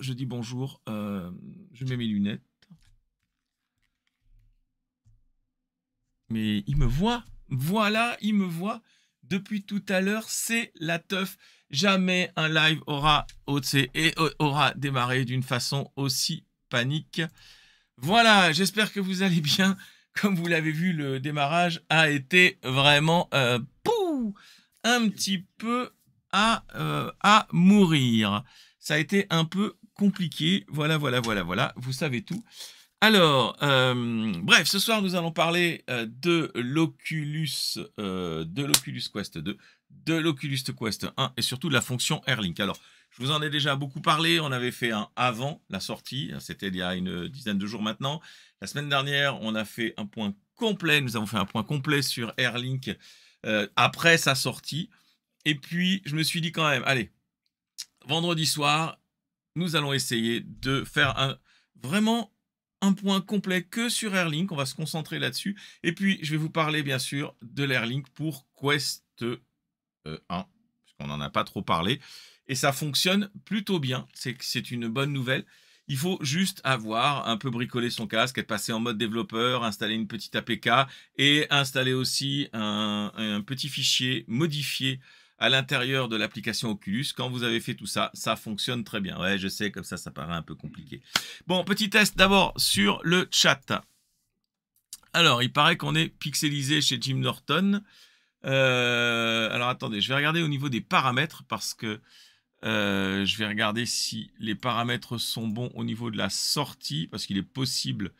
je dis bonjour, euh, je mets mes lunettes. Mais il me voit, voilà, il me voit. Depuis tout à l'heure, c'est la teuf. Jamais un live aura, et aura démarré d'une façon aussi panique. Voilà, j'espère que vous allez bien. Comme vous l'avez vu, le démarrage a été vraiment euh, pouh, un petit peu à, euh, à mourir. Ça a été un peu compliqué. Voilà, voilà, voilà, voilà, vous savez tout. Alors, euh, bref, ce soir, nous allons parler euh, de l'Oculus euh, de l'Oculus Quest 2, de l'Oculus Quest 1 et surtout de la fonction Airlink. Alors, je vous en ai déjà beaucoup parlé. On avait fait un avant la sortie. C'était il y a une dizaine de jours maintenant. La semaine dernière, on a fait un point complet. Nous avons fait un point complet sur Airlink après sa sortie. Et puis, je me suis dit quand même, allez, vendredi soir, nous allons essayer de faire vraiment un point complet que sur Airlink. On va se concentrer là-dessus. Et puis, je vais vous parler, bien sûr, de l'Airlink pour Quest 1, euh, puisqu'on n'en a pas trop parlé. Et ça fonctionne plutôt bien. C'est une bonne nouvelle. Il faut juste avoir un peu bricolé son casque, être passé en mode développeur, installer une petite APK et installer aussi un petit fichier modifié à l'intérieur de l'application Oculus. Quand vous avez fait tout ça, ça fonctionne très bien. Ouais, je sais, comme ça, ça paraît un peu compliqué. Bon, petit test d'abord sur le chat. Alors, il paraît qu'on est pixelisé chez Jim Norton. Euh, alors, attendez, je vais regarder au niveau des paramètres parce que euh, je vais regarder si les paramètres sont bons au niveau de la sortie parce qu'il est possible,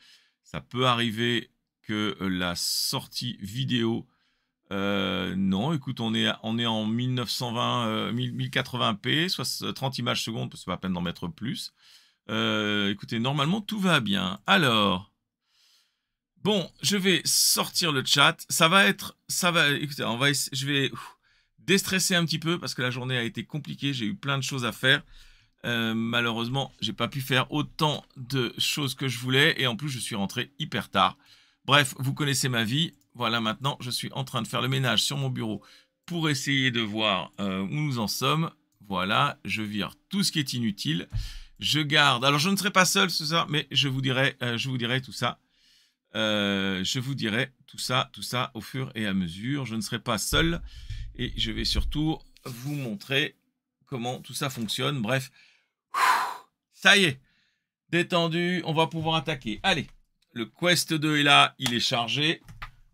ça peut arriver que euh, la sortie vidéo euh, non, écoute, on est, on est en 1920, 1080p, euh, soit 30 images secondes, parce que c'est pas à peine d'en mettre plus. Euh, écoutez, normalement, tout va bien. Alors, bon, je vais sortir le chat. Ça va être, ça va, écoutez, on va, je vais déstresser un petit peu, parce que la journée a été compliquée, j'ai eu plein de choses à faire. malheureusement, j'ai pas pu faire autant de choses que je voulais, et en plus, je suis rentré hyper tard. Bref, vous connaissez ma vie, voilà, maintenant, je suis en train de faire le ménage sur mon bureau pour essayer de voir euh, où nous en sommes. Voilà, je vire tout ce qui est inutile. Je garde. Alors, je ne serai pas seul, ce ça, mais je vous dirai, euh, je vous dirai tout ça. Euh, je vous dirai tout ça, tout ça au fur et à mesure. Je ne serai pas seul et je vais surtout vous montrer comment tout ça fonctionne. Bref, ça y est, détendu, on va pouvoir attaquer. Allez, le Quest 2 est là, il est chargé.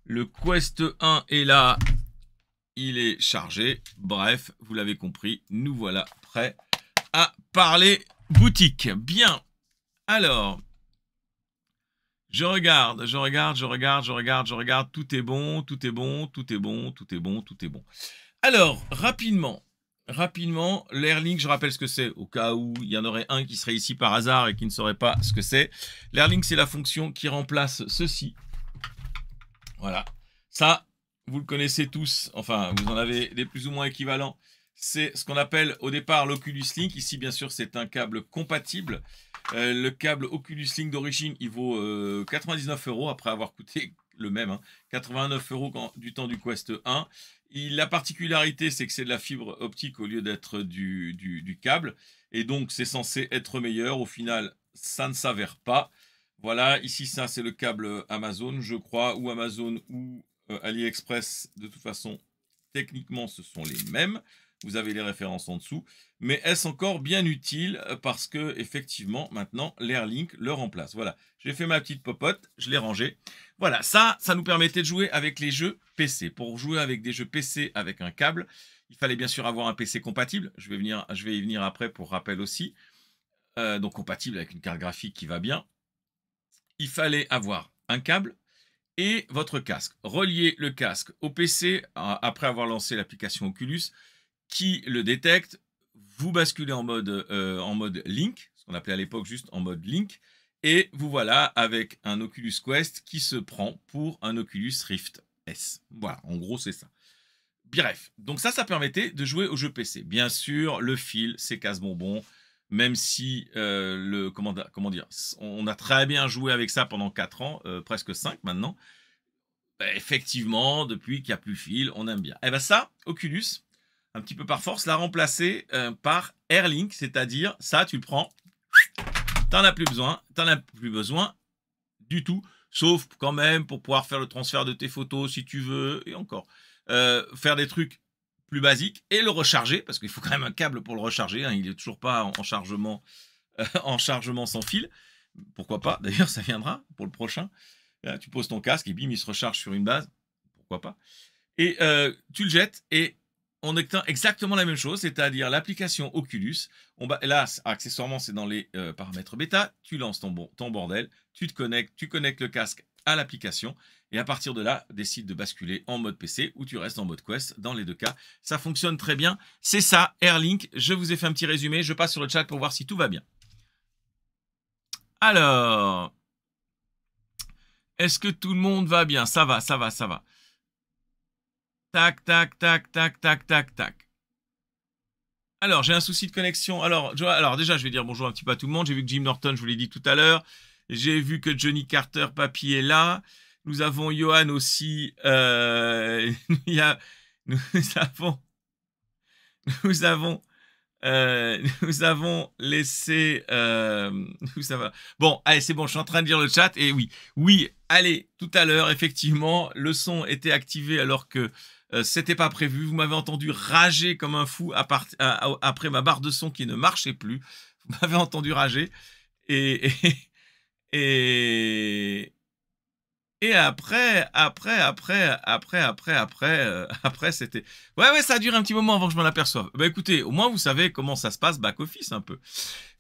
Le Quest 1 est là. Il est chargé. Bref, vous l'avez compris, nous voilà prêts à parler boutique. Bien. Alors, je regarde, je regarde, je regarde, je regarde, je regarde. Tout est bon, tout est bon, tout est bon, tout est bon, tout est bon. Alors, rapidement, rapidement, l'Airlink, je rappelle ce que c'est, au cas où il y en aurait un qui serait ici par hasard et qui ne saurait pas ce que c'est. L'Airlink, c'est la fonction qui remplace ceci, voilà. Ça, vous le connaissez tous. Enfin, vous en avez des plus ou moins équivalents. C'est ce qu'on appelle au départ l'Oculus Link. Ici, bien sûr, c'est un câble compatible. Euh, le câble Oculus Link d'origine, il vaut 99 euh, euros après avoir coûté le même, 89 hein. euros du temps du Quest 1. la particularité, c'est que c'est de la fibre optique au lieu d'être du, du câble. Et donc, c'est censé être meilleur. Au final, ça ne s'avère pas. Voilà, ici, ça, c'est le câble euh, Amazon, je crois, ou Amazon ou euh, AliExpress. De toute façon, techniquement, ce sont les mêmes. Vous avez les références en dessous. Mais est-ce encore bien utile euh, Parce que, effectivement, maintenant, l'Airlink le remplace. Voilà, j'ai fait ma petite popote, je l'ai rangée. Voilà, ça, ça nous permettait de jouer avec les jeux PC. Pour jouer avec des jeux PC avec un câble, il fallait bien sûr avoir un PC compatible. Je vais, venir, je vais y venir après pour rappel aussi. donc compatible avec une carte graphique qui va bien il fallait avoir un câble et votre casque. Reliez le casque au PC euh, après avoir lancé l'application Oculus qui le détecte. Vous basculez en mode, euh, en mode Link, ce qu'on appelait à l'époque juste en mode Link. Et vous voilà avec un Oculus Quest qui se prend pour un Oculus Rift S. Voilà, en gros c'est ça. Bref, donc ça, ça permettait de jouer au jeu PC. Bien sûr, le fil, c'est casse-bonbon même si euh, le comment, comment dire, on a très bien joué avec ça pendant 4 ans, euh, presque 5 maintenant. Bah, effectivement, depuis qu'il n'y a plus fil, on aime bien. Et eh bien ça, Oculus, un petit peu par force, l'a remplacé euh, par Airlink, c'est-à-dire ça, tu le prends, t'en as plus besoin, t'en as plus besoin du tout, sauf quand même pour pouvoir faire le transfert de tes photos si tu veux, et encore. faire des trucs plus basique et le recharger parce qu'il faut quand même un câble pour le recharger. Hein. il est toujours pas en chargement, euh, en chargement sans fil. Pourquoi pas D'ailleurs, ça viendra pour le prochain. Euh, tu poses ton casque et bim, il se recharge sur une base. Pourquoi pas Et euh, tu le jettes et on obtient exactement la même chose, c'est-à-dire l'application Oculus. On hélas accessoirement, c'est dans les paramètres bêta. Tu lances ton, bon, ton bordel, tu te connectes, tu connectes le casque à l'application et à partir de là, décide de basculer en mode PC ou tu restes en mode Quest. Dans les deux cas, ça fonctionne très bien. C'est ça, Airlink. Je vous ai fait un petit résumé. Je passe sur le chat pour voir si tout va bien. Alors, est-ce que tout le monde va bien Ça va, ça va, ça va. Tac, tac, tac, tac, tac, tac, tac. Alors, j'ai un souci de connexion. Alors, alors, déjà, je vais dire bonjour un petit peu à tout le monde. J'ai vu que Jim Norton, je vous l'ai dit tout à l'heure. J'ai vu que Johnny Carter, papy, est là. Nous avons Johan aussi. Euh, il y a, nous avons. Nous avons. Euh, nous avons laissé. Euh, ça va Bon, allez, c'est bon, je suis en train de lire le chat. Et oui, oui, allez, tout à l'heure, effectivement, le son était activé alors que ce euh, c'était pas prévu. Vous m'avez entendu rager comme un fou après ma barre de son qui ne marchait plus. Vous m'avez entendu rager. et, et, et après, après, après, après, après, après, euh, après, c'était... Ouais, ouais, ça dure un petit moment avant que je m'en aperçoive. Bah écoutez, au moins vous savez comment ça se passe back-office un peu.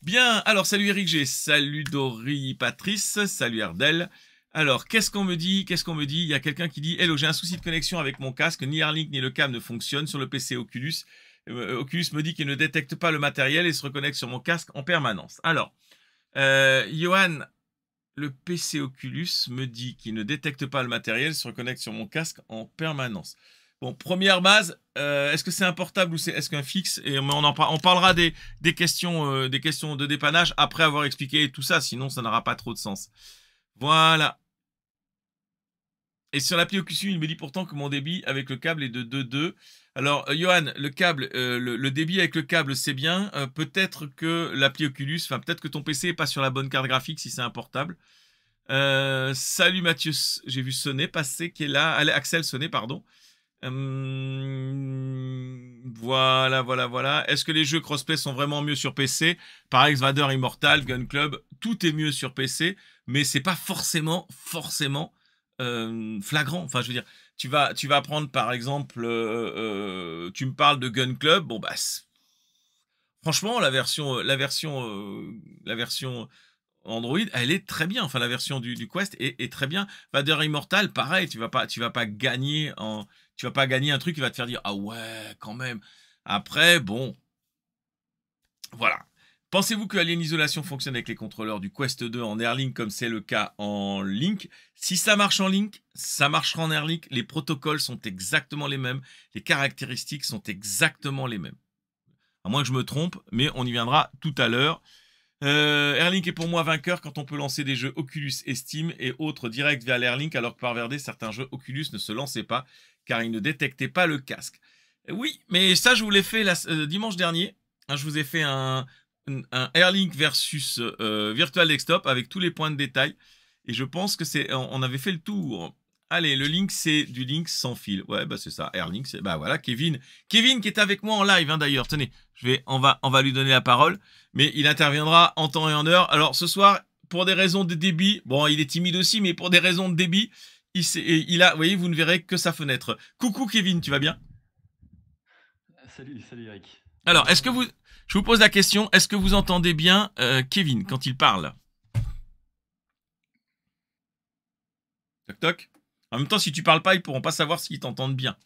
Bien, alors salut Eric G, salut Dory Patrice, salut Ardel. Alors, qu'est-ce qu'on me dit Qu'est-ce qu'on me dit Il y a quelqu'un qui dit « Hello, j'ai un souci de connexion avec mon casque, ni Airlink ni le cam ne fonctionnent sur le PC Oculus. Euh, euh, Oculus me dit qu'il ne détecte pas le matériel et se reconnecte sur mon casque en permanence. » Alors, euh, Johan le PC Oculus me dit qu'il ne détecte pas le matériel, se reconnecte sur mon casque en permanence. Bon, première base, euh, est-ce que c'est un portable ou c'est est-ce qu'un fixe Et on, en, on parlera des, des questions, euh, des questions de dépannage après avoir expliqué tout ça, sinon ça n'aura pas trop de sens. Voilà. Et sur l'appli Oculus, il me dit pourtant que mon débit avec le câble est de 2,2. Alors, euh, Johan, le câble, euh, le, débit avec le câble, c'est bien. Euh, peut-être que l'appli Oculus, enfin, peut-être que ton PC n'est pas sur la bonne carte graphique si c'est un portable. salut Mathieu, j'ai vu sonner, passer, qui est là. Axel sonner, pardon. Hum, voilà, voilà, voilà. Est-ce que les jeux crossplay sont vraiment mieux sur PC Par Vader Immortal, Gun Club, tout est mieux sur PC, mais c'est pas forcément, forcément flagrant. Enfin, je veux dire, tu vas, tu vas prendre par exemple, tu me parles de Gun Club. Bon, bah, franchement, la version, la version, la version Android, elle est très bien. Enfin, la version du, Quest est, très bien. Vader Immortal, pareil, tu vas pas, tu vas pas gagner en, tu vas pas gagner un truc qui va te faire dire ah ouais, quand même. Après, bon, voilà. Pensez-vous que Alien Isolation fonctionne avec les contrôleurs du Quest 2 en Airlink comme c'est le cas en Link Si ça marche en Link, ça marchera en Airlink. Les protocoles sont exactement les mêmes, les caractéristiques sont exactement les mêmes. À moins que je me trompe, mais on y viendra tout à l'heure. Air euh, Airlink est pour moi vainqueur quand on peut lancer des jeux Oculus et Steam et autres direct via Link, alors que par Verdé, certains jeux Oculus ne se lançaient pas car ils ne détectaient pas le casque. Euh, oui, mais ça, je vous l'ai fait euh, dimanche dernier. Hein, je vous ai fait un, un Airlink versus euh, Virtual Desktop avec tous les points de détail. Et je pense que c'est, on avait fait le tour. Allez, le link, c'est du link sans fil. Ouais, bah c'est ça. Airlink, c'est, bah voilà, Kevin. Kevin qui est avec moi en live, hein, d'ailleurs. Tenez, je vais, on va, on va lui donner la parole. Mais il interviendra en temps et en heure. Alors ce soir, pour des raisons de débit, bon, il est timide aussi, mais pour des raisons de débit, il, il a, vous voyez, vous ne verrez que sa fenêtre. Coucou Kevin, tu vas bien Salut, salut Eric. Alors, est-ce que vous, je vous pose la question, est-ce que vous entendez bien euh, Kevin quand il parle Toc toc. En même temps, si tu parles pas, ils pourront pas savoir s'ils t'entendent bien.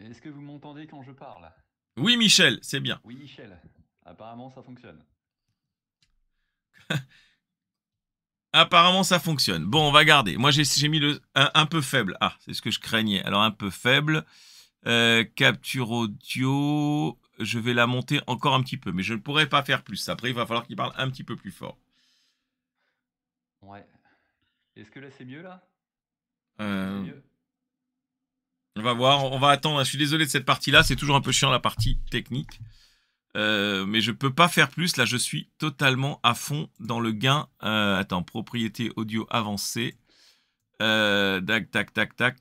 Est-ce que vous m'entendez quand je parle Oui, Michel, c'est bien. Oui, Michel. Apparemment, ça fonctionne. Apparemment, ça fonctionne. Bon, on va garder. Moi, j'ai mis le un, peu faible. Ah, c'est ce que je craignais. Alors, un peu faible. Euh, capture audio je vais la monter encore un petit peu, mais je ne pourrai pas faire plus. Après, il va falloir qu'il parle un petit peu plus fort. Ouais. Est-ce que là c'est mieux là euh... mieux On va voir, on va attendre. Je suis désolé de cette partie-là, c'est toujours un peu chiant la partie technique. Euh, mais je peux pas faire plus. Là, je suis totalement à fond dans le gain. Euh, attends, propriété audio avancée. Euh, tac, tac, tac, tac.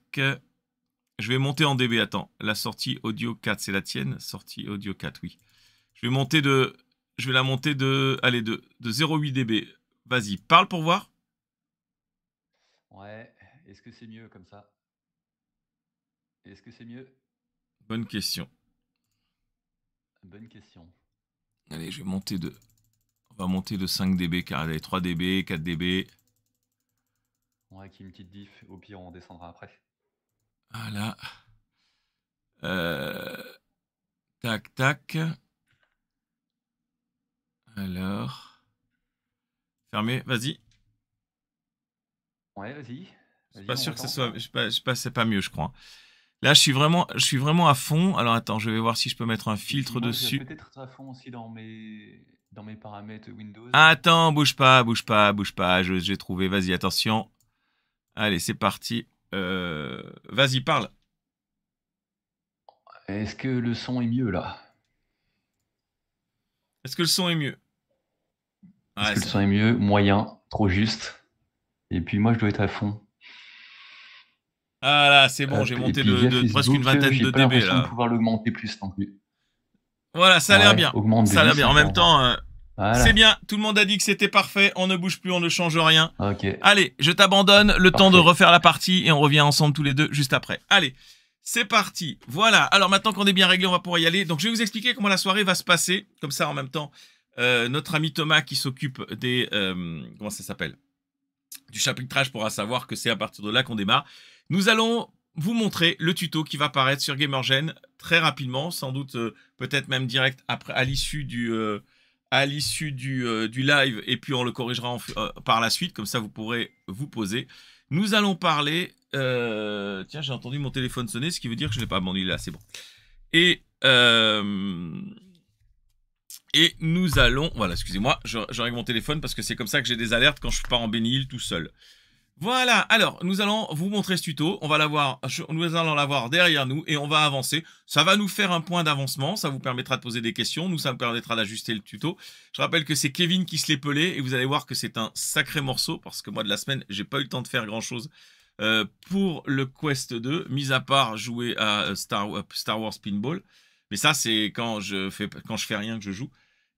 Je vais monter en dB, attends. La sortie audio 4, c'est la tienne. Sortie audio 4, oui. Je vais monter de... Je vais la monter de... Allez, de, de 0,8 dB. Vas-y, parle pour voir. Ouais, est-ce que c'est mieux comme ça Est-ce que c'est mieux Bonne question. Bonne question. Allez, je vais monter de... On va monter de 5 dB, car elle est 3 dB, 4 dB. Ouais, qui une petite diff. Au pire, on descendra après. Voilà. Euh, tac, tac. Alors. Fermé, vas-y. Ouais, vas-y. je suis pas sûr que ce soit. Je, pas, pas mieux, je crois. Là, je suis vraiment, je suis vraiment à fond. Alors attends, je vais voir si je peux mettre un filtre Je dessus. Peut-être à fond aussi dans mes, dans mes paramètres Windows. Ah, attends, bouge pas, bouge pas, bouge pas. J'ai trouvé. Vas-y, attention. Allez, c'est parti. Euh, vas-y, parle. Est-ce que le son est mieux là Est-ce que le son est mieux Est-ce que le son est mieux Moyen, trop juste. Et puis moi, je dois être à fond. Ah là, c'est bon, euh, j'ai monté de, presque une vingtaine de dB là. De pouvoir l'augmenter plus non plus. Voilà, ça a l'air bien. Ça a l'air bien. En même temps, euh, c'est bien, tout le monde a dit que c'était parfait, on ne bouge plus, on ne change rien. Allez, je t'abandonne, le temps de refaire la partie et on revient ensemble tous les deux juste après. Allez, c'est parti. Voilà, alors maintenant qu'on est bien réglé, on va pouvoir y aller. Donc je vais vous expliquer comment la soirée va se passer. Comme ça, en même temps, euh, notre ami Thomas qui s'occupe des... Euh, comment ça s'appelle Du chapitrage pourra savoir que c'est à partir de là qu'on démarre. Nous allons vous montrer le tuto qui va apparaître sur GamerGen très rapidement, sans doute euh, peut-être même direct après, à l'issue du à l'issue euh, du, live et puis on le corrigera euh, par la suite, comme ça vous pourrez vous poser. Nous allons parler... Euh, tiens, j'ai entendu mon téléphone sonner, ce qui veut dire que je n'ai pas mon là, c'est bon. Et... et nous allons... Voilà, excusez-moi, j'aurai mon téléphone parce que c'est comme ça que j'ai des alertes quand je pars en bénil tout seul. Voilà, alors nous allons vous montrer ce tuto, on va l'avoir, nous allons l'avoir derrière nous et on va avancer. Ça va nous faire un point d'avancement, ça vous permettra de poser des questions, nous ça vous permettra d'ajuster le tuto. Je rappelle que c'est Kevin qui se l'est pelé et vous allez voir que c'est un sacré morceau parce que moi de la semaine j'ai pas eu le temps de faire grand chose euh, pour le Quest 2, mis à part jouer à euh, euh, Star, Wars Pinball. Mais ça c'est quand je quand je fais rien que je joue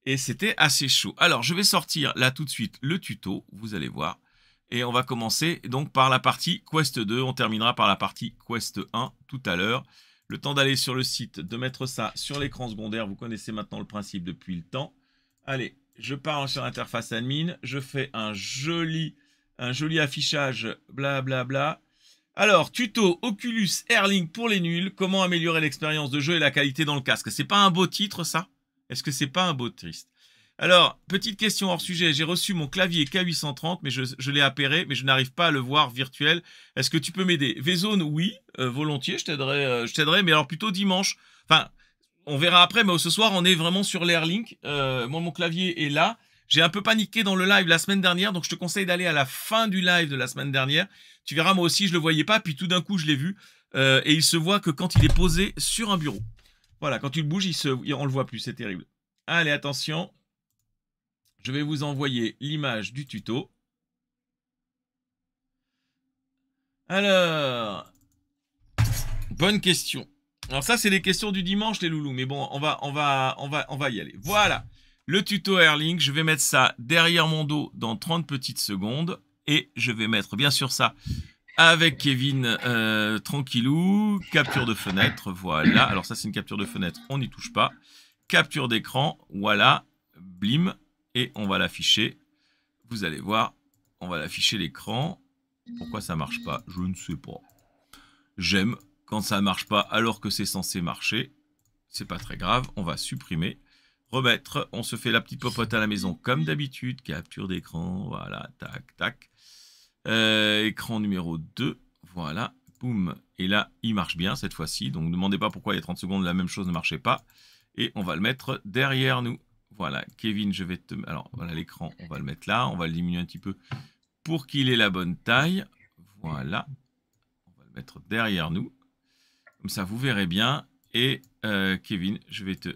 et c'était assez chaud. Alors je vais sortir là tout de suite le tuto, vous allez voir. Et on va commencer donc par la partie Quest 2. On terminera par la partie Quest 1 tout à l'heure. Le temps d'aller sur le site, de mettre ça sur l'écran secondaire. Vous connaissez maintenant le principe depuis le temps. Allez, je pars sur l'interface admin. Je fais un joli, un joli affichage. Blablabla. Bla, bla. Alors, tuto Oculus Airlink pour les nuls. Comment améliorer l'expérience de jeu et la qualité dans le casque. C'est pas un beau titre, ça est-ce que c'est pas un beau triste alors, petite question hors sujet. J'ai reçu mon clavier K830, mais je, l'ai appairé, mais je n'arrive pas à le voir virtuel. Est-ce que tu peux m'aider Vézone, oui, euh, volontiers, euh, je t'aiderai, mais alors plutôt dimanche. Enfin, on verra après, mais ce soir, on est vraiment sur l'Airlink. Euh, moi, mon clavier est là. J'ai un peu paniqué dans le live la semaine dernière, donc je te conseille d'aller à la fin du live de la semaine dernière. Tu verras, moi aussi, je ne le voyais pas, puis tout d'un coup, je l'ai vu. et il se voit que quand il est posé sur un bureau. Voilà, quand il bouge, il se, on le voit plus, c'est terrible. Allez, attention. Je vais vous envoyer l'image du tuto. Alors, bonne question. Alors ça, c'est les questions du dimanche, les loulous. Mais bon, on va, on va, on va, on va y aller. Voilà. Le tuto Airlink, je vais mettre ça derrière mon dos dans 30 petites secondes. Et je vais mettre, bien sûr, ça avec Kevin euh, tranquillou. Capture de fenêtre, voilà. Alors ça, c'est une capture de fenêtre, on n'y touche pas. Capture d'écran, voilà. Blim et on va l'afficher. Vous allez voir, on va l'afficher l'écran. Pourquoi ça marche pas Je ne sais pas. J'aime quand ça ne marche pas alors que c'est censé marcher. C'est pas très grave, on va supprimer. Remettre, on se fait la petite popote à la maison comme d'habitude. Capture d'écran, voilà, tac, tac. Euh, écran numéro 2, voilà, boum. Et là, il marche bien cette fois-ci. Donc, ne demandez pas pourquoi il y a 30 secondes, la même chose ne marchait pas. Et on va le mettre derrière nous. Voilà, Kevin, je vais te... Alors, voilà l'écran, on va le mettre là. On va le diminuer un petit peu pour qu'il ait la bonne taille. Voilà. On va le mettre derrière nous. Comme ça, vous verrez bien. Et euh, Kevin, je vais te...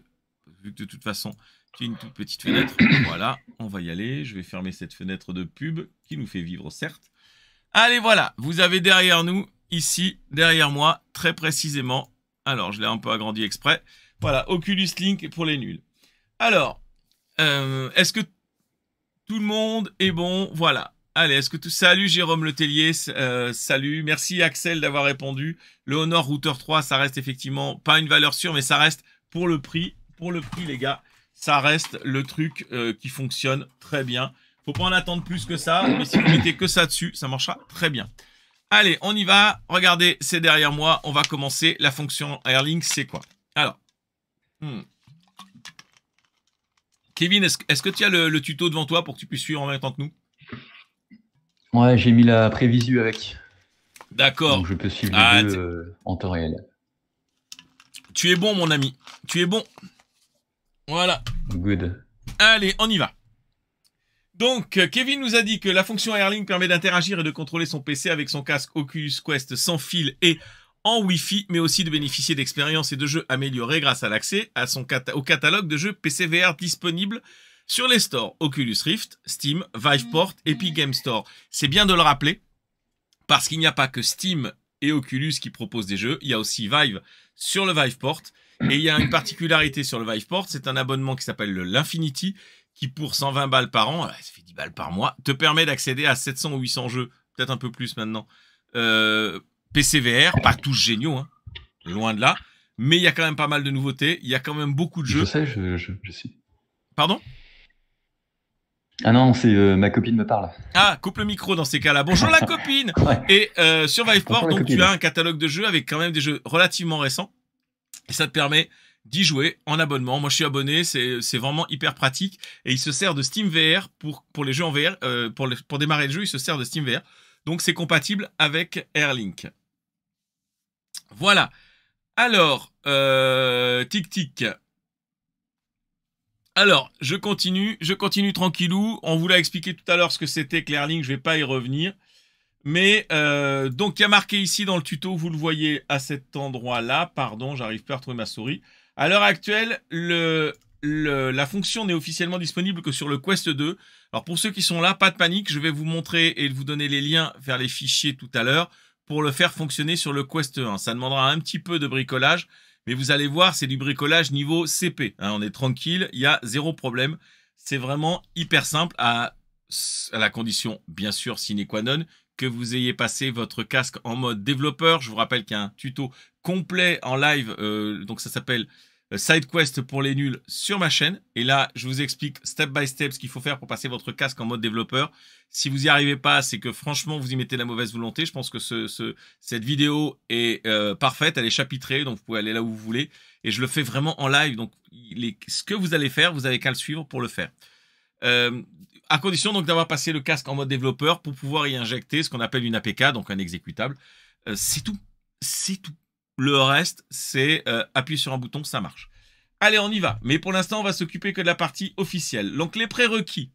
Vu que de toute façon, tu as une toute petite fenêtre. Voilà, on va y aller. Je vais fermer cette fenêtre de pub qui nous fait vivre, certes. Allez, voilà. Vous avez derrière nous, ici, derrière moi, très précisément. Alors, je l'ai un peu agrandi exprès. Voilà, Oculus Link pour les nuls. Alors, euh, est-ce que tout le monde est bon Voilà. Allez, est-ce que tout... Salut Jérôme Letellier, euh, salut. Merci Axel d'avoir répondu. Le Honor Router 3, ça reste effectivement pas une valeur sûre, mais ça reste pour le prix, pour le prix les gars, ça reste le truc euh, qui fonctionne très bien. Faut pas en attendre plus que ça, mais si vous mettez que ça dessus, ça marchera très bien. Allez, on y va. Regardez, c'est derrière moi. On va commencer la fonction Airlink, c'est quoi Alors, hmm. Kevin, est-ce que tu as le, tuto devant toi pour que tu puisses suivre en même temps que nous Ouais, j'ai mis la prévisu avec. D'accord. Donc je peux suivre ah, euh, en temps réel. Tu es bon, mon ami. Tu es bon. Voilà. Good. Allez, on y va. Donc, euh, Kevin nous a dit que la fonction Airlink permet d'interagir et de contrôler son PC avec son casque Oculus Quest sans fil et en Wi-Fi, mais aussi de bénéficier d'expériences et de jeux améliorés grâce à l'accès à au catalogue de jeux PCVR disponible disponibles sur les stores Oculus Rift, Steam, Viveport, Epic Game Store. C'est bien de le rappeler, parce qu'il n'y a pas que Steam et Oculus qui proposent des jeux, il y a aussi Vive sur le Viveport, et il y a une particularité sur le Viveport, c'est un abonnement qui s'appelle l'Infinity, qui pour 120 balles par an, ça fait 10 balles par mois, te permet d'accéder à 700 ou 800 jeux, peut-être un peu plus maintenant, euh, PCVR, pas tous géniaux, hein. loin de là. Mais il y a quand même pas mal de nouveautés. Il y a quand même beaucoup de jeux. Je sais, je, sais. Pardon ah non, c'est euh, ma copine me parle. Ah, coupe le micro dans ces cas-là. Bonjour la copine. Et euh, sur Viveport, donc tu as un catalogue de jeux avec quand même des jeux relativement récents. Et ça te permet d'y jouer en abonnement. Moi, je suis abonné, c'est vraiment hyper pratique. Et il se sert de Steam VR pour, pour les jeux en VR. Euh, pour, pour démarrer le jeu, il se sert de Steam VR. Donc, c'est compatible avec Airlink. Voilà. Alors, euh, tic tic. Alors, je continue, je continue tranquillou. On vous l'a expliqué tout à l'heure ce que c'était Clearlink, je ne vais pas y revenir. Mais euh, donc, il y a marqué ici dans le tuto, vous le voyez à cet endroit-là. Pardon, j'arrive pas à retrouver ma souris. À l'heure actuelle, le, la fonction n'est officiellement disponible que sur le Quest 2. Alors pour ceux qui sont là, pas de panique, je vais vous montrer et vous donner les liens vers les fichiers tout à l'heure pour le faire fonctionner sur le Quest 1. Ça demandera un petit peu de bricolage, mais vous allez voir, c'est du bricolage niveau CP. Hein, on est tranquille, il y a zéro problème. C'est vraiment hyper simple à, la condition, bien sûr, sine qua non, que vous ayez passé votre casque en mode développeur. Je vous rappelle qu'il y a un tuto complet en live, euh, donc ça s'appelle euh, side quest pour les nuls sur ma chaîne. Et là, je vous explique step by step ce qu'il faut faire pour passer votre casque en mode développeur. Si vous n'y arrivez pas, c'est que franchement, vous y mettez la mauvaise volonté. Je pense que ce, cette vidéo est euh, parfaite, elle est chapitrée, donc vous pouvez aller là où vous voulez. Et je le fais vraiment en live, donc ce que vous allez faire, vous n'avez qu'à le suivre pour le faire. Euh, à condition donc d'avoir passé le casque en mode développeur pour pouvoir y injecter ce qu'on appelle une APK, donc un exécutable. c'est tout, c'est tout. Le reste, c'est euh, appuyer sur un bouton, ça marche. Allez, on y va. Mais pour l'instant, on va s'occuper que de la partie officielle. Donc, les prérequis.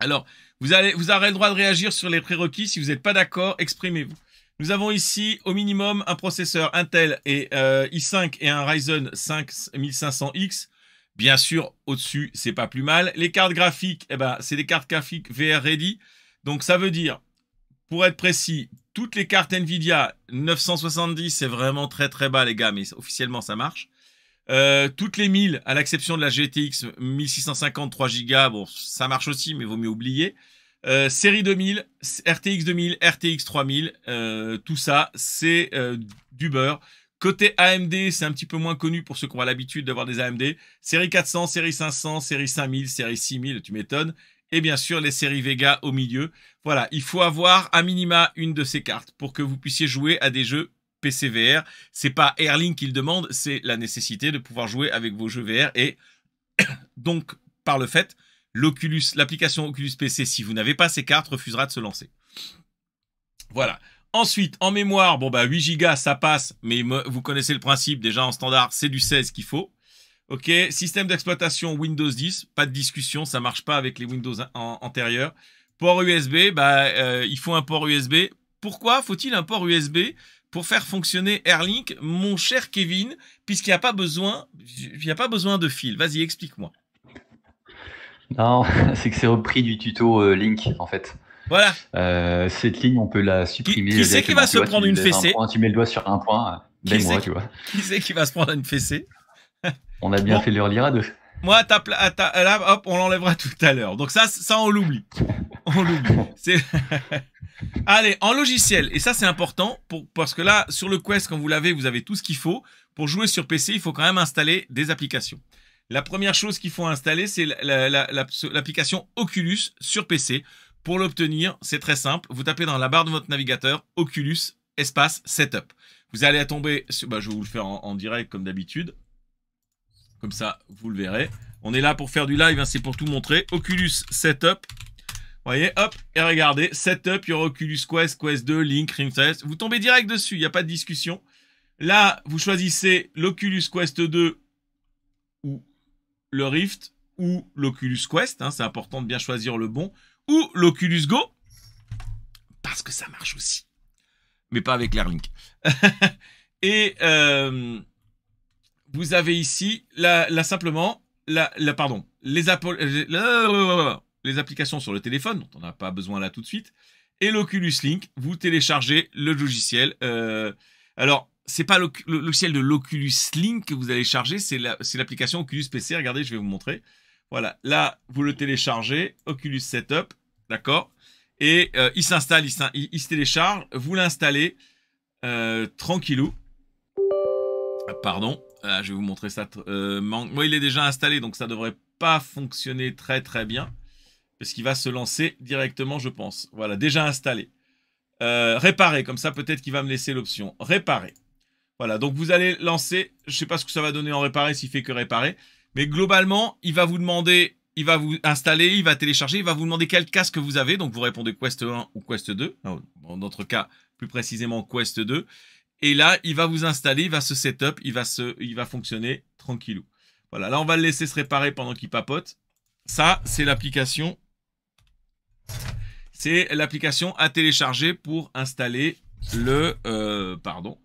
Alors, vous, allez, vous aurez le droit de réagir sur les prérequis. Si vous n'êtes pas d'accord, exprimez-vous. Nous avons ici au minimum un processeur Intel et euh, i5 et un Ryzen 5500X. Bien sûr, au-dessus, c'est pas plus mal. Les cartes graphiques, eh ben, c'est des cartes graphiques VR Ready. Donc ça veut dire, pour être précis, toutes les cartes Nvidia, 970, c'est vraiment très très bas les gars, mais officiellement ça marche. Euh, toutes les 1000, à l'exception de la GTX 1650 3 Go, bon, ça marche aussi, mais vaut mieux oublier. Euh, série 2000, RTX 2000, RTX 3000, tout ça, c'est euh, du beurre. Côté AMD, c'est un petit peu moins connu pour ceux qui ont l'habitude d'avoir des AMD. Série 400, série 500, série 5000, série 6000, tu m'étonnes et bien sûr les séries Vega au milieu. Voilà, il faut avoir à minima une de ces cartes pour que vous puissiez jouer à des jeux PC VR. C'est pas Erling qu'il demande, c'est la nécessité de pouvoir jouer avec vos jeux VR et donc par le fait, l'Oculus, l'application Oculus PC, si vous n'avez pas ces cartes, refusera de se lancer. Voilà. Ensuite, en mémoire, bon bah 8 Go, ça passe, mais vous connaissez le principe déjà en standard, c'est du 16 qu'il faut. Ok, système d'exploitation Windows 10, pas de discussion, ça marche pas avec les Windows antérieurs. Port USB, bah, euh, il faut un port USB. Pourquoi faut-il un port USB pour faire fonctionner Airlink, mon cher Kevin, puisqu'il n'y a pas besoin, il y a pas besoin de fil. Vas-y, explique-moi. Non, c'est que c'est repris du tuto euh, Link en fait. Voilà. Euh, cette ligne, on peut la supprimer. Qui, sait qui va se prendre une fessée Tu mets le doigt sur un point. Ben moi, tu vois. Qui sait qui va se prendre une fessée on a bien fait le relire à deux. Moi, on l'enlèvera tout à l'heure. Donc ça, ça on l'oublie. On l'oublie. Allez, en logiciel, et ça c'est important, parce que là, sur le Quest, quand vous l'avez, vous avez tout ce qu'il faut. Pour jouer sur PC, il faut quand même installer des applications. La première chose qu'il faut installer, c'est l'application Oculus sur PC. Pour l'obtenir, c'est très simple. Vous tapez dans la barre de votre navigateur Oculus espace setup. Vous allez tomber, sur, bah, je vais vous le faire en direct comme d'habitude. Comme ça, vous le verrez. On est là pour faire du live, hein, c'est pour tout montrer. Oculus Setup. Vous voyez, hop, et regardez, setup, il y Oculus Quest, Quest 2, Link, Ring Vous tombez direct dessus, il n'y a pas de discussion. Là, vous choisissez l'Oculus Quest 2 ou le Rift ou l'Oculus Quest. Hein, c'est important de bien choisir le bon. Ou l'Oculus Go, parce que ça marche aussi. Mais pas avec l'Airlink. et... Euh, vous avez ici la, simplement la, la, pardon, les, euh, les applications sur le téléphone, dont on n'a pas besoin là tout de suite, et l'Oculus Link. Vous téléchargez le logiciel. Euh, alors, c'est pas le, logiciel de l'Oculus Link que vous allez charger, c'est l'application Oculus PC. Regardez, je vais vous montrer. Voilà, là, vous le téléchargez, Oculus Setup, d'accord Et euh, il s'installe, il, se télécharge, vous l'installez euh, tranquillou. Ah, pardon. Ah, je vais vous montrer ça. Euh, moi, il est déjà installé, donc ça ne devrait pas fonctionner très très bien. Parce qu'il va se lancer directement, je pense. Voilà, déjà installé. Euh, réparer, comme ça peut-être qu'il va me laisser l'option. Réparer. Voilà, donc vous allez lancer. Je ne sais pas ce que ça va donner en réparer s'il fait que réparer. Mais globalement, il va vous demander, il va vous installer, il va télécharger, il va vous demander quel casque vous avez. Donc vous répondez Quest 1 ou Quest 2. Dans notre cas, plus précisément Quest 2. Et là, il va vous installer, il va se setup, il va, se, il va fonctionner tranquillou. Voilà, là, on va le laisser se réparer pendant qu'il papote. Ça, c'est l'application. C'est l'application à télécharger pour installer le... Euh, pardon.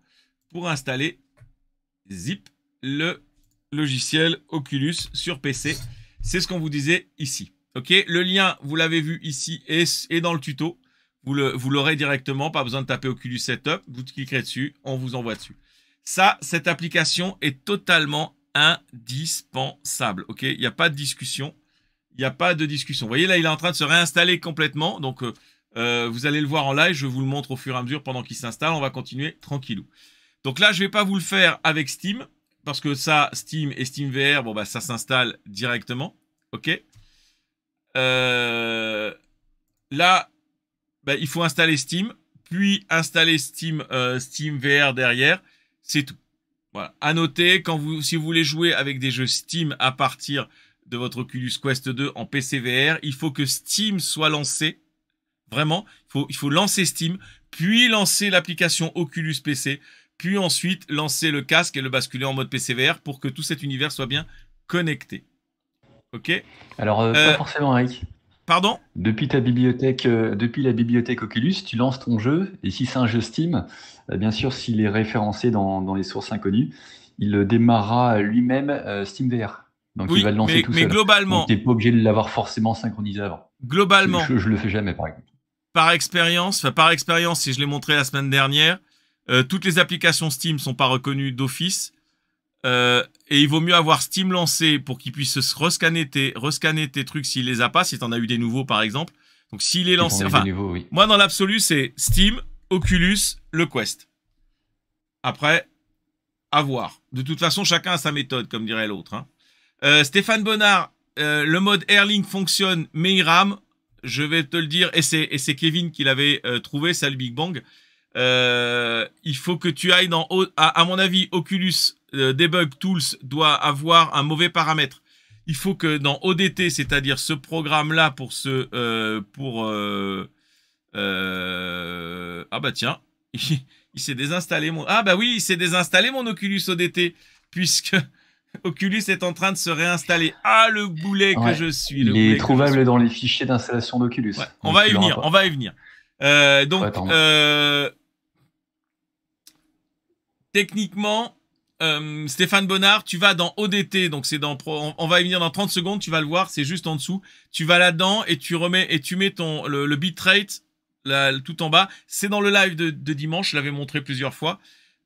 Pour installer Zip, le logiciel Oculus sur PC. C'est ce qu'on vous disait ici. Ok, le lien, vous l'avez vu ici et, et dans le tuto. Vous l'aurez directement, pas besoin de taper au cul du Setup. Vous cliquerez dessus, on vous envoie dessus. Ça, cette application est totalement indispensable. Ok, il n'y a pas de discussion. Il n'y a pas de discussion. Vous voyez là, il est en train de se réinstaller complètement. Donc, euh, euh, vous allez le voir en live. Je vous le montre au fur et à mesure pendant qu'il s'installe. On va continuer tranquillou. Donc là, je ne vais pas vous le faire avec Steam parce que ça, Steam et Steam bon bah ça s'installe directement. Ok. Euh, là, bah, il faut installer Steam, puis installer Steam, euh, Steam VR derrière. C'est tout. Voilà. À noter, quand vous, si vous voulez jouer avec des jeux Steam à partir de votre Oculus Quest 2 en PC VR, il faut que Steam soit lancé. Vraiment, il faut, il faut lancer Steam, puis lancer l'application Oculus PC, puis ensuite lancer le casque et le basculer en mode PC VR pour que tout cet univers soit bien connecté. Ok Alors, euh, pas euh, forcément, Eric. Pardon depuis, ta bibliothèque, euh, depuis la bibliothèque Oculus, tu lances ton jeu, et si c'est un jeu Steam, euh, bien sûr, s'il est référencé dans, les sources inconnues, il euh, démarrera lui-même SteamVR. Donc il va le lancer mais, tout mais globalement. Tu n'es pas obligé de l'avoir forcément synchronisé avant. Globalement. Je, ne le fais jamais, par exemple. Par expérience, par expérience, si je l'ai montré la semaine dernière, toutes les applications Steam sont pas reconnues d'office. Euh, et il vaut mieux avoir Steam lancé pour qu'il puisse se rescanner tes, trucs s'il les a pas, si t'en as eu des nouveaux par exemple. Donc s'il est lancé, enfin, moi dans l'absolu c'est Steam, Oculus, le Quest. Après, à voir. De toute façon, chacun a sa méthode, comme dirait l'autre. Hein. Euh, Stéphane Bonnard, euh, le mode Airlink fonctionne, mais il rame. Je vais te le dire, et c'est Kevin qui l'avait trouvé, ça le Big Bang. il faut que tu ailles dans, à mon avis, Oculus euh, debug Tools doit avoir un mauvais paramètre. Il faut que dans ODT, c'est-à-dire ce programme-là pour ce... Euh, pour, euh, ah bah tiens, il, s'est désinstallé mon... Ah bah oui, il s'est désinstallé mon Oculus ODT, puisque... Oculus est en train de se réinstaller. Ah, le boulet que je suis. Le il est trouvable dans les fichiers d'installation d'Oculus. on, va y venir, on va y venir. donc, techniquement, euh, Stéphane Bonnard, tu vas dans ODT, donc c'est dans on, va y venir dans 30 secondes, tu vas le voir, c'est juste en dessous. Tu vas là-dedans et tu remets et tu mets ton le, bitrate tout en bas. C'est dans le live de, dimanche, je l'avais montré plusieurs fois.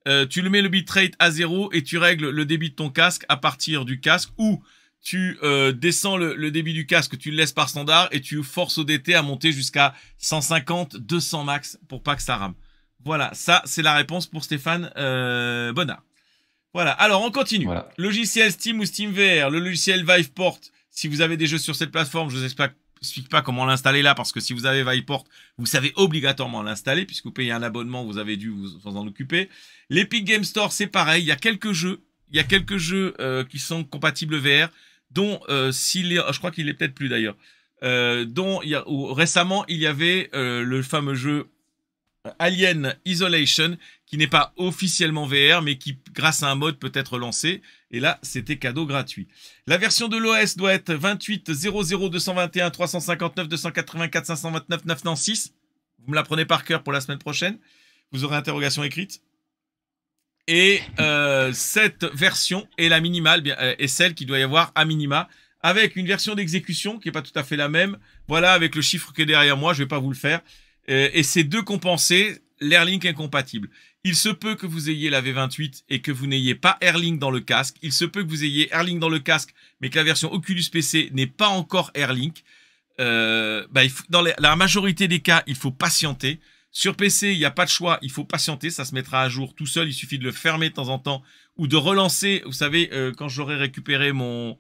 Euh, tu le mets le bitrate à zéro et tu règles le débit de ton casque à partir du casque ou tu euh, descends le, débit du casque, tu le laisses par standard et tu forces ODT à monter jusqu'à 150, 200 max pour pas que ça rame. Voilà, ça c'est la réponse pour Stéphane Bonnard. Voilà, alors on continue. Logiciel Steam ou SteamVR, le logiciel Viveport. Si vous avez des jeux sur cette plateforme, je ne vous explique pas comment l'installer là parce que si vous avez Viveport, vous savez obligatoirement l'installer puisque vous payez un abonnement, vous avez dû vous en occuper. L'Epic Game Store, c'est pareil, il y a quelques jeux, il y a quelques jeux euh, qui sont compatibles VR, dont est, euh, je crois qu'il est peut-être plus d'ailleurs, euh, dont il y a, récemment il y avait le fameux jeu Alien Isolation qui n'est pas officiellement VR, mais qui, grâce à un mode, peut être lancé. Et là, c'était cadeau gratuit. La version de l'OS doit être 28 Vous me la prenez par cœur pour la semaine prochaine. Vous aurez interrogation écrite. Et euh, cette version est la minimale, euh, est celle qui doit y avoir à minima, avec une version d'exécution qui n'est pas tout à fait la même. Voilà, avec le chiffre qui est derrière moi, je ne vais pas vous le faire. Et, euh, et ces deux compensés, l'Airlink incompatible. Il se peut que vous ayez la V28 et que vous n'ayez pas Airlink dans le casque. Il se peut que vous ayez Airlink dans le casque, mais que la version Oculus PC n'est pas encore Airlink. Euh, bah, dans la majorité des cas, il faut patienter. Sur PC, il n'y a pas de choix, il faut patienter, ça se mettra à jour tout seul, il suffit de le fermer de temps en temps ou de relancer. Vous savez, euh, quand j'aurai récupéré mon,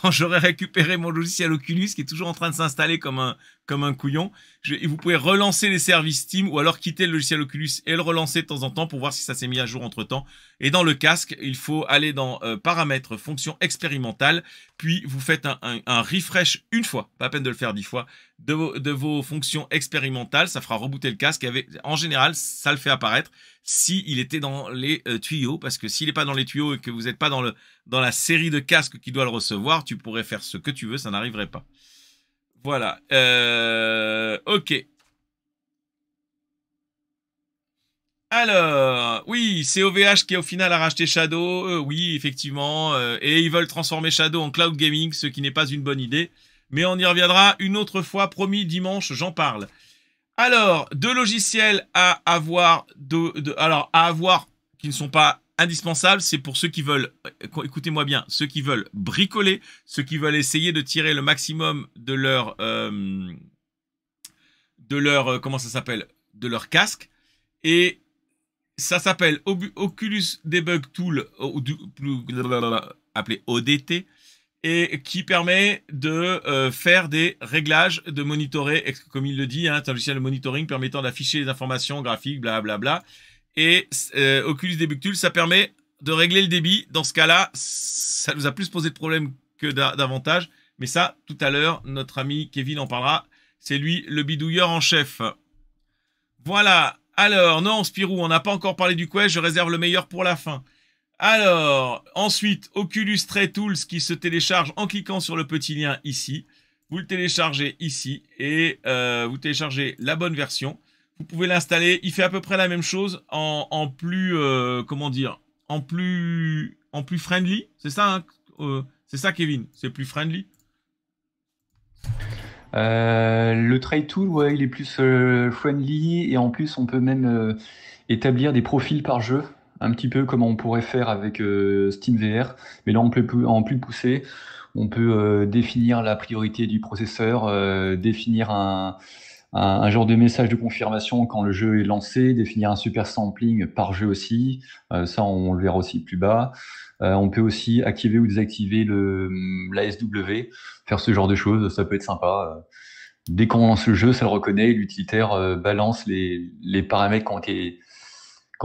quand j'aurai récupéré mon logiciel Oculus qui est toujours en train de s'installer comme un, comme un couillon. Je, vous pouvez relancer les services Steam ou alors quitter le logiciel Oculus et le relancer de temps en temps pour voir si ça s'est mis à jour entre temps. Et dans le casque, il faut aller dans euh, paramètres, fonction expérimentales. puis vous faites un, refresh une fois, pas à peine de le faire dix fois, de vos, fonctions expérimentales. Ça fera rebooter le casque. en général, ça le fait apparaître s'il il était dans les euh, tuyaux, parce que s'il n'est pas dans les tuyaux et que vous n'êtes pas dans le dans la série de casques qui doit le recevoir, tu pourrais faire ce que tu veux, ça n'arriverait pas. Voilà. Euh, ok. Alors, oui, c'est OVH qui au final a racheté Shadow. Euh, oui, effectivement. Euh, et ils veulent transformer Shadow en cloud gaming, ce qui n'est pas une bonne idée. Mais on y reviendra une autre fois, promis, dimanche, j'en parle. Alors, deux logiciels à avoir, de, alors à avoir qui ne sont pas indispensable, c'est pour ceux qui veulent, euh, écoutez-moi bien, ceux qui veulent bricoler, ceux qui veulent essayer de tirer le maximum de leur, euh, de leur, euh, comment ça s'appelle, de leur casque. Et ça s'appelle Oculus Debug Tool, appelé ODT, et qui permet de faire des réglages, de monitorer, comme il le dit, hein, un logiciel de monitoring permettant d'afficher les informations graphiques, blablabla. Bla, bla, et euh, Oculus Tools, ça permet de régler le débit. Dans ce cas-là, ça nous a plus posé de problèmes que davantage Mais ça, tout à l'heure, notre ami Kevin en parlera. C'est lui le bidouilleur en chef. Voilà. Alors, non, Spirou, on n'a pas encore parlé du Quest. Je réserve le meilleur pour la fin. Alors, ensuite, Oculus Tray Tools qui se télécharge en cliquant sur le petit lien ici. Vous le téléchargez ici et euh, vous téléchargez la bonne version. Vous pouvez l'installer. Il fait à peu près la même chose en, plus, euh, comment dire, en plus, en plus friendly. C'est ça, hein, euh, c'est ça, Kevin. C'est plus friendly. Euh, le try tool, ouais, il est plus friendly et en plus, on peut même établir des profils par jeu, un petit peu comme on pourrait faire avec SteamVR. Mais là, on peut en plus pousser. On peut définir la priorité du processeur, définir un un, genre de message de confirmation quand le jeu est lancé, définir un super sampling par jeu aussi, euh, ça on le verra aussi plus bas. Euh, on peut aussi activer ou désactiver le, la faire ce genre de choses, ça peut être sympa. Euh, dès qu'on lance le jeu, ça le reconnaît, l'utilitaire balance les, paramètres qui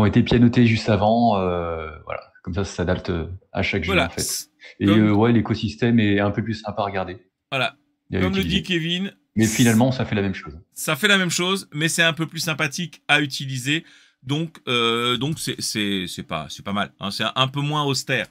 ont été, pianotés juste avant. voilà, comme ça, ça s'adapte à chaque jeu en fait. Et ouais, l'écosystème est un peu plus sympa à regarder. Voilà. Comme le dit Kevin, mais finalement, ça fait la même chose. Ça fait la même chose, mais c'est un peu plus sympathique à utiliser. Donc, euh, donc c'est pas, pas mal. Hein. c'est un, peu moins austère.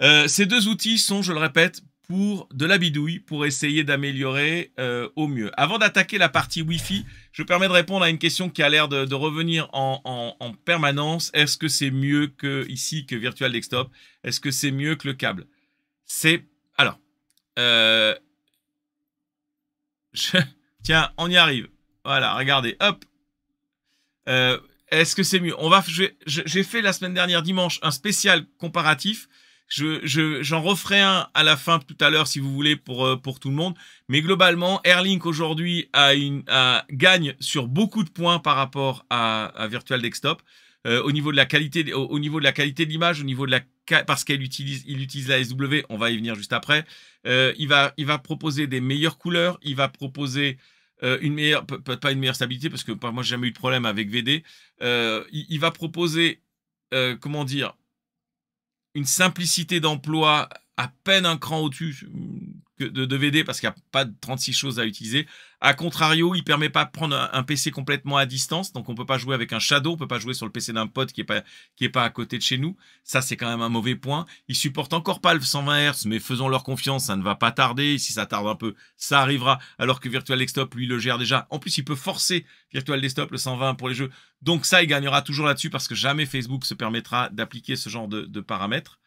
Euh, ces deux outils sont, je le répète, pour de la bidouille, pour essayer d'améliorer euh, au mieux. Avant d'attaquer la partie Wi-Fi, je permets de répondre à une question qui a l'air de, revenir en, permanence. Est-ce que c'est mieux que ici que Virtual Desktop Est-ce que c'est mieux que le câble C'est alors. Tiens, on y arrive. Voilà, regardez, hop. Euh, est-ce que c'est mieux On va. J'ai fait la semaine dernière dimanche un spécial comparatif. J'en je, referai un à la fin tout à l'heure si vous voulez pour, euh, pour tout le monde. Mais globalement, Airlink aujourd'hui a une, gagne sur beaucoup de points par rapport à Virtual Desktop. Euh, au niveau de la qualité, au, niveau de la qualité d'image l'image, au niveau de la parce qu'elle utilise, il utilise la SW. On va y venir juste après. Euh, il va, il va proposer des meilleures couleurs. Il va proposer euh, une meilleure, pas une meilleure stabilité parce que moi j'ai jamais eu de problème avec VD. Il, va proposer, comment dire, une simplicité d'emploi à peine un cran au-dessus de, de, VD parce qu'il n'y a pas de 36 choses à utiliser, a contrario, il permet pas de prendre un PC complètement à distance, donc on peut pas jouer avec un Shadow, on peut pas jouer sur le PC d'un pote qui est pas qui est pas à côté de chez nous. Ça c'est quand même un mauvais point. Il supporte encore pas le 120 Hz, mais faisons leur confiance, ça ne va pas tarder. Si ça tarde un peu, ça arrivera. Alors que Virtual Desktop lui le gère déjà. En plus, il peut forcer Virtual Desktop le 120 pour les jeux. Donc ça, il gagnera toujours là-dessus parce que jamais Facebook se permettra d'appliquer ce genre de paramètres.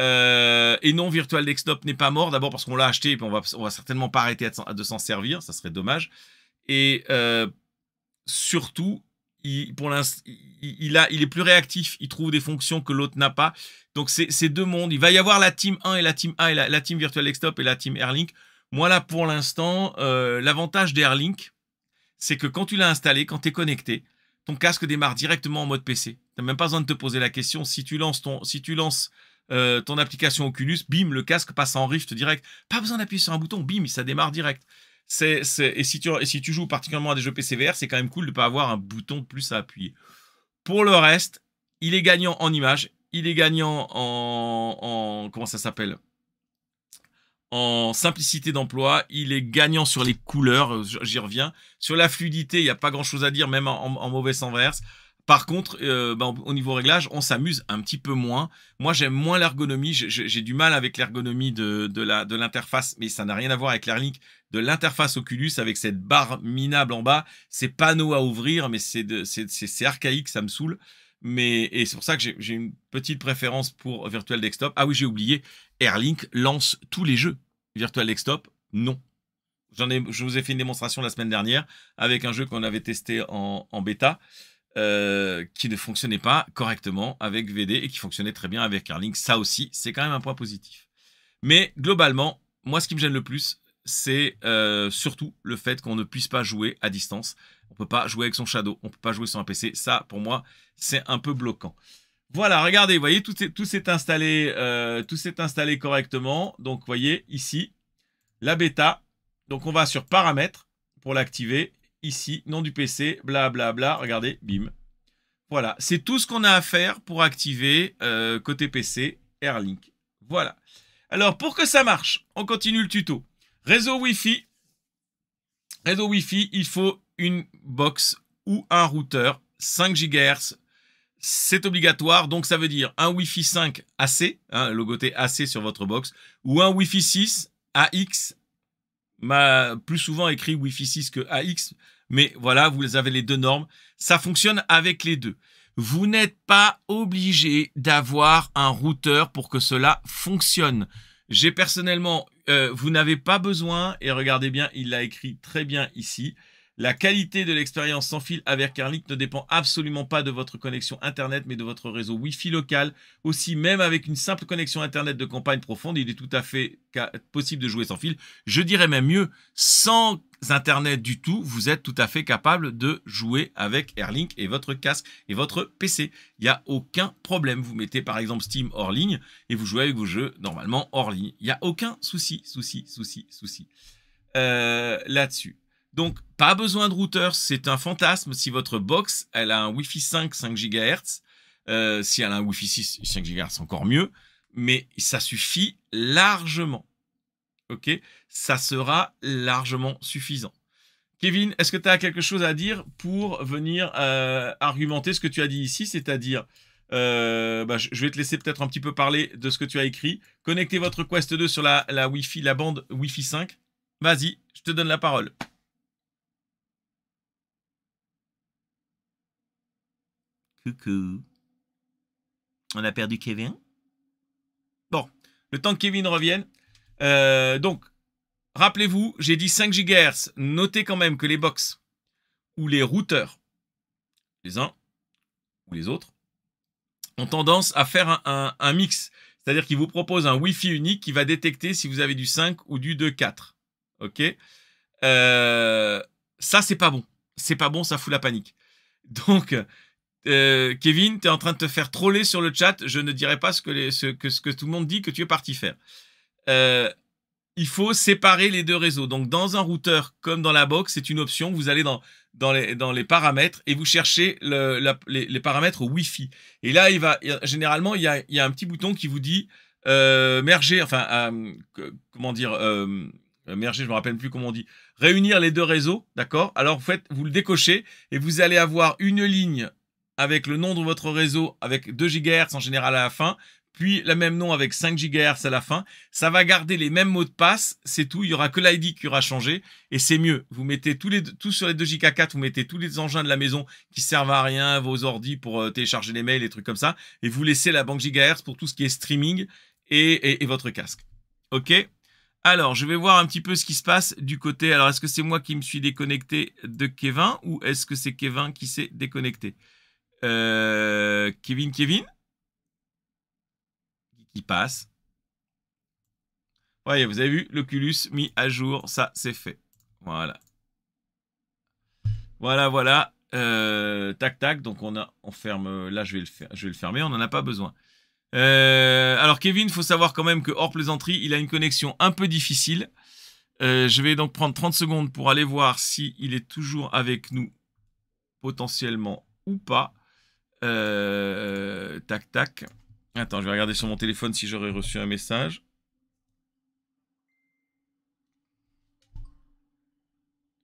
Euh, et non, Virtual Desktop n'est pas mort. D'abord parce qu'on l'a acheté et puis on va, on va certainement pas arrêter de s'en servir. Ça serait dommage. Et euh, surtout, il, pour l'instant, il, a, il est plus réactif. Il trouve des fonctions que l'autre n'a pas. Donc, c'est deux mondes. Il va y avoir la team 1 et la team 1, et la, team Virtual Desktop et la team Airlink. Moi, là, pour l'instant, euh, l'avantage d'Airlink, c'est que quand tu l'as installé, quand tu es connecté, ton casque démarre directement en mode PC. Tu n'as même pas besoin de te poser la question. Si tu lances, ton, si tu lances euh, ton application Oculus, bim, le casque passe en Rift direct. Pas besoin d'appuyer sur un bouton, bim, ça démarre direct. et, si tu, joues particulièrement à des jeux PC c'est quand même cool de ne pas avoir un bouton plus à appuyer. Pour le reste, il est gagnant en image, il est gagnant en, comment ça s'appelle en simplicité d'emploi, il est gagnant sur les couleurs, j'y reviens. Sur la fluidité, il n'y a pas grand chose à dire, même en, en, en mauvaise inverse. Par contre, euh, ben, au niveau réglage, on s'amuse un petit peu moins. Moi, j'aime moins l'ergonomie. J'ai du mal avec l'ergonomie de, de l'interface, de mais ça n'a rien à voir avec l'Airlink. De l'interface Oculus avec cette barre minable en bas, ces panneaux à ouvrir, mais c'est archaïque, ça me saoule. Mais, et c'est pour ça que j'ai une petite préférence pour Virtual Desktop. Ah oui, j'ai oublié, Airlink lance tous les jeux. Virtual Desktop, non. Ai, je vous ai fait une démonstration la semaine dernière avec un jeu qu'on avait testé en, en bêta. Euh, qui ne fonctionnait pas correctement avec VD et qui fonctionnait très bien avec Carling. Ça aussi, c'est quand même un point positif. Mais globalement, moi, ce qui me gêne le plus, c'est euh, surtout le fait qu'on ne puisse pas jouer à distance. On ne peut pas jouer avec son Shadow, on ne peut pas jouer sur un PC. Ça, pour moi, c'est un peu bloquant. Voilà, regardez, vous voyez, tout s'est installé, euh, installé correctement. Donc, vous voyez, ici, la bêta. Donc, on va sur Paramètres pour l'activer ici, nom du PC, blablabla, regardez, bim. Voilà, c'est tout ce qu'on a à faire pour activer euh, côté PC Airlink. Voilà. Alors, pour que ça marche, on continue le tuto. Réseau Wi-Fi. Réseau wi il faut une box ou un routeur 5 GHz. C'est obligatoire, donc ça veut dire un Wi-Fi 5 AC, hein, logoté AC sur votre box, ou un Wi-Fi 6 AX m'a plus souvent écrit Wi-Fi 6 que AX, mais voilà, vous avez les deux normes. Ça fonctionne avec les deux. Vous n'êtes pas obligé d'avoir un routeur pour que cela fonctionne. J'ai personnellement, euh, vous n'avez pas besoin, et regardez bien, il l'a écrit très bien ici, la qualité de l'expérience sans fil avec Airlink ne dépend absolument pas de votre connexion Internet, mais de votre réseau Wi-Fi local. Aussi, même avec une simple connexion Internet de campagne profonde, il est tout à fait possible de jouer sans fil. Je dirais même mieux, sans Internet du tout, vous êtes tout à fait capable de jouer avec Airlink et votre casque et votre PC. Il n'y a aucun problème. Vous mettez par exemple Steam hors ligne et vous jouez avec vos jeux normalement hors ligne. Il n'y a aucun souci, souci, souci, souci euh, là-dessus. Donc, pas besoin de routeur, c'est un fantasme. Si votre box, elle a un Wi-Fi 5, 5 GHz, si elle a un Wi-Fi 6, 5 GHz, encore mieux, mais ça suffit largement. OK Ça sera largement suffisant. Kevin, est-ce que tu as quelque chose à dire pour venir euh, argumenter ce que tu as dit ici, c'est-à-dire euh, bah, je vais te laisser peut-être un petit peu parler de ce que tu as écrit. Connectez votre Quest 2 sur la la bande Wi-Fi 5. Vas-y, je te donne la parole. Coucou. On a perdu Kevin. Bon, le temps que Kevin revienne. Euh, donc, rappelez-vous, j'ai dit 5 GHz. Notez quand même que les box ou les routeurs, les uns ou les autres, ont tendance à faire un, mix. C'est-à-dire qu'ils vous proposent un Wi-Fi unique qui va détecter si vous avez du 5 ou du 2.4. OK euh, Ça, c'est pas bon. C'est pas bon, ça fout la panique. Donc, euh, Kevin, tu es en train de te faire troller sur le chat. Je ne dirai pas ce que, ce, ce que tout le monde dit que tu es parti faire. Euh, il faut séparer les deux réseaux. Donc, dans un routeur comme dans la box, c'est une option. Vous allez dans, dans, les, dans les paramètres et vous cherchez les, paramètres Wi-Fi. Et là, il va, généralement, il y a, un petit bouton qui vous dit euh, merger, enfin, comment dire, merger, je me rappelle plus comment on dit, réunir les deux réseaux, d'accord Alors, en faites, vous le décochez et vous allez avoir une ligne avec le nom de votre réseau avec 2 GHz en général à la fin, puis le même nom avec 5 GHz à la fin. Ça va garder les mêmes mots de passe, c'est tout. Il y aura que l'ID qui aura changé et c'est mieux. Vous mettez tous les sur les 2 GK4, vous mettez tous les engins de la maison qui servent à rien, vos ordi pour euh, télécharger les mails, les trucs comme ça, et vous laissez la banque GHz pour tout ce qui est streaming et, et votre casque. Ok. Alors, je vais voir un petit peu ce qui se passe du côté. Alors, est-ce que c'est moi qui me suis déconnecté de Kevin ou est-ce que c'est Kevin qui s'est déconnecté euh, Kevin, Kevin Qui passe. Voyez, vous avez vu, l'Oculus mis à jour, ça c'est fait. Voilà. Voilà, voilà. Euh, tac, tac. Donc on, a, on ferme. Là, je vais le, je vais le fermer. On n'en a pas besoin. Euh, alors Kevin, il faut savoir quand même que hors plaisanterie, il a une connexion un peu difficile. je vais donc prendre 30 secondes pour aller voir s'il il est toujours avec nous potentiellement ou pas. Euh, tac, tac. Attends, je vais regarder sur mon téléphone si j'aurais reçu un message.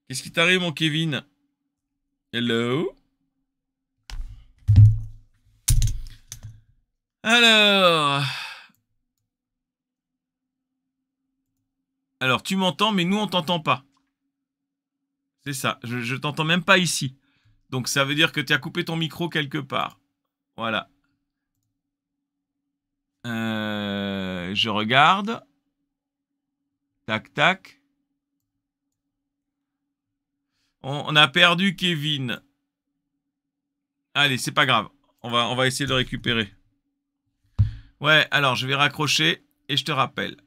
Qu'est-ce qui t'arrive, mon Kevin Hello Alors... Alors, tu m'entends, mais nous, on t'entend pas. C'est ça, je, je t'entends même pas ici. Donc ça veut dire que tu as coupé ton micro quelque part. Voilà. Euh, je regarde. Tac, tac. On, on a perdu Kevin. Allez, c'est pas grave. On va, on va essayer de récupérer. Ouais, alors je vais raccrocher et je te rappelle.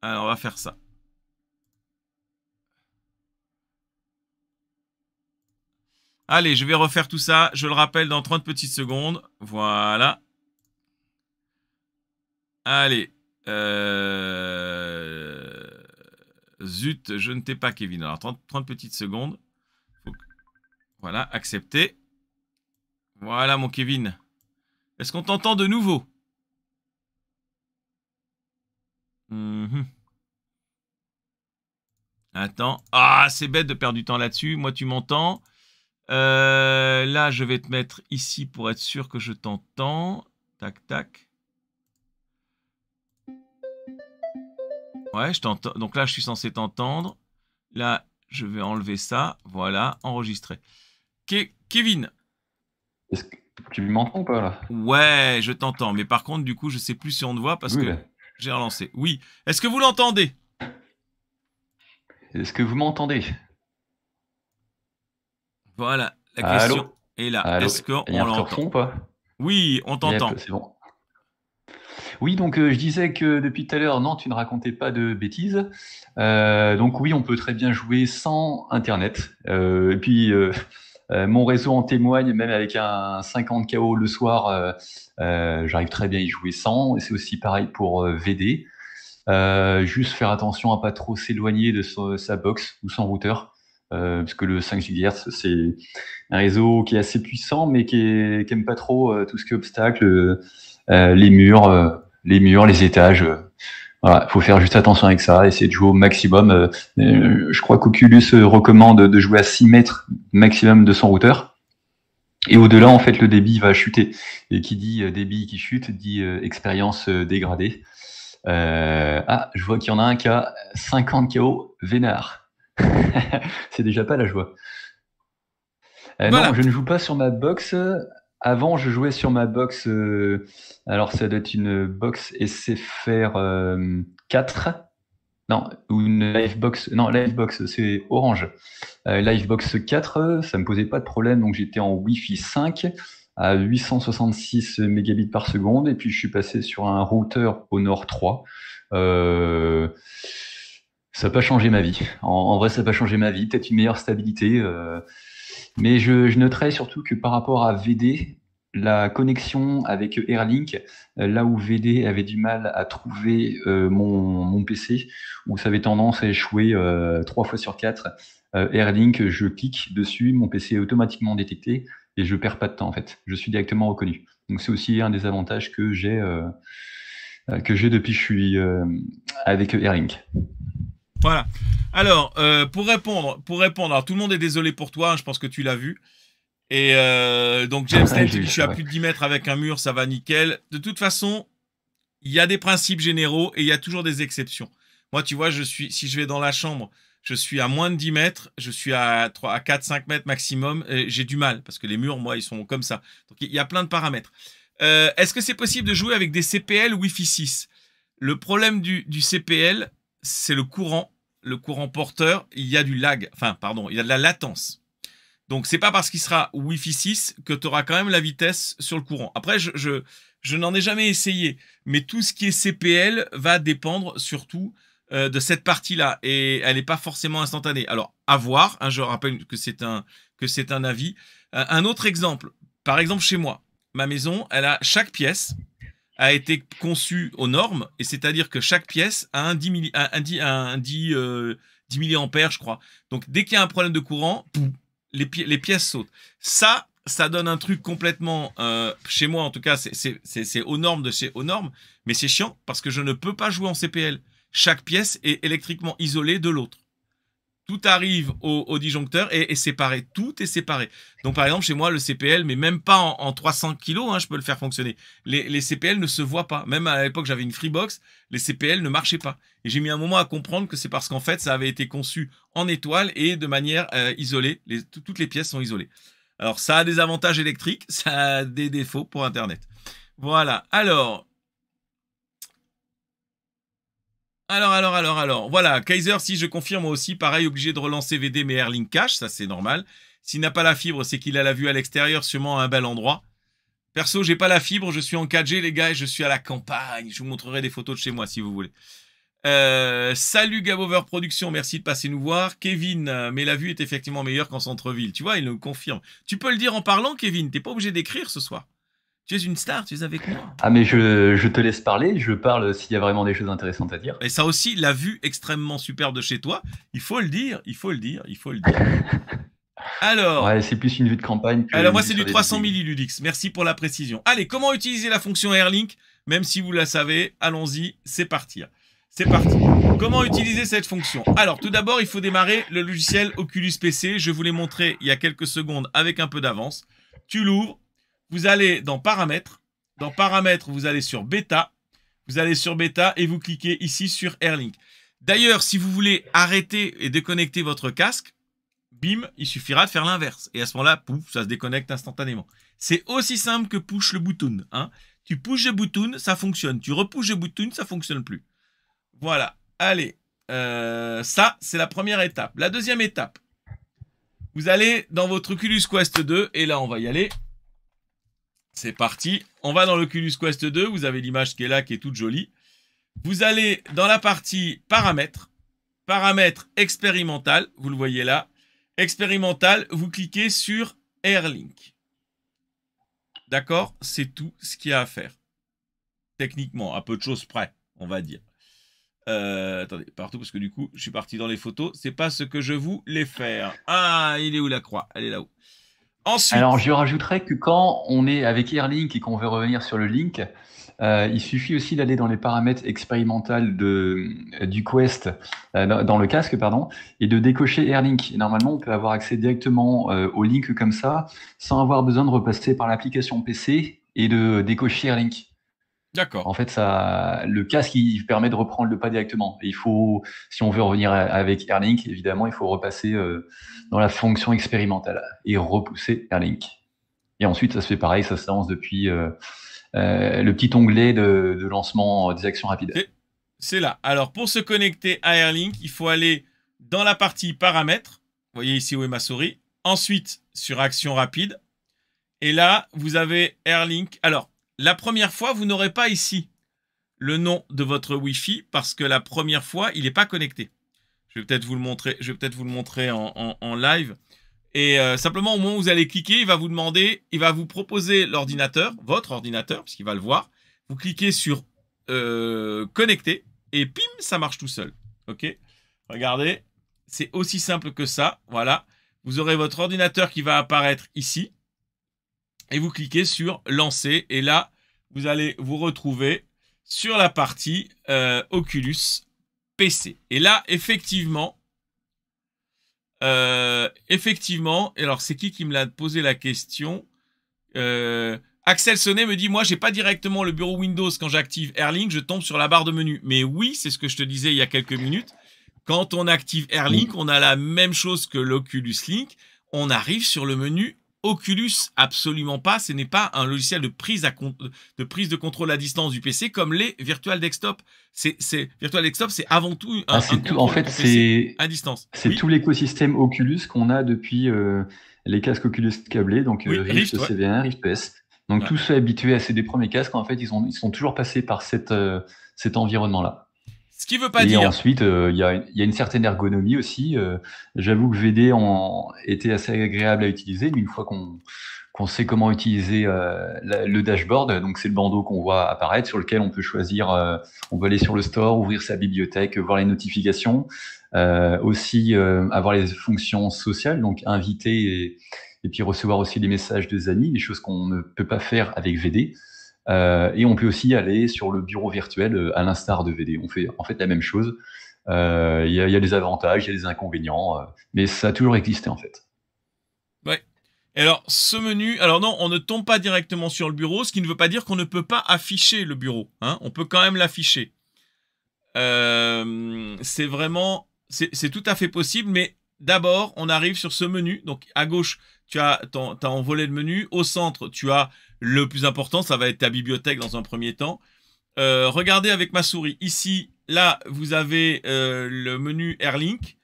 Alors on va faire ça. Allez, je vais refaire tout ça. Je le rappelle dans 30 petites secondes. Voilà. Allez. Euh, zut, je ne t'ai pas, Kevin. Alors, 30, petites secondes. Voilà, accepté. Voilà, mon Kevin. Est-ce qu'on t'entend de nouveau mhm. Attends. Ah, c'est bête de perdre du temps là-dessus. Moi, tu m'entends. Euh, là, je vais te mettre ici pour être sûr que je t'entends. Tac, tac. Ouais, je t'entends. Donc là, je suis censé t'entendre. Là, je vais enlever ça. Voilà, enregistré. Kevin. Est-ce que tu m'entends ou pas là Ouais, je t'entends. Mais par contre, du coup, je sais plus si on te voit parce que j'ai relancé. Oui. Est-ce que vous l'entendez Est-ce que vous m'entendez voilà, la question est là. Est-ce qu'on l'entend Oui, on t'entend. c'est bon. Oui, donc euh, je disais que depuis tout à l'heure, non, tu ne racontais pas de bêtises. Euh, donc oui, on peut très bien jouer sans Internet. Euh, et puis mon réseau en témoigne, même avec un 50 KO le soir, j'arrive très bien à y jouer sans. Et c'est aussi pareil pour VD. juste faire attention à pas trop s'éloigner de sa box ou son routeur euh, que le 5 GHz, c'est un réseau qui est assez puissant, mais qui n'aime pas trop euh, tout ce qui est obstacle, euh, euh, les murs, les murs, les étages. voilà, faut faire juste attention avec ça, essayer de jouer au maximum. je crois qu'Oculus recommande de jouer à 6 mètres maximum de son routeur. Et au-delà, en fait, le débit va chuter. Et qui dit débit qui chute, dit expérience dégradée. ah, je vois qu'il y en a un qui a 50 KO, Vénard c'est déjà pas la joie. Euh, non, je ne joue pas sur ma box. Avant, je jouais sur ma box. Euh, alors, ça doit être une box SFR 4. Euh, non, une Livebox. Non, Livebox, c'est orange. Livebox 4, ça me posait pas de problème. Donc, j'étais en Wi-Fi 5 à 866 mégabits par seconde. Et puis, je suis passé sur un routeur Honor 3. Euh ça n'a pas changé ma vie. En, vrai, ça n'a pas changé ma vie. Peut-être une meilleure stabilité. Euh. mais je, je noterais surtout que par rapport à VD, la connexion avec Airlink, euh, là où VD avait du mal à trouver euh, mon, PC, où ça avait tendance à échouer trois fois sur quatre, Airlink, je clique dessus, mon PC est automatiquement détecté et je perds pas de temps en fait. Je suis directement reconnu. Donc c'est aussi un des avantages que j'ai que j'ai depuis que je suis avec Airlink. Voilà. Alors, euh, pour répondre, pour répondre, tout le monde est désolé pour toi, hein, je pense que tu l'as vu. Et euh, donc James, je suis à plus de 10 mètres avec un mur, ça va nickel. De toute façon, il y a des principes généraux et il y a toujours des exceptions. Moi, tu vois, je suis, si je vais dans la chambre, je suis à moins de 10 mètres, je suis à, 3, à 4, 5 mètres maximum, j'ai du mal parce que les murs, moi, ils sont comme ça. Donc il y a plein de paramètres. Euh, est-ce que c'est possible de jouer avec des CPL Wi-Fi 6 Le problème du CPL, c'est le courant le courant porteur, il y a du lag, enfin pardon, il y a de la latence. Donc c'est pas parce qu'il sera Wi-Fi 6 que tu auras quand même la vitesse sur le courant. Après, je, je, n'en ai jamais essayé, mais tout ce qui est CPL va dépendre surtout euh, de cette partie-là et elle n'est pas forcément instantanée. Alors à voir, hein, je rappelle que c'est un que c'est un avis. Euh, un autre exemple, par exemple chez moi, ma maison, elle a chaque pièce, a été conçu aux normes, et c'est-à-dire que chaque pièce a un 10, milli, euh, milliampères, je crois. Donc dès qu'il y a un problème de courant, les, les pièces sautent. Ça, ça donne un truc complètement, euh, chez moi en tout cas, c'est aux normes de chez aux normes, mais c'est chiant parce que je ne peux pas jouer en CPL. Chaque pièce est électriquement isolée de l'autre tout arrive au, disjoncteur et, est séparé. Tout est séparé. Donc, par exemple, chez moi, le CPL, mais même pas en, 300 kilos, hein, je peux le faire fonctionner. Les, CPL ne se voient pas. Même à l'époque, j'avais une Freebox, les CPL ne marchaient pas. Et j'ai mis un moment à comprendre que c'est parce qu'en fait, ça avait été conçu en étoile et de manière euh, isolée. toutes les pièces sont isolées. Alors, ça a des avantages électriques, ça a des défauts pour Internet. Voilà. Alors, Alors, alors, alors, alors. Voilà, Kaiser, si je confirme aussi, pareil, obligé de relancer VD mais Erling Cash, ça c'est normal. S'il n'a pas la fibre, c'est qu'il a la vue à l'extérieur, sûrement à un bel endroit. Perso, j'ai pas la fibre, je suis en 4G, les gars, et je suis à la campagne. Je vous montrerai des photos de chez moi si vous voulez. Euh, salut Gabover Production, merci de passer nous voir. Kevin, euh, mais la vue est effectivement meilleure qu'en centre-ville. Tu vois, il nous confirme. Tu peux le dire en parlant, Kevin, t'es pas obligé d'écrire ce soir. Tu es une star, tu es avec moi. Ah, mais je, te laisse parler, je parle s'il y a vraiment des choses intéressantes à dire. Et ça aussi, la vue extrêmement superbe de chez toi, il faut le dire, il faut le dire, il faut le dire. Alors. Ouais, c'est plus une vue de campagne. alors, moi, c'est du 300 milliludix. Merci pour la précision. Allez, comment utiliser la fonction Airlink Même si vous la savez, allons-y, c'est parti. C'est parti. Comment utiliser cette fonction Alors, tout d'abord, il faut démarrer le logiciel Oculus PC. Je vous l'ai montré il y a quelques secondes avec un peu d'avance. Tu l'ouvres, vous allez dans Paramètres. Dans Paramètres, vous allez sur Bêta. Vous allez sur Bêta et vous cliquez ici sur Airlink. D'ailleurs, si vous voulez arrêter et déconnecter votre casque, bim, il suffira de faire l'inverse. Et à ce moment-là, pouf, ça se déconnecte instantanément. C'est aussi simple que push le bouton. Hein. Tu pushes le bouton, ça fonctionne. Tu repousses le bouton, ça fonctionne plus. Voilà. Allez. Euh, ça, c'est la première étape. La deuxième étape, vous allez dans votre Oculus Quest 2, et là, on va y aller. C'est parti. On va dans l'Oculus Quest 2. Vous avez l'image qui est là, qui est toute jolie. Vous allez dans la partie paramètres. Paramètres expérimental. Vous le voyez là. Expérimental. Vous cliquez sur Airlink. D'accord C'est tout ce qu'il y a à faire. Techniquement, à peu de choses près, on va dire. Euh, attendez, partout, parce que du coup, je suis parti dans les photos. C'est pas ce que je voulais faire. Ah, il est où la croix Elle est là-haut. Alors, je rajouterais que quand on est avec Airlink et qu'on veut revenir sur le link, euh, il suffit aussi d'aller dans les paramètres expérimentales de, euh, du Quest, euh, dans le casque, pardon, et de décocher Airlink. normalement, on peut avoir accès directement au link comme ça, sans avoir besoin de repasser par l'application PC et de décocher Airlink. D'accord. En fait, ça, le casque, qui permet de reprendre le pas directement. Et il faut, si on veut revenir avec Airlink, évidemment, il faut repasser euh, dans la fonction expérimentale et repousser Airlink. Et ensuite, ça se fait pareil, ça se lance depuis euh, euh, le petit onglet de, lancement des actions rapides. C'est là. Alors, pour se connecter à Airlink, il faut aller dans la partie paramètres. Vous voyez ici où est ma souris. Ensuite, sur action rapide. Et là, vous avez Airlink. Alors, la première fois, vous n'aurez pas ici le nom de votre Wi-Fi parce que la première fois, il n'est pas connecté. Je vais peut-être vous le montrer, je vais peut-être vous le montrer en, live. Et euh, simplement, au moment où vous allez cliquer, il va vous demander, il va vous proposer l'ordinateur, votre ordinateur, puisqu'il va le voir. Vous cliquez sur euh, connecter et pim, ça marche tout seul. OK Regardez, c'est aussi simple que ça. Voilà. Vous aurez votre ordinateur qui va apparaître ici et vous cliquez sur lancer et là vous allez vous retrouver sur la partie euh, Oculus PC. Et là effectivement, euh, effectivement, et alors c'est qui qui me l'a posé la question euh, Axel Sonnet me dit moi j'ai pas directement le bureau Windows quand j'active Airlink, je tombe sur la barre de menu. Mais oui, c'est ce que je te disais il y a quelques minutes. Quand on active Airlink, on a la même chose que l'Oculus Link. On arrive sur le menu Oculus, absolument pas. Ce n'est pas un logiciel de prise, de contrôle à distance du PC comme les Virtual Desktop. C'est, Virtual Desktop, c'est avant tout un, ah, en fait, c'est à distance. C'est tout l'écosystème Oculus qu'on a depuis euh, les casques Oculus câblés, donc euh, Rift, CV1, Rift Donc tous ceux habitués à ces deux premiers casques, en fait, ils, ont, sont toujours passés par euh, cet environnement-là veut pas et dire. ensuite, euh, il y, a une certaine ergonomie aussi. Euh, j'avoue que VD en, était assez agréable à utiliser, mais une fois qu'on sait comment utiliser euh, le dashboard, donc c'est le bandeau qu'on voit apparaître sur lequel on peut choisir, on peut aller sur le store, ouvrir sa bibliothèque, voir les notifications, aussi avoir les fonctions sociales, donc inviter et, et, puis recevoir aussi les messages des amis, des choses qu'on ne peut pas faire avec VD. Euh, et on peut aussi aller sur le bureau virtuel euh, à l'instar de VD. On fait en fait la même chose. Euh, il y, a des avantages, il y a des inconvénients, mais ça a toujours existé en fait. Ouais. Alors ce menu, alors non, on ne tombe pas directement sur le bureau, ce qui ne veut pas dire qu'on ne peut pas afficher le bureau. Hein. On peut quand même l'afficher. c'est vraiment, c'est tout à fait possible, mais d'abord on arrive sur ce menu. Donc à gauche, tu as, ton as envolé le menu. Au centre, tu as le plus important, ça va être ta bibliothèque dans un premier temps. Euh, regardez avec ma souris. Ici, là, vous avez euh, le menu Airlink.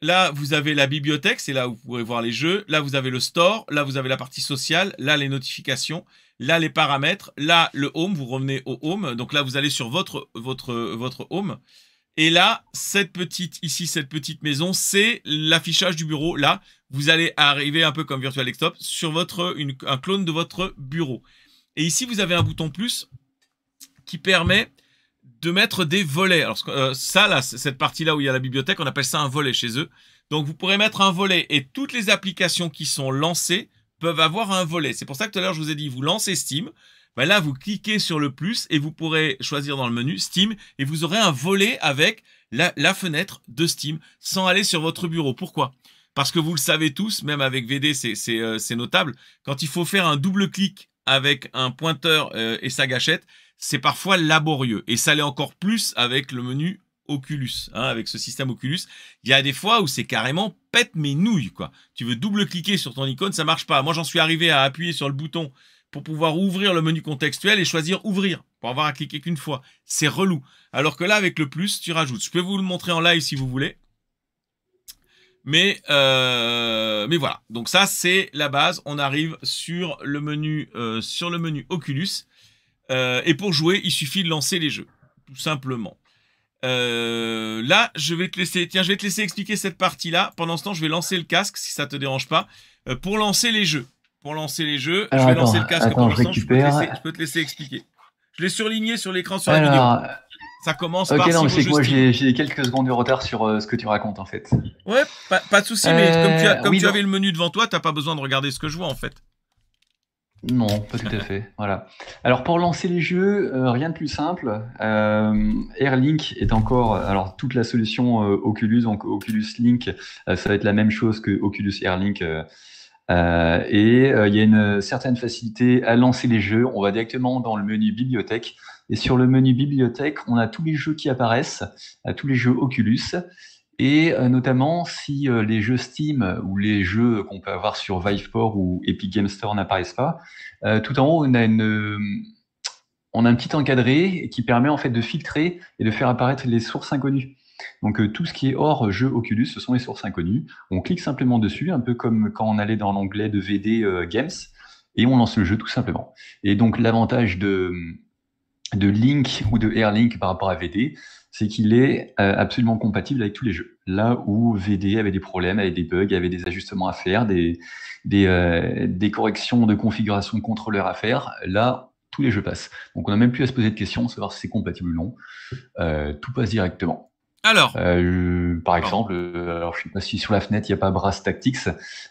Là, vous avez la bibliothèque, c'est là où vous pouvez voir les jeux. Là, vous avez le store. Là, vous avez la partie sociale. Là, les notifications. Là, les paramètres. Là, le home. Vous revenez au home. Donc là, vous allez sur votre, votre, votre home. Et là, cette petite, ici, cette petite maison, c'est l'affichage du bureau. Là, vous allez arriver un peu comme Virtual Desktop sur votre, un clone de votre bureau. Et ici, vous avez un bouton plus qui permet de mettre des volets. Alors euh, ça, là, cette partie-là où il y a la bibliothèque, on appelle ça un volet chez eux. Donc vous pourrez mettre un volet et toutes les applications qui sont lancées peuvent avoir un volet. C'est pour ça que tout à l'heure, je vous ai dit, vous lancez Steam, ben là, vous cliquez sur le plus et vous pourrez choisir dans le menu Steam et vous aurez un volet avec la, fenêtre de Steam sans aller sur votre bureau. Pourquoi Parce que vous le savez tous, même avec VD, euh, c'est notable, quand il faut faire un double clic avec un pointeur euh, et sa gâchette, c'est parfois laborieux. Et ça l'est encore plus avec le menu Oculus, hein, avec ce système Oculus. Il y a des fois où c'est carrément pète mes nouilles, Tu veux double-cliquer sur ton icône, ça marche pas. Moi, j'en suis arrivé à appuyer sur le bouton pour pouvoir ouvrir le menu contextuel et choisir ouvrir pour avoir à cliquer qu'une fois. C'est relou. Alors que là, avec le plus, tu rajoutes. Je peux vous le montrer en live si vous voulez. Mais, euh, mais voilà. Donc ça, c'est la base. On arrive sur le menu, euh, sur le menu Oculus. Euh, et pour jouer, il suffit de lancer les jeux, tout simplement. là, je vais te laisser. Tiens, je vais te laisser expliquer cette partie-là. Pendant ce temps, je vais lancer le casque si ça te dérange pas pour lancer les jeux pour lancer les jeux. je vais lancer le casque attends, pour Je, peux te laisser expliquer. Je l'ai surligné sur l'écran sur la Ça commence par. Ok, que moi j'ai quelques secondes de retard sur euh, ce que tu racontes en fait. Ouais, pas, de souci, mais comme tu, euh, avais le menu devant toi, t'as pas besoin de regarder ce que je vois en fait. Non, pas tout à fait. Voilà. Alors pour lancer les jeux, euh, rien de plus simple. Euh, AirLink est encore, alors toute la solution Oculus, donc Oculus Link, ça va être la même chose que Oculus AirLink euh, et euh, il y a une certaine facilité à lancer les jeux. On va directement dans le menu bibliothèque. Et sur le menu bibliothèque, on a tous les jeux qui apparaissent, tous les jeux Oculus. Et euh, notamment, si les jeux Steam ou les jeux qu'on peut avoir sur Viveport ou Epic Games Store n'apparaissent pas, tout en haut, on a une, on a un petit encadré qui permet en fait de filtrer et de faire apparaître les sources inconnues. Donc euh, tout ce qui est hors jeu Oculus, ce sont les sources inconnues. On clique simplement dessus, un peu comme quand on allait dans l'onglet de VD euh, Games, et on lance le jeu tout simplement. Et donc l'avantage de, Link ou de Airlink par rapport à VD, c'est qu'il est euh, absolument compatible avec tous les jeux. Là où VD avait des problèmes, avait des bugs, avait des ajustements à faire, des, corrections de configuration de contrôleur à faire, là, tous les jeux passent. Donc on n'a même plus à se poser de questions, savoir si c'est compatible ou non. tout passe directement. Alors, euh, par exemple, euh, alors je sais pas si sur la fenêtre il n'y a pas Brass Tactics.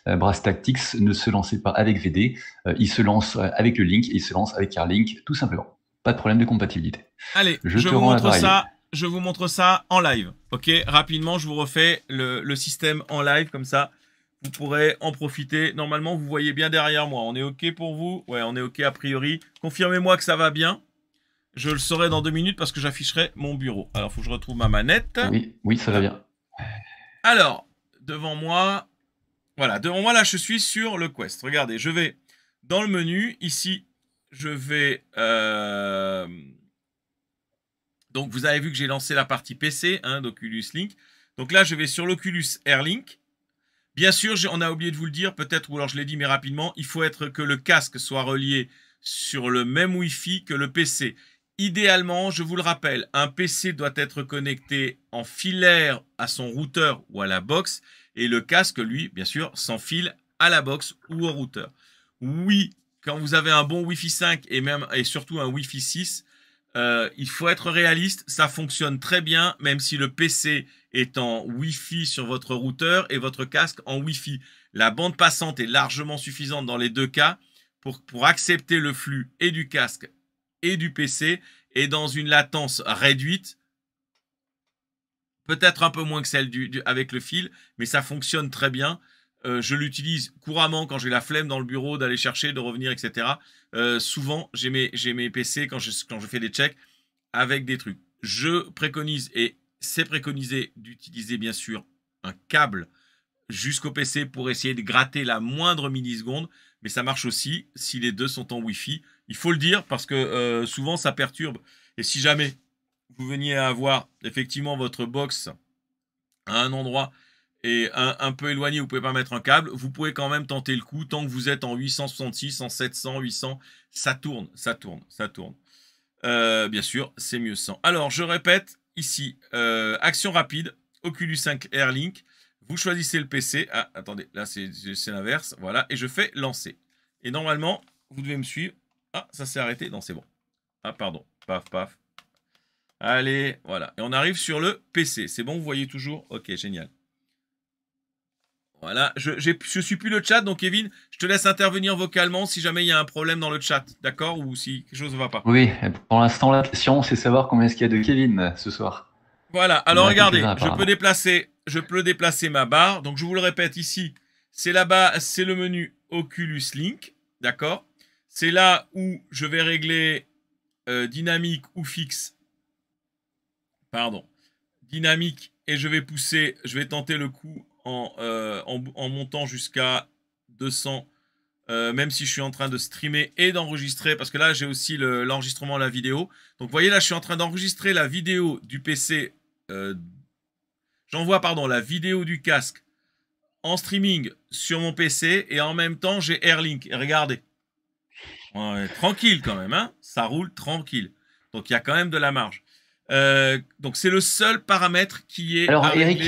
Euh, Brass Tactics ne se lançait pas avec VD, il se lance avec le Link, il se lance avec Link, tout simplement. Pas de problème de compatibilité. Allez, je, vous montre ça. Je vous montre ça en live. Ok, rapidement, je vous refais le, le, système en live comme ça. Vous pourrez en profiter. Normalement, vous voyez bien derrière moi. On est ok pour vous Ouais, on est ok a priori. Confirmez-moi que ça va bien. Je le saurai dans deux minutes parce que j'afficherai mon bureau. Alors, faut que je retrouve ma manette. Oui, oui, ça va bien. Alors, devant moi, voilà, devant moi, là, je suis sur le quest. Regardez, je vais dans le menu. Ici, je vais... Euh, donc, vous avez vu que j'ai lancé la partie PC hein, d'Oculus Link. Donc là, je vais sur l'Oculus Air Link. Bien sûr, on a oublié de vous le dire, peut-être, ou alors je l'ai dit, mais rapidement, il faut être que le casque soit relié sur le même Wi-Fi que le PC. Idéalement, je vous le rappelle, un PC doit être connecté en filaire à son routeur ou à la box et le casque, lui, bien sûr, s'enfile à la box ou au routeur. Oui, quand vous avez un bon Wi-Fi 5 et même et surtout un Wi-Fi 6, euh, il faut être réaliste, ça fonctionne très bien, même si le PC est en Wi-Fi sur votre routeur et votre casque en Wi-Fi. La bande passante est largement suffisante dans les deux cas pour, pour accepter le flux et du casque et du PC et dans une latence réduite, peut-être un peu moins que celle du, avec le fil, mais ça fonctionne très bien. Euh, je l'utilise couramment quand j'ai la flemme dans le bureau d'aller chercher, de revenir, etc. Euh, souvent, j'ai mes, mes, PC quand je, quand je fais des checks avec des trucs. Je préconise, et c'est préconisé, d'utiliser bien sûr un câble jusqu'au PC pour essayer de gratter la moindre milliseconde, mais ça marche aussi si les deux sont en Wi-Fi. Il faut le dire parce que euh, souvent ça perturbe. Et si jamais vous veniez à avoir effectivement votre box à un endroit et un, peu éloigné, vous pouvez pas mettre un câble, vous pouvez quand même tenter le coup tant que vous êtes en 866, en 700, 800, ça tourne, ça tourne, ça tourne. Euh, bien sûr, c'est mieux sans. Alors, je répète ici, euh, action rapide, Oculus 5 Airlink, vous choisissez le PC. Ah, attendez, là c'est l'inverse, voilà, et je fais lancer. Et normalement, vous devez me suivre. Ah, ça s'est arrêté. Non, c'est bon. Ah, pardon. Paf, paf. Allez, voilà. Et on arrive sur le PC. C'est bon, vous voyez toujours Ok, génial. Voilà, je ne suis plus le chat, donc Kevin, je te laisse intervenir vocalement si jamais il y a un problème dans le chat, d'accord Ou si quelque chose ne va pas. Oui, pour l'instant, la question, c'est savoir combien il qu'il y a de Kevin ce soir. Voilà, alors regardez, je peux, déplacer, je peux déplacer ma barre. Donc, je vous le répète ici, c'est là-bas, c'est le menu Oculus Link, d'accord c'est là où je vais régler euh, dynamique ou fixe. Pardon. Dynamique et je vais pousser, je vais tenter le coup en, euh, montant jusqu'à 200. Euh, même si je suis en train de streamer et d'enregistrer, parce que là j'ai aussi l'enregistrement de la vidéo. Donc vous voyez là, je suis en train d'enregistrer la vidéo du PC. J'envoie, pardon, la vidéo du casque en streaming sur mon PC et en même temps j'ai Airlink. regardez tranquille quand même, hein. ça roule tranquille. Donc il y a quand même de la marge. Euh, donc c'est le seul paramètre qui est Alors, Eric,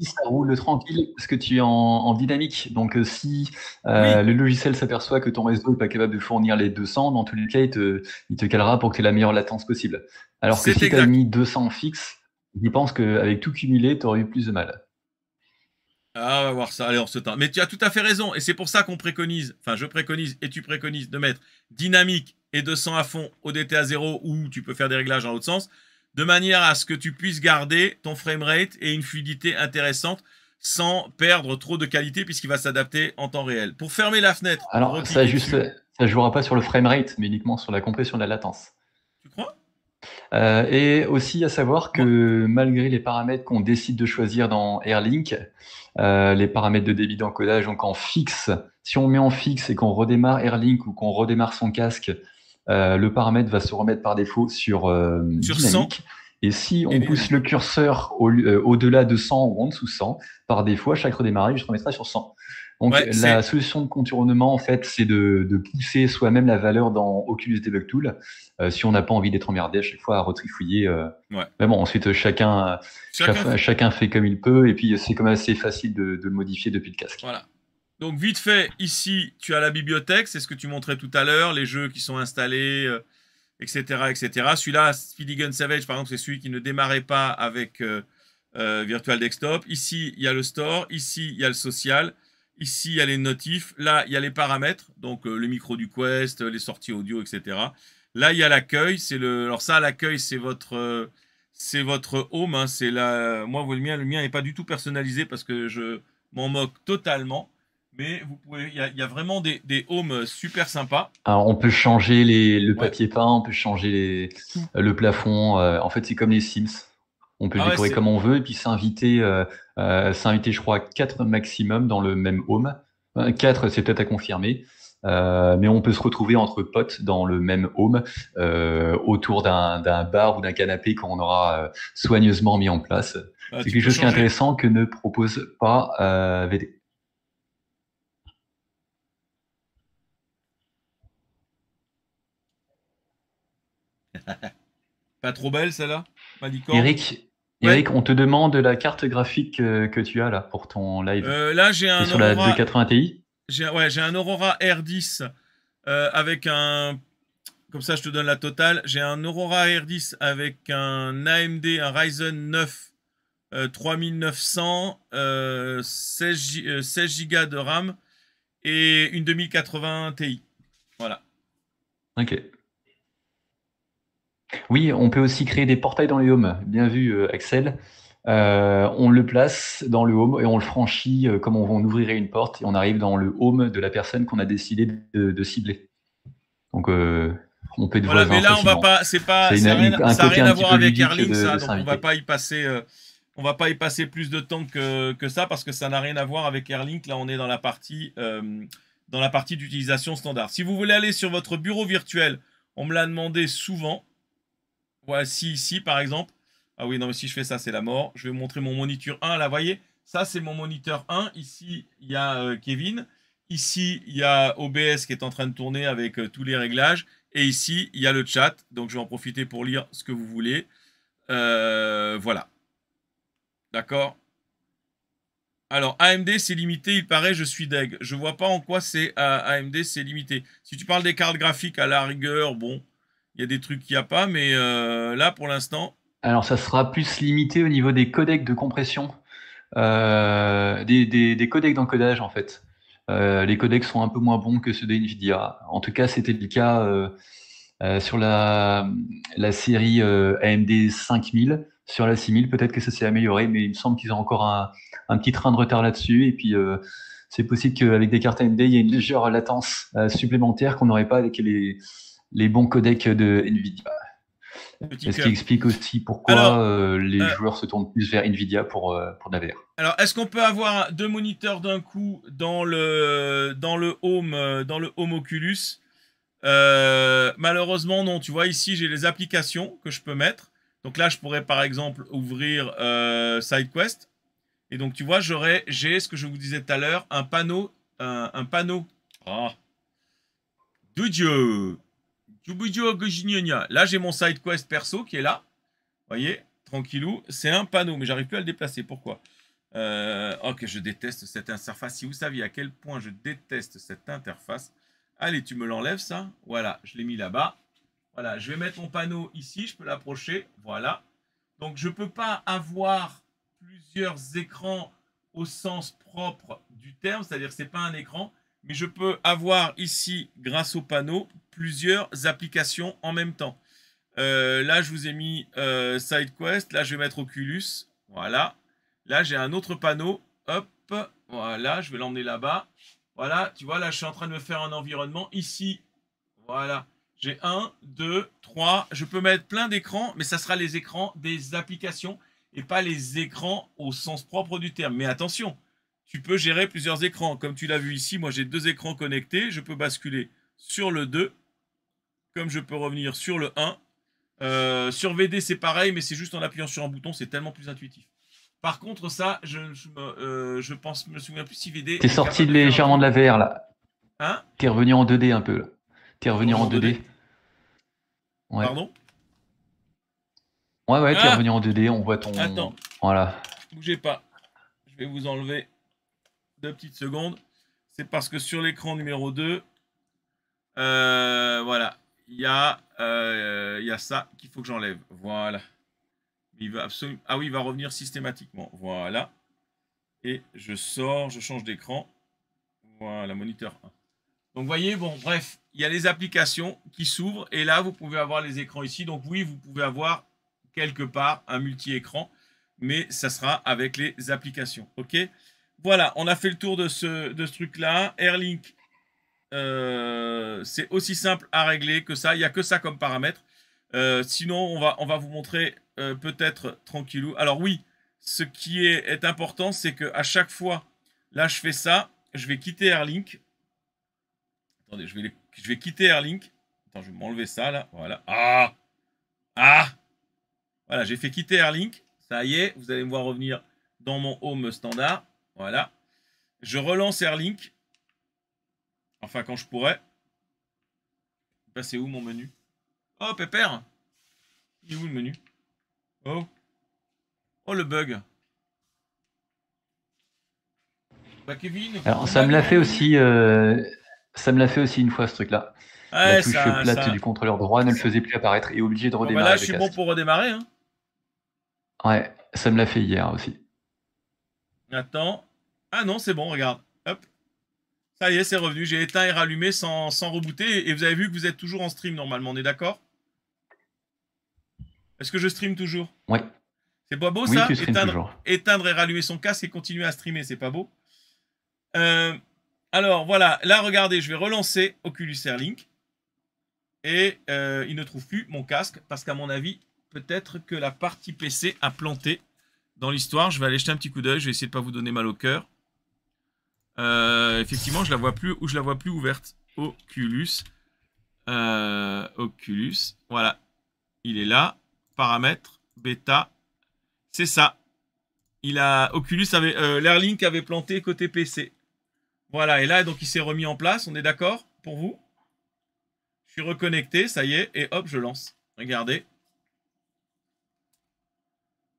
ça roule tranquille parce que tu es en, dynamique. Donc euh, si euh, le logiciel s'aperçoit que ton réseau n'est pas capable de fournir les 200, dans tous les cas, il te, calera pour que tu aies la meilleure latence possible. Alors que si tu as mis 200 fixes, je pense qu'avec tout cumulé, tu aurais eu plus de mal. Ah, on va voir ça. Allez, on se Mais tu as tout à fait raison. Et c'est pour ça qu'on préconise, enfin, je préconise et tu préconises de mettre dynamique et de 200 à fond au DTA à 0 où tu peux faire des réglages en l'autre sens de manière à ce que tu puisses garder ton frame rate et une fluidité intéressante sans perdre trop de qualité puisqu'il va s'adapter en temps réel. Pour fermer la fenêtre. Alors, ça, ne jouera pas sur le frame rate, mais uniquement sur la compression de la latence. Euh, et aussi à savoir que malgré les paramètres qu'on décide de choisir dans Airlink, euh, les paramètres de débit d'encodage, donc en fixe, si on met en fixe et qu'on redémarre Airlink ou qu'on redémarre son casque, euh, le paramètre va se remettre par défaut sur, sur 100. Et si on pousse le curseur au-delà de 100 ou en dessous 100, par défaut, à chaque redémarrage, se remettra sur 100. Donc la solution de contournement, en fait, c'est de, de pousser soi-même la valeur dans Oculus Debug Tool euh, si on n'a pas envie d'être emmerdé à chaque fois à retrifouiller. Euh, mais bon, ensuite, chacun, chacun, fait. comme il peut et puis c'est quand même assez facile de, le modifier depuis le casque. Voilà. Donc vite fait, ici, tu as la bibliothèque, c'est ce que tu montrais tout à l'heure, les jeux qui sont installés, etc. Euh, etc. Celui-là, Speedy Gun Savage, par exemple, c'est celui qui ne démarrait pas avec... virtual Desktop. Ici, il y a le store. Ici, il y a le social. Ici, il y a les notifs. Là, il y a les paramètres, donc euh, le micro du Quest, les sorties audio, etc. Là, il y a l'accueil. C'est le. Alors ça, l'accueil, c'est votre, euh, c'est votre home. Hein. c'est la. Moi, le mien, le mien n'est pas du tout personnalisé parce que je m'en moque totalement. Mais vous pouvez, il y, a vraiment des, des homes super sympas. Alors, on peut changer les, le papier peint, on peut changer les, le plafond. Euh, en fait, c'est comme les Sims. On peut ah décorer comme on veut et puis s'inviter. Euh, ça a je crois, 4 maximum dans le même home. 4, euh, c'est peut-être à confirmer. Euh, mais on peut se retrouver entre potes dans le même home autour d'un bar ou d'un canapé qu'on aura soigneusement mis en place. Ah, c'est quelque chose d'intéressant qui est intéressant que ne propose pas VD. pas trop belle celle-là Eric, Eric, on te demande la carte graphique euh, que tu as là pour ton live. Euh, là, j'ai un Aurora... Ti. J'ai un Aurora R10 avec un comme ça, je te donne la totale. J'ai un Aurora R10 avec un AMD, un Ryzen 9 3900, 16, Go de RAM et une 2080 Ti. Voilà. Ok. Oui, on peut aussi créer des portails dans les Home. Bien vu, euh, Axel. Euh, on le place dans le home et on le franchit euh, comme on, ouvrirait une porte et on arrive dans le home de la personne qu'on a décidé de, cibler. Donc, on peut devoir... voilà, mais là, on va pas. C'est ça n'a rien, à voir avec ça. Donc, on va pas y passer. on va pas y passer plus de temps que, ça parce que ça n'a rien à voir avec Erling. Là, on est dans la partie dans la partie d'utilisation standard. Si vous voulez aller sur votre bureau virtuel, on me l'a demandé souvent. Voici ici, par exemple. Ah oui, non, mais si je fais ça, c'est la mort. Je vais montrer mon moniteur 1. Là, vous voyez, ça, c'est mon moniteur 1. Ici, il y a euh, Kevin. Ici, il y a OBS qui est en train de tourner avec euh, tous les réglages. Et ici, il y a le chat. Donc, je vais en profiter pour lire ce que vous voulez. Euh, voilà. D'accord alors, AMD, c'est limité, il paraît, je suis deg. Je ne vois pas en quoi c'est AMD, c'est limité. Si tu parles des cartes graphiques à la rigueur, bon, il y a des trucs qu'il n'y a pas, mais euh, là, pour l'instant. Alors, ça sera plus limité au niveau des codecs de compression, euh, des, codecs d'encodage, en fait. Euh, les codecs sont un peu moins bons que ceux de NVIDIA. En tout cas, c'était le cas sur la, série AMD 5000. Sur la 6000, peut-être que ça s'est amélioré, mais il me semble qu'ils ont encore un, un, petit train de retard là-dessus. Et puis c'est possible qu'avec des cartes AMD, il y ait une légère latence supplémentaire qu'on n'aurait pas avec les, les bons codecs de NVIDIA. ce qui explique aussi pourquoi euh, les euh, joueurs se tournent plus vers Nvidia pour, euh, Alors, est-ce qu'on peut avoir deux moniteurs d'un coup dans le, dans le, home, dans le home Oculus Malheureusement, non. Tu vois, ici, j'ai les applications que je peux mettre. Donc là, je pourrais par exemple ouvrir SideQuest. Et donc, tu vois, j'aurais j'ai ce que je vous disais tout à l'heure, un panneau. Un, panneau. Ah. Là, j'ai mon side quest perso qui est là. Voyez, tranquillou. C'est un panneau, mais j'arrive plus à le déplacer. Pourquoi euh, Ok, je déteste cette interface. Si vous saviez à quel point je déteste cette interface. Allez, tu me l'enlèves, ça Voilà, je l'ai mis là-bas. Voilà, je vais mettre mon panneau ici. Je peux l'approcher. Voilà. Donc, je ne peux pas avoir plusieurs écrans au sens propre du terme. C'est-à-dire que ce n'est pas un écran mais je peux avoir ici, grâce au panneau, plusieurs applications en même temps. Euh, là, je vous ai mis euh, SideQuest. Là, je vais mettre Oculus. Voilà. Là, j'ai un autre panneau. Hop. Voilà, je vais l'emmener là-bas. Voilà, tu vois, là, je suis en train de me faire un environnement. Ici, voilà. J'ai un, deux, trois. Je peux mettre plein d'écrans, mais ça sera les écrans des applications et pas les écrans au sens propre du terme. Mais attention, tu peux gérer plusieurs écrans. Comme tu l'as vu ici, moi j'ai deux écrans connectés. Je peux basculer sur le 2, comme je peux revenir sur le 1. Euh, sur VD, c'est pareil, mais c'est juste en appuyant sur un bouton, c'est tellement plus intuitif. Par contre, ça, je, je, euh, pense, me souviens plus si VD. es sorti de légèrement de la VR là. Hein T'es revenu en 2D un peu. es revenu en, 2D. Pardon Ouais, ouais, tu es ah revenu en 2D, on voit ton. Attends. Voilà. Bougez pas. Je vais vous enlever deux petites secondes. C'est parce que sur l'écran numéro 2, euh, voilà, il y, a, euh, il y ça qu'il faut que j'enlève. Voilà. Il va absolument... Ah oui, il va revenir systématiquement. Voilà. Et je sors, je change d'écran. Voilà, moniteur 1. Donc, voyez, bon, bref, il y a les applications qui s'ouvrent. Et là, vous pouvez avoir les écrans ici. Donc, oui, vous pouvez avoir quelque part un multi-écran. Mais ça sera avec les applications. OK voilà, on a fait le tour de ce, de ce truc-là. Airlink, euh, c'est aussi simple à régler que ça. Il n'y a que ça comme paramètre. Euh, sinon, on va, on va vous montrer euh, peut-être tranquillou. Alors oui, ce qui est, important, c'est que à chaque fois, là, je fais ça. Je vais quitter Airlink. Attendez, je vais, je vais quitter Airlink. Attends, je vais m'enlever ça, là. Voilà. Ah Ah Voilà, j'ai fait quitter Airlink. Ça y est, vous allez me voir revenir dans mon home standard. Voilà. Je relance Airlink. Enfin, quand je pourrais. Bah, c'est où mon menu Oh, pépère Il est où le menu Oh. Oh, le bug. Bah, Alors, ça me l'a fait aussi. Euh, ça me l'a fait aussi une fois, ce truc-là. la touche plate du contrôleur droit ne le faisait plus apparaître et obligé de bah redémarrer. je suis bon pour redémarrer. Hein. Ouais, ça me l'a fait hier aussi. Attends. Ah non, c'est bon, regarde. Hop. Ça y est, c'est revenu. J'ai éteint et rallumé sans, sans rebooter. Et vous avez vu que vous êtes toujours en stream normalement, on est d'accord Est-ce que je stream toujours Oui. C'est pas beau ça éteindre, éteindre, et rallumer son casque et continuer à streamer, c'est pas beau euh, Alors voilà, là regardez, je vais relancer Oculus Air Link. Et euh, il ne trouve plus mon casque parce qu'à mon avis, peut-être que la partie PC a planté dans l'histoire. Je vais aller jeter un petit coup d'œil, je vais essayer de pas vous donner mal au cœur. Euh, effectivement, je la vois plus ou je la vois plus ouverte. Oculus. Euh, Oculus. Voilà. Il est là. Paramètres. Bêta. C'est ça. Il a Oculus avait euh, l'Airlink avait planté côté PC. Voilà, et là donc il s'est remis en place, on est d'accord pour vous Je suis reconnecté, ça y est et hop, je lance. Regardez.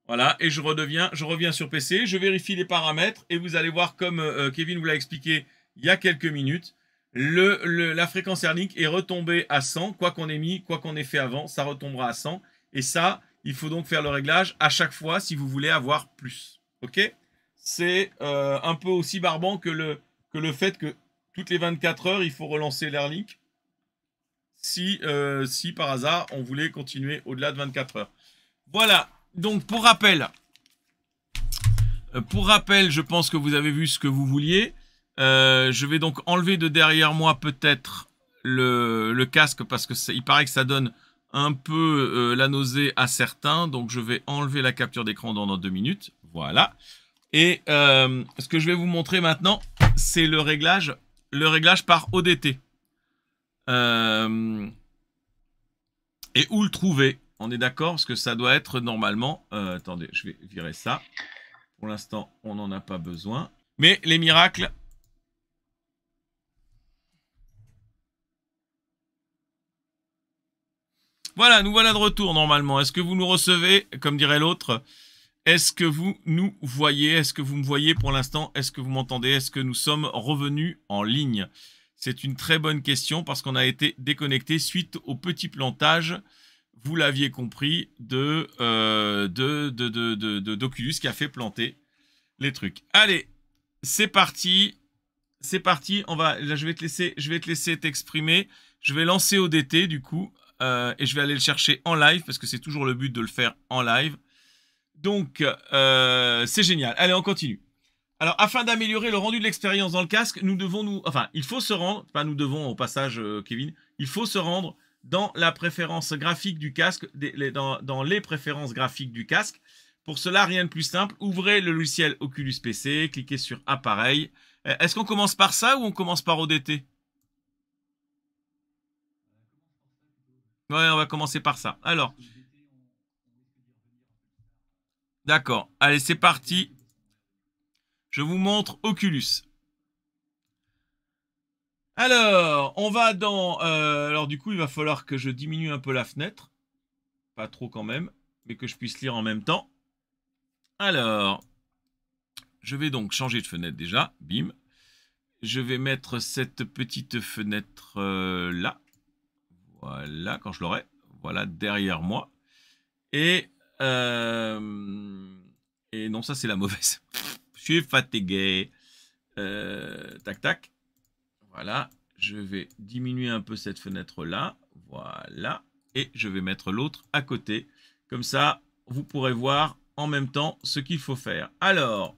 Voilà, et je redeviens, je reviens sur PC, je vérifie les paramètres et vous allez voir, comme euh, euh, Kevin vous l'a expliqué il y a quelques minutes, le, la fréquence hernique est retombée à 100, quoi qu'on ait mis, quoi qu'on ait fait avant, ça retombera à 100. Et ça, il faut donc faire le réglage à chaque fois si vous voulez avoir plus. Ok C'est euh, un peu aussi barbant que le, que le fait que toutes les 24 heures, il faut relancer l'hernique si, si par hasard on voulait continuer au-delà de 24 heures. Voilà, donc, pour rappel, euh, pour rappel, je pense que vous avez vu ce que vous vouliez. Euh, je vais donc enlever de derrière moi peut-être le, casque parce que il paraît que ça donne un peu euh, la nausée à certains. Donc je vais enlever la capture d'écran dans, deux minutes. Voilà. Et ce que je vais vous montrer maintenant, c'est le réglage, le réglage par ODT. et où le trouver on est d'accord parce que ça doit être normalement. Euh, attendez, je vais virer ça. Pour l'instant, on n'en a pas besoin. Mais les miracles. Voilà, nous voilà de retour normalement. Est-ce que vous nous recevez, comme dirait l'autre Est-ce que vous nous voyez Est-ce que vous me voyez pour l'instant Est-ce que vous m'entendez Est-ce que nous sommes revenus en ligne C'est une très bonne question parce qu'on a été déconnecté suite au petit plantage vous l'aviez compris, euh, de, d'Oculus qui a fait planter les trucs. Allez, c'est parti. C'est parti. On va, là, je vais te laisser, je vais te laisser t'exprimer. Je vais lancer ODT du coup euh, et je vais aller le chercher en live parce que c'est toujours le but de le faire en live. Donc, euh, c'est génial. Allez, on continue. Alors, afin d'améliorer le rendu de l'expérience dans le casque, nous devons nous, enfin, il faut se rendre, pas nous devons au passage, Kevin, il faut se rendre dans la préférence graphique du casque, dans, les préférences graphiques du casque. Pour cela, rien de plus simple. Ouvrez le logiciel Oculus PC, cliquez sur Appareil. Euh, est-ce qu'on commence par ça ou on commence par ODT Oui, on va commencer par ça. Alors. D'accord. Allez, c'est parti. Je vous montre Oculus. Alors, on va dans... Euh, alors du coup, il va falloir que je diminue un peu la fenêtre. Pas trop quand même, mais que je puisse lire en même temps. Alors, je vais donc changer de fenêtre déjà. Bim. Je vais mettre cette petite fenêtre euh, là. Voilà, quand je l'aurai. Voilà, derrière moi. Et... Euh, et non, ça c'est la mauvaise. je suis fatigué. tac, tac. Voilà, je vais diminuer un peu cette fenêtre-là. Voilà, et je vais mettre l'autre à côté. Comme ça, vous pourrez voir en même temps ce qu'il faut faire. Alors,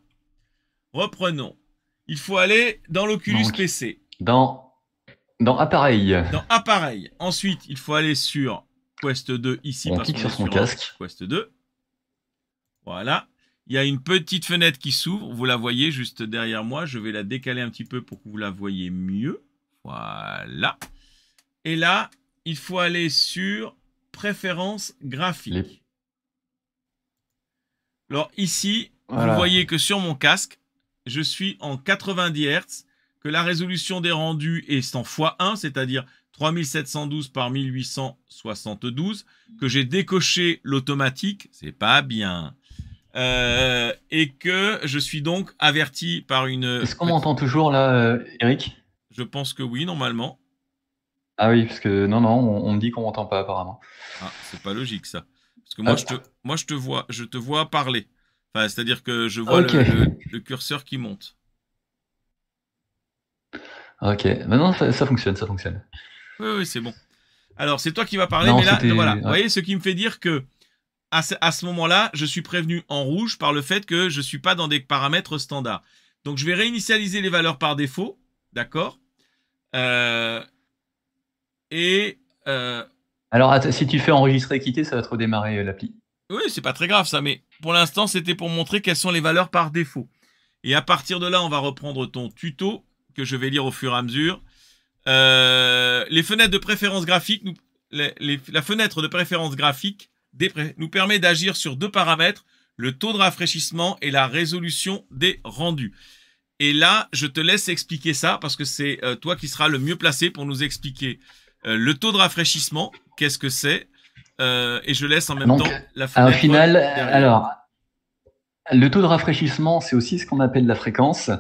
reprenons. Il faut aller dans l'Oculus PC. Dans, Appareil. Dans Appareil. Ensuite, il faut aller sur Quest 2 ici. On clique sur son casque. Quest 2. Voilà. Il y a une petite fenêtre qui s'ouvre. Vous la voyez juste derrière moi. Je vais la décaler un petit peu pour que vous la voyez mieux. Voilà. Et là, il faut aller sur préférences graphiques. Alors ici, vous voyez que sur mon casque, je suis en 90 Hz, que la résolution des rendus est 100 x1, c'est-à-dire 3712 par 1872, que j'ai décoché l'automatique, c'est pas bien. Euh, et que je suis donc averti par une. Est-ce qu'on m'entend toujours là, euh, Eric Je pense que oui, normalement. Ah oui, parce que non, non, on, me dit qu'on m'entend pas apparemment. Ah, c'est pas logique ça. Parce que moi, ah. je, te, moi je, te vois, je te vois parler. Enfin, c'est-à-dire que je vois le, curseur qui monte. Ok, maintenant ça, fonctionne, ça fonctionne. Oui, oui, c'est bon. Alors, c'est toi qui vas parler, mais là, voilà. Vous voyez, ce qui me fait dire que à ce, moment-là, je suis prévenu en rouge par le fait que je ne suis pas dans des paramètres standards. Donc, je vais réinitialiser les valeurs par défaut. D'accord euh, Et. Euh, Alors, si tu fais enregistrer et quitter, ça va te redémarrer euh, l'appli. Oui, c'est pas très grave ça, mais pour l'instant, c'était pour montrer quelles sont les valeurs par défaut. Et à partir de là, on va reprendre ton tuto que je vais lire au fur et à mesure. les fenêtres de préférence graphique, la fenêtre de préférence graphique nous permet d'agir sur deux paramètres, le taux de rafraîchissement et la résolution des rendus. Et là, je te laisse expliquer ça parce que c'est euh, toi qui seras le mieux placé pour nous expliquer euh, le taux de rafraîchissement, qu'est-ce que c'est, euh, et je laisse en même temps la fenêtre. Au final, alors, le taux de rafraîchissement, c'est aussi ce qu'on appelle la fréquence.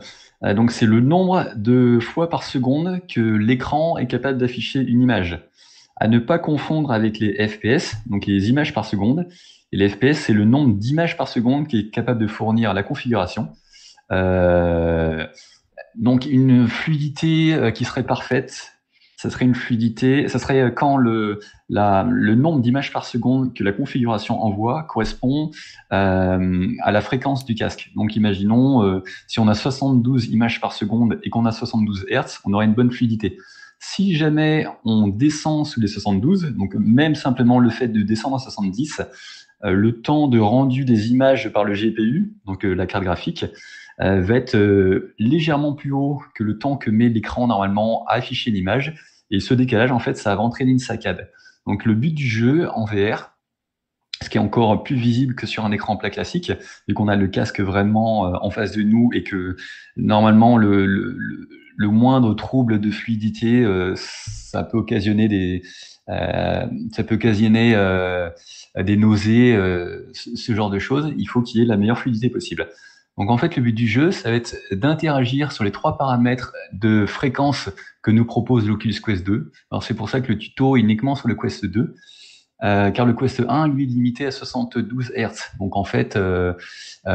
Donc c'est le nombre de fois par seconde que l'écran est capable d'afficher une image à ne pas confondre avec les FPS, donc les images par seconde. Et les FPS, c'est le nombre d'images par seconde qui est capable de fournir la configuration. Euh, donc une fluidité euh, qui serait parfaite, ça serait une fluidité, ça serait euh, quand le, le nombre d'images par seconde que la configuration envoie correspond à la fréquence du casque. Donc imaginons, si on a 72 images par seconde et qu'on a 72 Hz, on aurait une bonne fluidité. Si jamais on descend sous les 72, donc même simplement le fait de descendre à 70, euh, le temps de rendu des images par le GPU, donc euh, la carte graphique, euh, va être légèrement plus haut que le temps que met l'écran normalement à afficher l'image. Et ce décalage, en fait, ça va entraîner une saccade. Donc le but du jeu en VR, ce qui est encore plus visible que sur un écran plat classique, vu qu'on a le casque vraiment en face de nous et que normalement le le moindre trouble de fluidité, euh, ça peut occasionner des, euh, ça peut occasionner euh, des nausées, ce, genre de choses. Il faut qu'il y ait la meilleure fluidité possible. Donc en fait, le but du jeu, ça va être d'interagir sur les trois paramètres de fréquence que nous propose l'Oculus Quest 2. Alors c'est pour ça que le tuto est uniquement sur le Quest 2. car le Quest 1, lui, est limité à 72 Hz. Donc en fait, on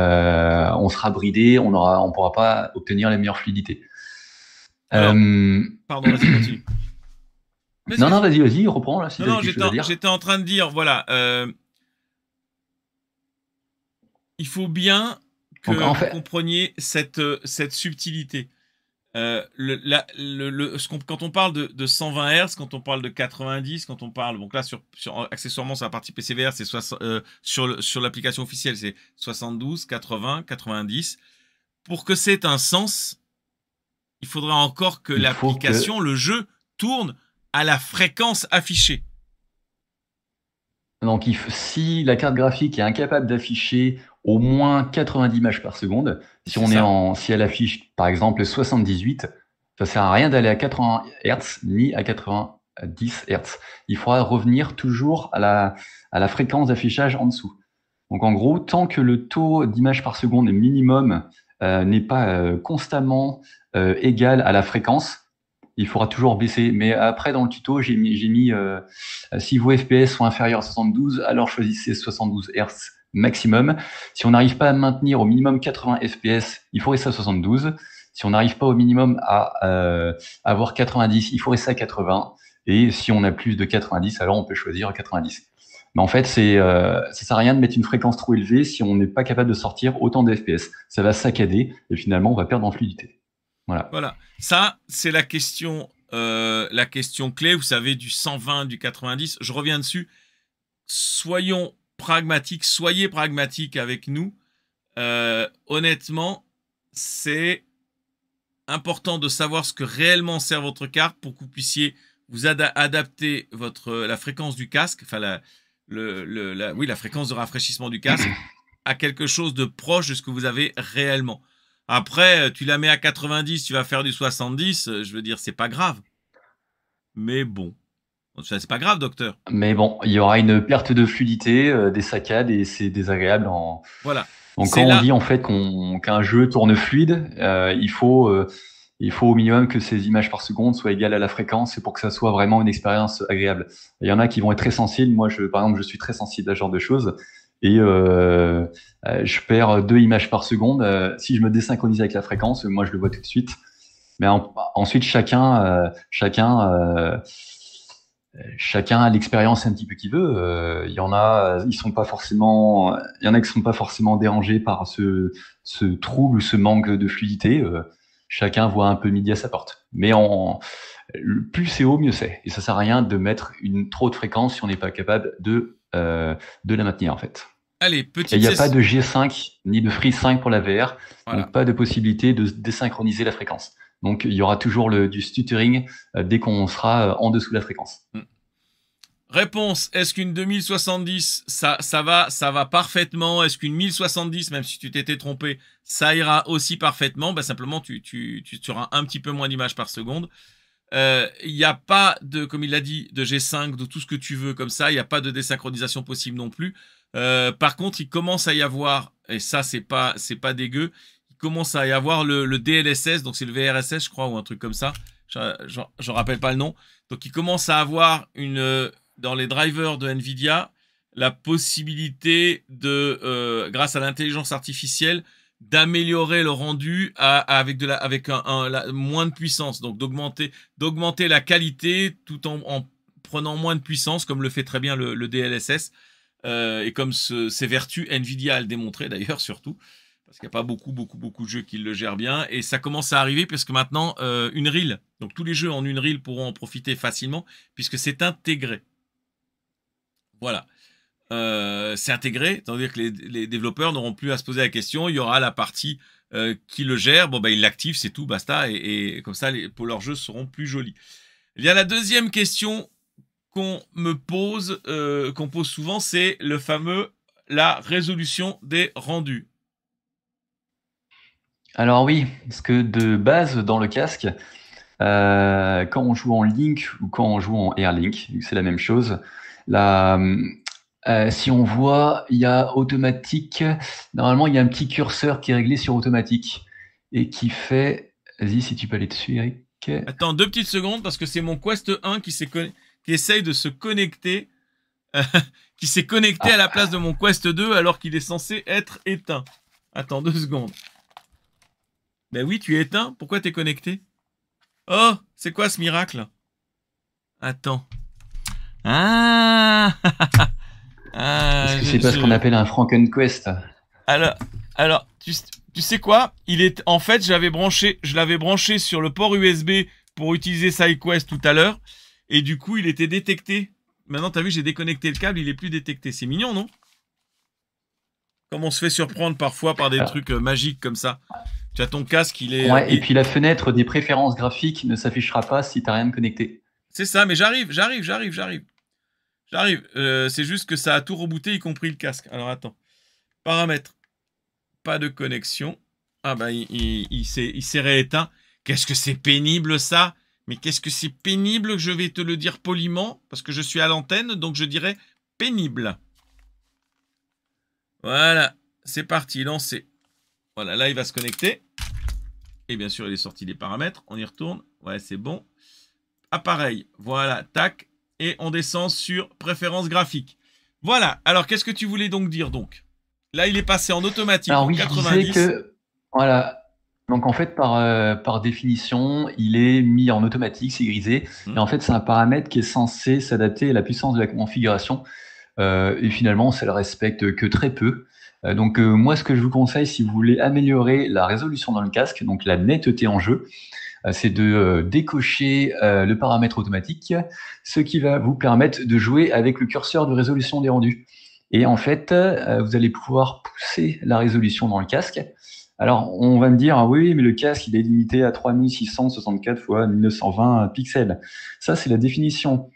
sera bridé, on ne on pourra pas obtenir la meilleure fluidité. Euh, pardon, vas-y, continue. non, non, vas-y, vas-y, reprends là. non, j'étais en, train de dire, voilà, euh, il faut bien que vous compreniez cette, euh, cette subtilité. le, le, quand on parle de, 120 Hz, quand on parle de 90, quand on parle, donc là, sur, accessoirement, sur la partie PCVR, c'est sur, sur l'application officielle, c'est 72, 80, 90. Pour que c'est un sens, il faudra encore que l'application, le jeu, tourne à la fréquence affichée. Donc, si la carte graphique est incapable d'afficher au moins 90 images par seconde, si, on est en, elle affiche par exemple 78, ça sert à rien d'aller à 80 Hz ni à 90 Hz. Il faudra revenir toujours à la, à la fréquence d'affichage en dessous. Donc en gros, tant que le taux d'images par seconde est minimum euh, n'est pas euh, constamment euh, égal à la fréquence, il faudra toujours baisser. Mais après, dans le tuto, j'ai mis, si vos FPS sont inférieurs à 72, alors choisissez 72 Hz maximum. Si on n'arrive pas à maintenir au minimum 80 FPS, il faut rester à 72. Si on n'arrive pas au minimum à avoir 90, il faut rester à 80. Et si on a plus de 90, alors on peut choisir 90. Mais en fait, c'est, euh, ça sert à rien de mettre une fréquence trop élevée si on n'est pas capable de sortir autant d'FPS. Ça va saccader et finalement, on va perdre en fluidité. Voilà. Voilà. Ça, c'est la question, euh, la question clé. Vous savez, du 120, du 90. Je reviens dessus. Soyons pragmatiques. Soyez pragmatiques avec nous. Euh, honnêtement, c'est important de savoir ce que réellement sert votre carte pour que vous puissiez vous adapter votre, la fréquence du casque, enfin la, oui, la fréquence de rafraîchissement du casque à quelque chose de proche de ce que vous avez réellement. Après, euh, tu la mets à 90, tu vas faire du 70, euh, je veux dire, c'est pas grave. Mais bon. ça C'est pas grave, docteur. Mais bon, il y aura une perte de fluidité, euh, des saccades et c'est désagréable. En... Voilà. Donc quand on dit en fait qu'un jeu tourne fluide, il faut il faut au minimum que ces images par seconde soient égales à la fréquence pour que ça soit vraiment une expérience agréable. Il y en a qui vont être très sensibles. Moi, je, par exemple, je suis très sensible à ce genre de choses et euh, euh, je perds deux images par seconde. Euh, si je me désynchronise avec la fréquence, moi, je le vois tout de suite. Mais ensuite, chacun, chacun, chacun a l'expérience un petit peu qu'il veut. Il y en a, ils sont pas forcément, il y en a qui sont pas forcément dérangés par ce, ce trouble, ce manque de fluidité chacun voit un peu midi à sa porte. Mais en, plus c'est haut, mieux c'est. Et ça sert à rien de mettre une trop de fréquence si on n'est pas capable de, euh, de la maintenir en fait. Allez, Il n'y a pas de G5 ni de Free 5 pour la VR, donc pas de possibilité de désynchroniser la fréquence. Donc il y aura toujours du stuttering euh, dès qu'on sera euh, en dessous de la fréquence. Mm. Réponse, est-ce qu'une 2070, ça, ça, va, ça va parfaitement Est-ce qu'une 1070, même si tu t'étais trompé, ça ira aussi parfaitement Ben Simplement, tu, tu, tu, auras un petit peu moins d'images par seconde. Euh, il n'y a pas de, comme il l'a dit, de G5, de tout ce que tu veux comme ça. Il n'y a pas de désynchronisation possible non plus. Euh, par contre, il commence à y avoir, et ça, c'est pas, c'est pas dégueu, il commence à y avoir le, le DLSS, donc c'est le VRSS, je crois, ou un truc comme ça. Je ne rappelle pas le nom. Donc, il commence à avoir une dans les drivers de Nvidia la possibilité de, euh, grâce à l'intelligence artificielle, d'améliorer le rendu avec de la, avec un, moins de puissance, donc d'augmenter, d'augmenter la qualité tout en, prenant moins de puissance, comme le fait très bien le, DLSS euh, et comme ce, ses vertus Nvidia a le démontré d'ailleurs surtout. Parce qu'il n'y a pas beaucoup, beaucoup, beaucoup de jeux qui le gèrent bien. Et ça commence à arriver puisque maintenant, euh, une reel, donc tous les jeux en une reel pourront en profiter facilement puisque c'est intégré. Voilà. Euh, c'est intégré, c'est-à-dire que les, développeurs n'auront plus à se poser la question. Il y aura la partie euh, qui le gère. Bon, ben, ils l'activent, c'est tout, basta. Et, comme ça, les, pour leurs jeux seront plus jolis. Il y a la deuxième question qu'on me pose, euh, qu'on pose souvent, c'est le fameux la résolution des rendus. Alors oui, parce que de base dans le casque, quand on joue en Link ou quand on joue en Airlink, c'est la même chose, euh, euh, si on voit, il y a automatique. Normalement, il y a un petit curseur qui est réglé sur automatique et qui fait. Vas-y, si tu peux aller dessus, Eric. Attends deux petites secondes parce que c'est mon Quest 1 qui, essaye de se connecter, qui s'est connecté à la place de mon Quest 2 alors qu'il est censé être éteint. Attends deux secondes. Ben oui, tu es éteint. Pourquoi tu es connecté Oh, c'est quoi ce miracle Attends. Ah, Est-ce ah, c'est pas ce qu'on appelle un Frankenquest Alors, alors tu, sais quoi Il est en fait, j'avais branché, je l'avais branché sur le port USB pour utiliser SideQuest tout à l'heure, et du coup, il était détecté. Maintenant, t'as vu, j'ai déconnecté le câble, il est plus détecté. C'est mignon, non Comme on se fait surprendre parfois par des ah. trucs euh, magiques comme ça. Tu as ton casque, il est. Ouais, et puis la fenêtre des préférences graphiques ne s'affichera pas si t'as rien de connecté. C'est ça, mais j'arrive, j'arrive, j'arrive, j'arrive. J'arrive. Euh, c'est juste que ça a tout rebooté, y compris le casque. Alors attends. Paramètres. Pas de connexion. Ah bah il, il s'est rééteint. Qu'est-ce que c'est pénible ça Mais qu'est-ce que c'est pénible que je vais te le dire poliment parce que je suis à l'antenne, donc je dirais pénible. Voilà, c'est parti, lancé. Voilà, là il va se connecter. Et bien sûr, il est sorti des paramètres. On y retourne. Ouais, c'est bon. Appareil. Voilà, tac et on descend sur préférences graphiques. Voilà. Alors, qu'est-ce que tu voulais donc dire donc Là, il est passé en automatique. Alors, oui, 90. que, voilà. Donc, en fait, par, euh, par définition, il est mis en automatique, c'est grisé. Hmm. Et en fait, c'est un paramètre qui est censé s'adapter à la puissance de la configuration. Euh, et finalement, ça le respecte que très peu. Euh, donc, moi, ce que je vous conseille, si vous voulez améliorer la résolution dans le casque, donc la netteté en jeu, euh, c'est de euh, décocher euh, le paramètre automatique, ce qui va vous permettre de jouer avec le curseur de résolution des rendus. Et en fait, vous allez pouvoir pousser la résolution dans le casque. Alors, on va me dire, ah oui, mais le casque, il est limité à 3664 x 1920 pixels. Ça, c'est la définition.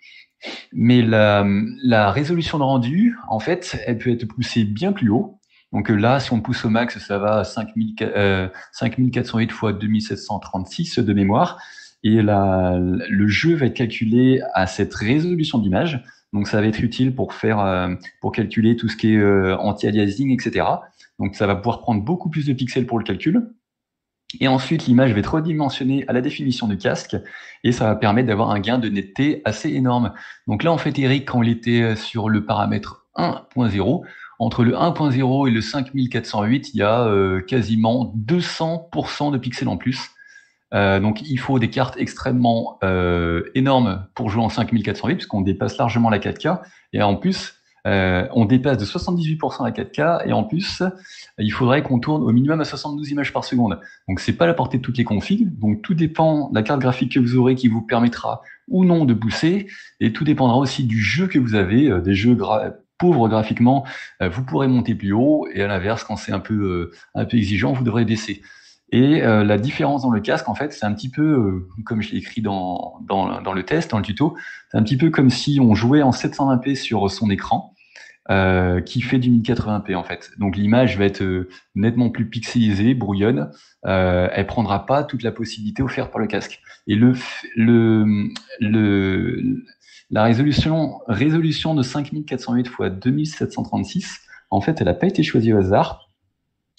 Mais la, la, résolution de rendu, en fait, elle peut être poussée bien plus haut. Donc euh, là, si on pousse au max, ça va à 5408 euh, fois 2736 de mémoire. Et là, le jeu va être calculé à cette résolution d'image. Donc ça va être utile pour faire, euh, pour calculer tout ce qui est anti-aliasing, etc. Donc ça va pouvoir prendre beaucoup plus de pixels pour le calcul. Et ensuite, l'image va être redimensionnée à la définition du casque et ça va permettre d'avoir un gain de netteté assez énorme. Donc là, en fait, Eric, quand il était sur le paramètre 1.0, entre le 1.0 et le 5408, il y a euh, quasiment 200% de pixels en plus. Euh, donc il faut des cartes extrêmement euh, énormes pour jouer en 5408, puisqu'on dépasse largement la 4K. Et en plus, euh, on dépasse de 78% la 4K. Et en plus, il faudrait qu'on tourne au minimum à 72 images par seconde. Donc c'est pas la portée de toutes les configs. Donc tout dépend de la carte graphique que vous aurez qui vous permettra ou non de pousser. Et tout dépendra aussi du jeu que vous avez, des jeux pauvre graphiquement, euh, vous pourrez monter plus haut, et à l'inverse, quand c'est un peu, euh, un peu exigeant, vous devrez baisser. Et euh, la différence dans le casque, en fait, c'est un petit peu, comme je l'ai écrit dans, dans, le test, dans le tuto, c'est un petit peu comme si on jouait en 720p sur son écran, qui fait du 1080p, en fait. Donc l'image va être nettement plus pixelisée, brouillonne, elle prendra pas toute la possibilité offerte par le casque. Et le, le, le la résolution, résolution de 5408 x 2736, en fait, elle n'a pas été choisie au hasard,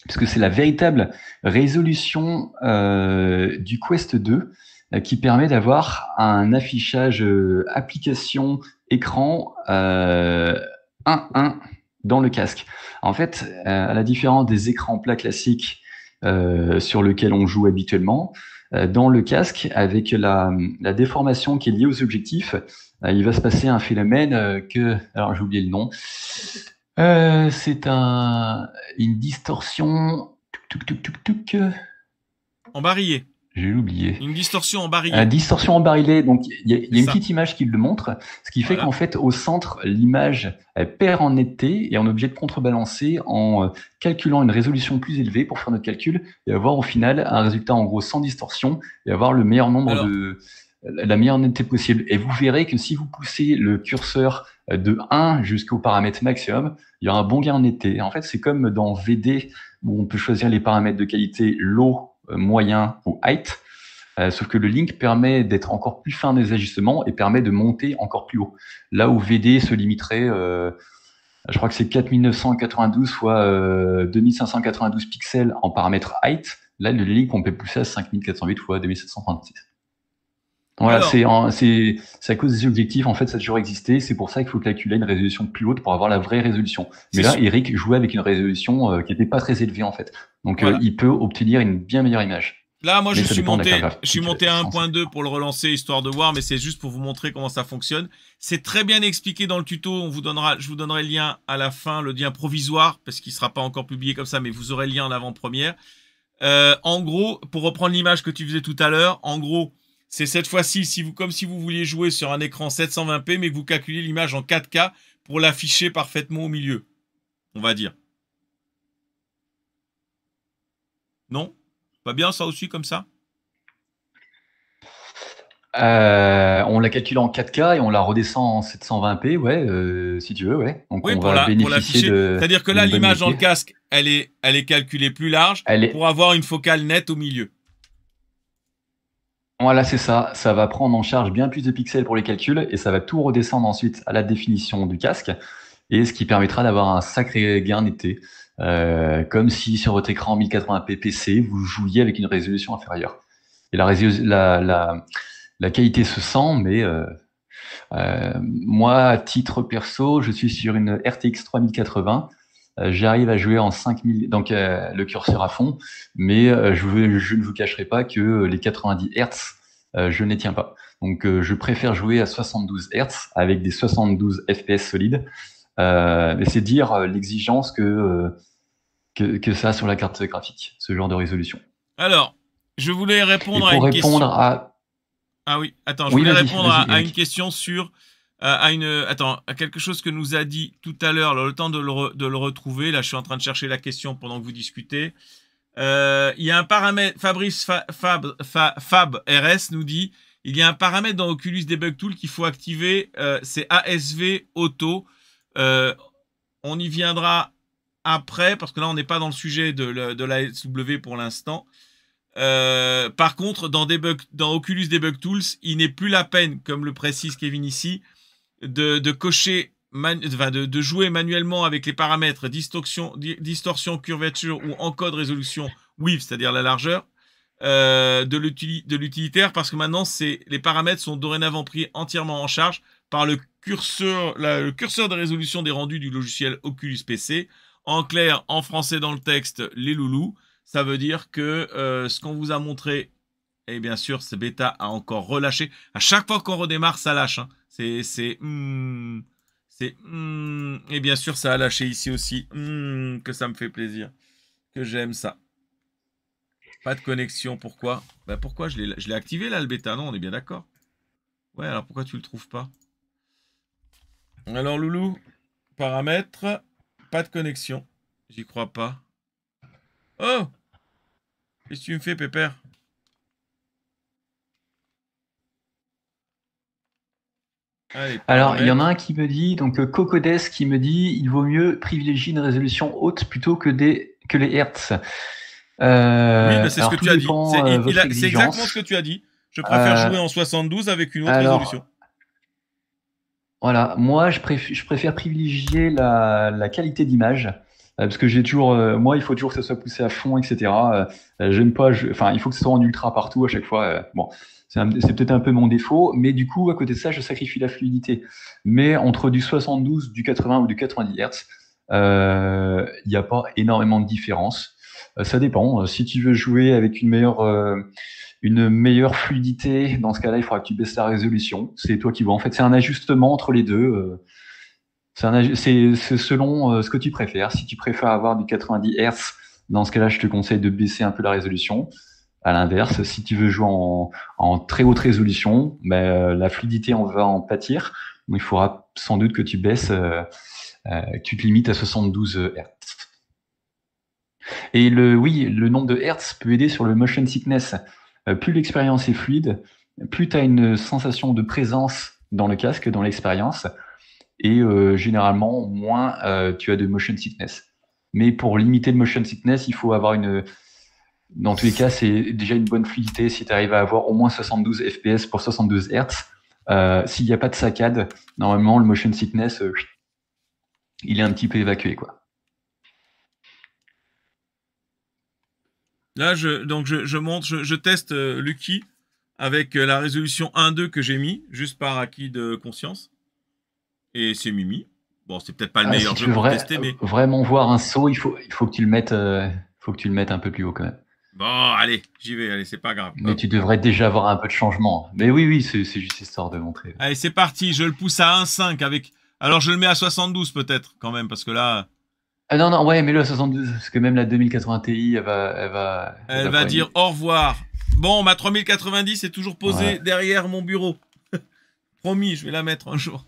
puisque c'est la véritable résolution euh, du Quest 2 euh, qui permet d'avoir un affichage euh, application écran 1-1 dans le casque. En fait, à la différence des écrans plats classiques sur lesquels on joue habituellement, dans le casque, avec la déformation qui est liée aux objectifs, euh, il va se passer un phénomène euh, que, alors j'ai oublié le nom, euh, c'est un, une distorsion. en barillet. J'ai oublié. Une distorsion en barillet. Une distorsion en barillet. Donc, il y a, une petite image qui le montre, ce qui fait qu'en fait, au centre, l'image perd en netteté et on est de contrebalancer en calculant une résolution plus élevée pour faire notre calcul et avoir au final un résultat en gros sans distorsion et avoir le meilleur nombre de, la meilleure netteté possible. Et vous verrez que si vous poussez le curseur euh, de 1 jusqu'au paramètre maximum, il y aura un bon gain en netteté. En fait, c'est comme dans VD où on peut choisir les paramètres de qualité low, euh, moyen ou height. Euh, sauf que le link permet d'être encore plus fin des ajustements et permet de monter encore plus haut. Là où VD se limiterait, je crois que c'est 4992 fois 2592 pixels en paramètre height. Là, le link, on peut pousser à 5408 fois 2736. Voilà, c'est à cause des objectifs, en fait, ça a toujours existé. C'est pour ça qu'il faut calculer une résolution plus haute pour avoir la vraie résolution. Mais là, Eric jouait avec une résolution euh, qui n'était pas très élevée, en fait. Donc, euh, il peut obtenir une bien meilleure image. Là, moi, je suis, monté, je suis monté à 1.2 pour le relancer, histoire de voir, mais c'est juste pour vous montrer comment ça fonctionne. C'est très bien expliqué dans le tuto. On vous donnera, je vous donnerai le lien à la fin, le lien provisoire, parce qu'il ne sera pas encore publié comme ça, mais vous aurez le lien en avant-première. Euh, en gros, pour reprendre l'image que tu faisais tout à l'heure, en gros, c'est cette fois-ci si vous, comme si vous vouliez jouer sur un écran 720p, mais que vous calculez l'image en 4K pour l'afficher parfaitement au milieu, on va dire. Non Pas bien ça aussi comme ça euh, on la calcule en 4K et on la redescend en 720p, ouais, euh, si tu veux, ouais. on va C'est-à-dire que là, l'image dans le casque, elle est, elle est calculée plus large pour avoir une focale nette au milieu. Voilà, c'est ça. Ça va prendre en charge bien plus de pixels pour les calculs et ça va tout redescendre ensuite à la définition du casque et ce qui permettra d'avoir un sacré gain d'été. Euh, comme si sur votre écran 1080p PC, vous jouiez avec une résolution inférieure. Et la, la, qualité se sent, mais euh, euh, moi, à titre perso, je suis sur une RTX 3080 euh, j'arrive à jouer en 5000, donc euh, le curseur à fond, mais euh, je, je, ne vous cacherai pas que les 90 Hz, je n'y tiens pas. Donc je préfère jouer à 72 Hz avec des 72 FPS solides. Mais c'est dire l'exigence que, que, ça a sur la carte graphique, ce genre de résolution. Alors, je voulais répondre à une question. À... Ah oui, attends, je voulais répondre à, une question sur euh, à une attends quelque chose que nous a dit tout à l'heure le temps de le, de le, retrouver là je suis en train de chercher la question pendant que vous discutez euh, il y a un paramètre Fabrice Fab, Fab, RS nous dit il y a un paramètre dans Oculus Debug Tool qu'il faut activer euh, c'est ASV auto on y viendra après parce que là on n'est pas dans le sujet de, de la SW pour l'instant par contre, dans, Debug, dans Oculus Debug Tools, il n'est plus la peine, comme le précise Kevin ici, de, cocher de, jouer manuellement avec les paramètres distorsion, distorsion curvature ou encode résolution wif c'est-à-dire la largeur, euh, de l'utilitaire, parce que maintenant, les paramètres sont dorénavant pris entièrement en charge par le curseur, le curseur de résolution des rendus du logiciel Oculus PC. En clair, en français dans le texte, les loulous, ça veut dire que euh, ce qu'on vous a montré et bien sûr, ce bêta a encore relâché. À chaque fois qu'on redémarre, ça lâche. Hein. C'est... C'est... Hmm. Hmm. et bien sûr, ça a lâché ici aussi. Hmm, que ça me fait plaisir. Que j'aime ça. Pas de connexion, pourquoi bah, pourquoi Je l'ai activé là, le bêta, non On est bien d'accord. Ouais, alors pourquoi tu le trouves pas Alors, Loulou, paramètres, pas de connexion. J'y crois pas. Oh Qu'est-ce que tu me fais, Pépère Alors, il y en a un qui me dit, donc euh, Cocodes qui me dit, il vaut mieux privilégier une résolution haute plutôt que, des, que les Hertz. Euh, oui, c'est ce que tu as dit. Euh, c'est exactement ce que tu as dit. Je préfère jouer en 72 avec une autre résolution. Voilà, moi je, préfère, privilégier la, qualité d'image. Parce que j'ai toujours, moi, il faut toujours que ça soit poussé à fond, etc. pas, enfin, il faut que ce soit en ultra partout à chaque fois. bon, c'est peut-être un peu mon défaut, mais du coup, à côté de ça, je sacrifie la fluidité. Mais entre du 72, du 80 ou du 90 Hz, euh, il n'y a pas énormément de différence. Euh, ça dépend. Euh, si tu veux jouer avec une meilleure, une meilleure fluidité, dans ce cas-là, il faudra que tu baisses ta résolution. C'est toi qui vois. En fait, c'est un ajustement entre les deux. C'est selon ce que tu préfères. Si tu préfères avoir du 90 Hz, dans ce cas-là, je te conseille de baisser un peu la résolution. À l'inverse, si tu veux jouer en, très haute résolution, ben, euh, la fluidité en va en pâtir. il faudra sans doute que tu baisses, euh, euh, que tu te limites à 72 Hz. Et le, oui, le nombre de Hz peut aider sur le motion sickness. plus l'expérience est fluide, plus tu as une sensation de présence dans le casque, dans l'expérience, et généralement, moins tu as de motion sickness. Mais pour limiter le motion sickness, il faut avoir une, dans tous les cas, c'est déjà une bonne fluidité si tu arrives à avoir au moins 72 FPS pour 72 Hz. Euh, s'il n'y a pas de saccade, normalement, le motion sickness, euh, il est un petit peu évacué. Quoi. Là, je, donc je, je je, teste euh, Lucky avec la résolution 1.2 que j'ai mis, juste par acquis de conscience. Et c'est Mimi. Bon, c'est peut-être pas le ah, meilleur jeu pour tester, mais. Vraiment voir un saut, il faut, il faut que tu le mettes. Faut que tu le mettes un peu plus haut quand même. Bon, allez, j'y vais, allez, c'est pas grave. Mais tu devrais déjà avoir un peu de changement. Mais oui, oui, c'est juste histoire de montrer. Allez, c'est parti, je le pousse à 1,5 avec. Alors je le mets à 72 peut-être quand même, parce que là. Ah non, non, ouais, mets-le à 72, parce que même la 2080 Ti, elle va. Elle va, elle va dire au revoir. Bon, ma 3090 est toujours posée derrière mon bureau. Promis, je vais la mettre un jour.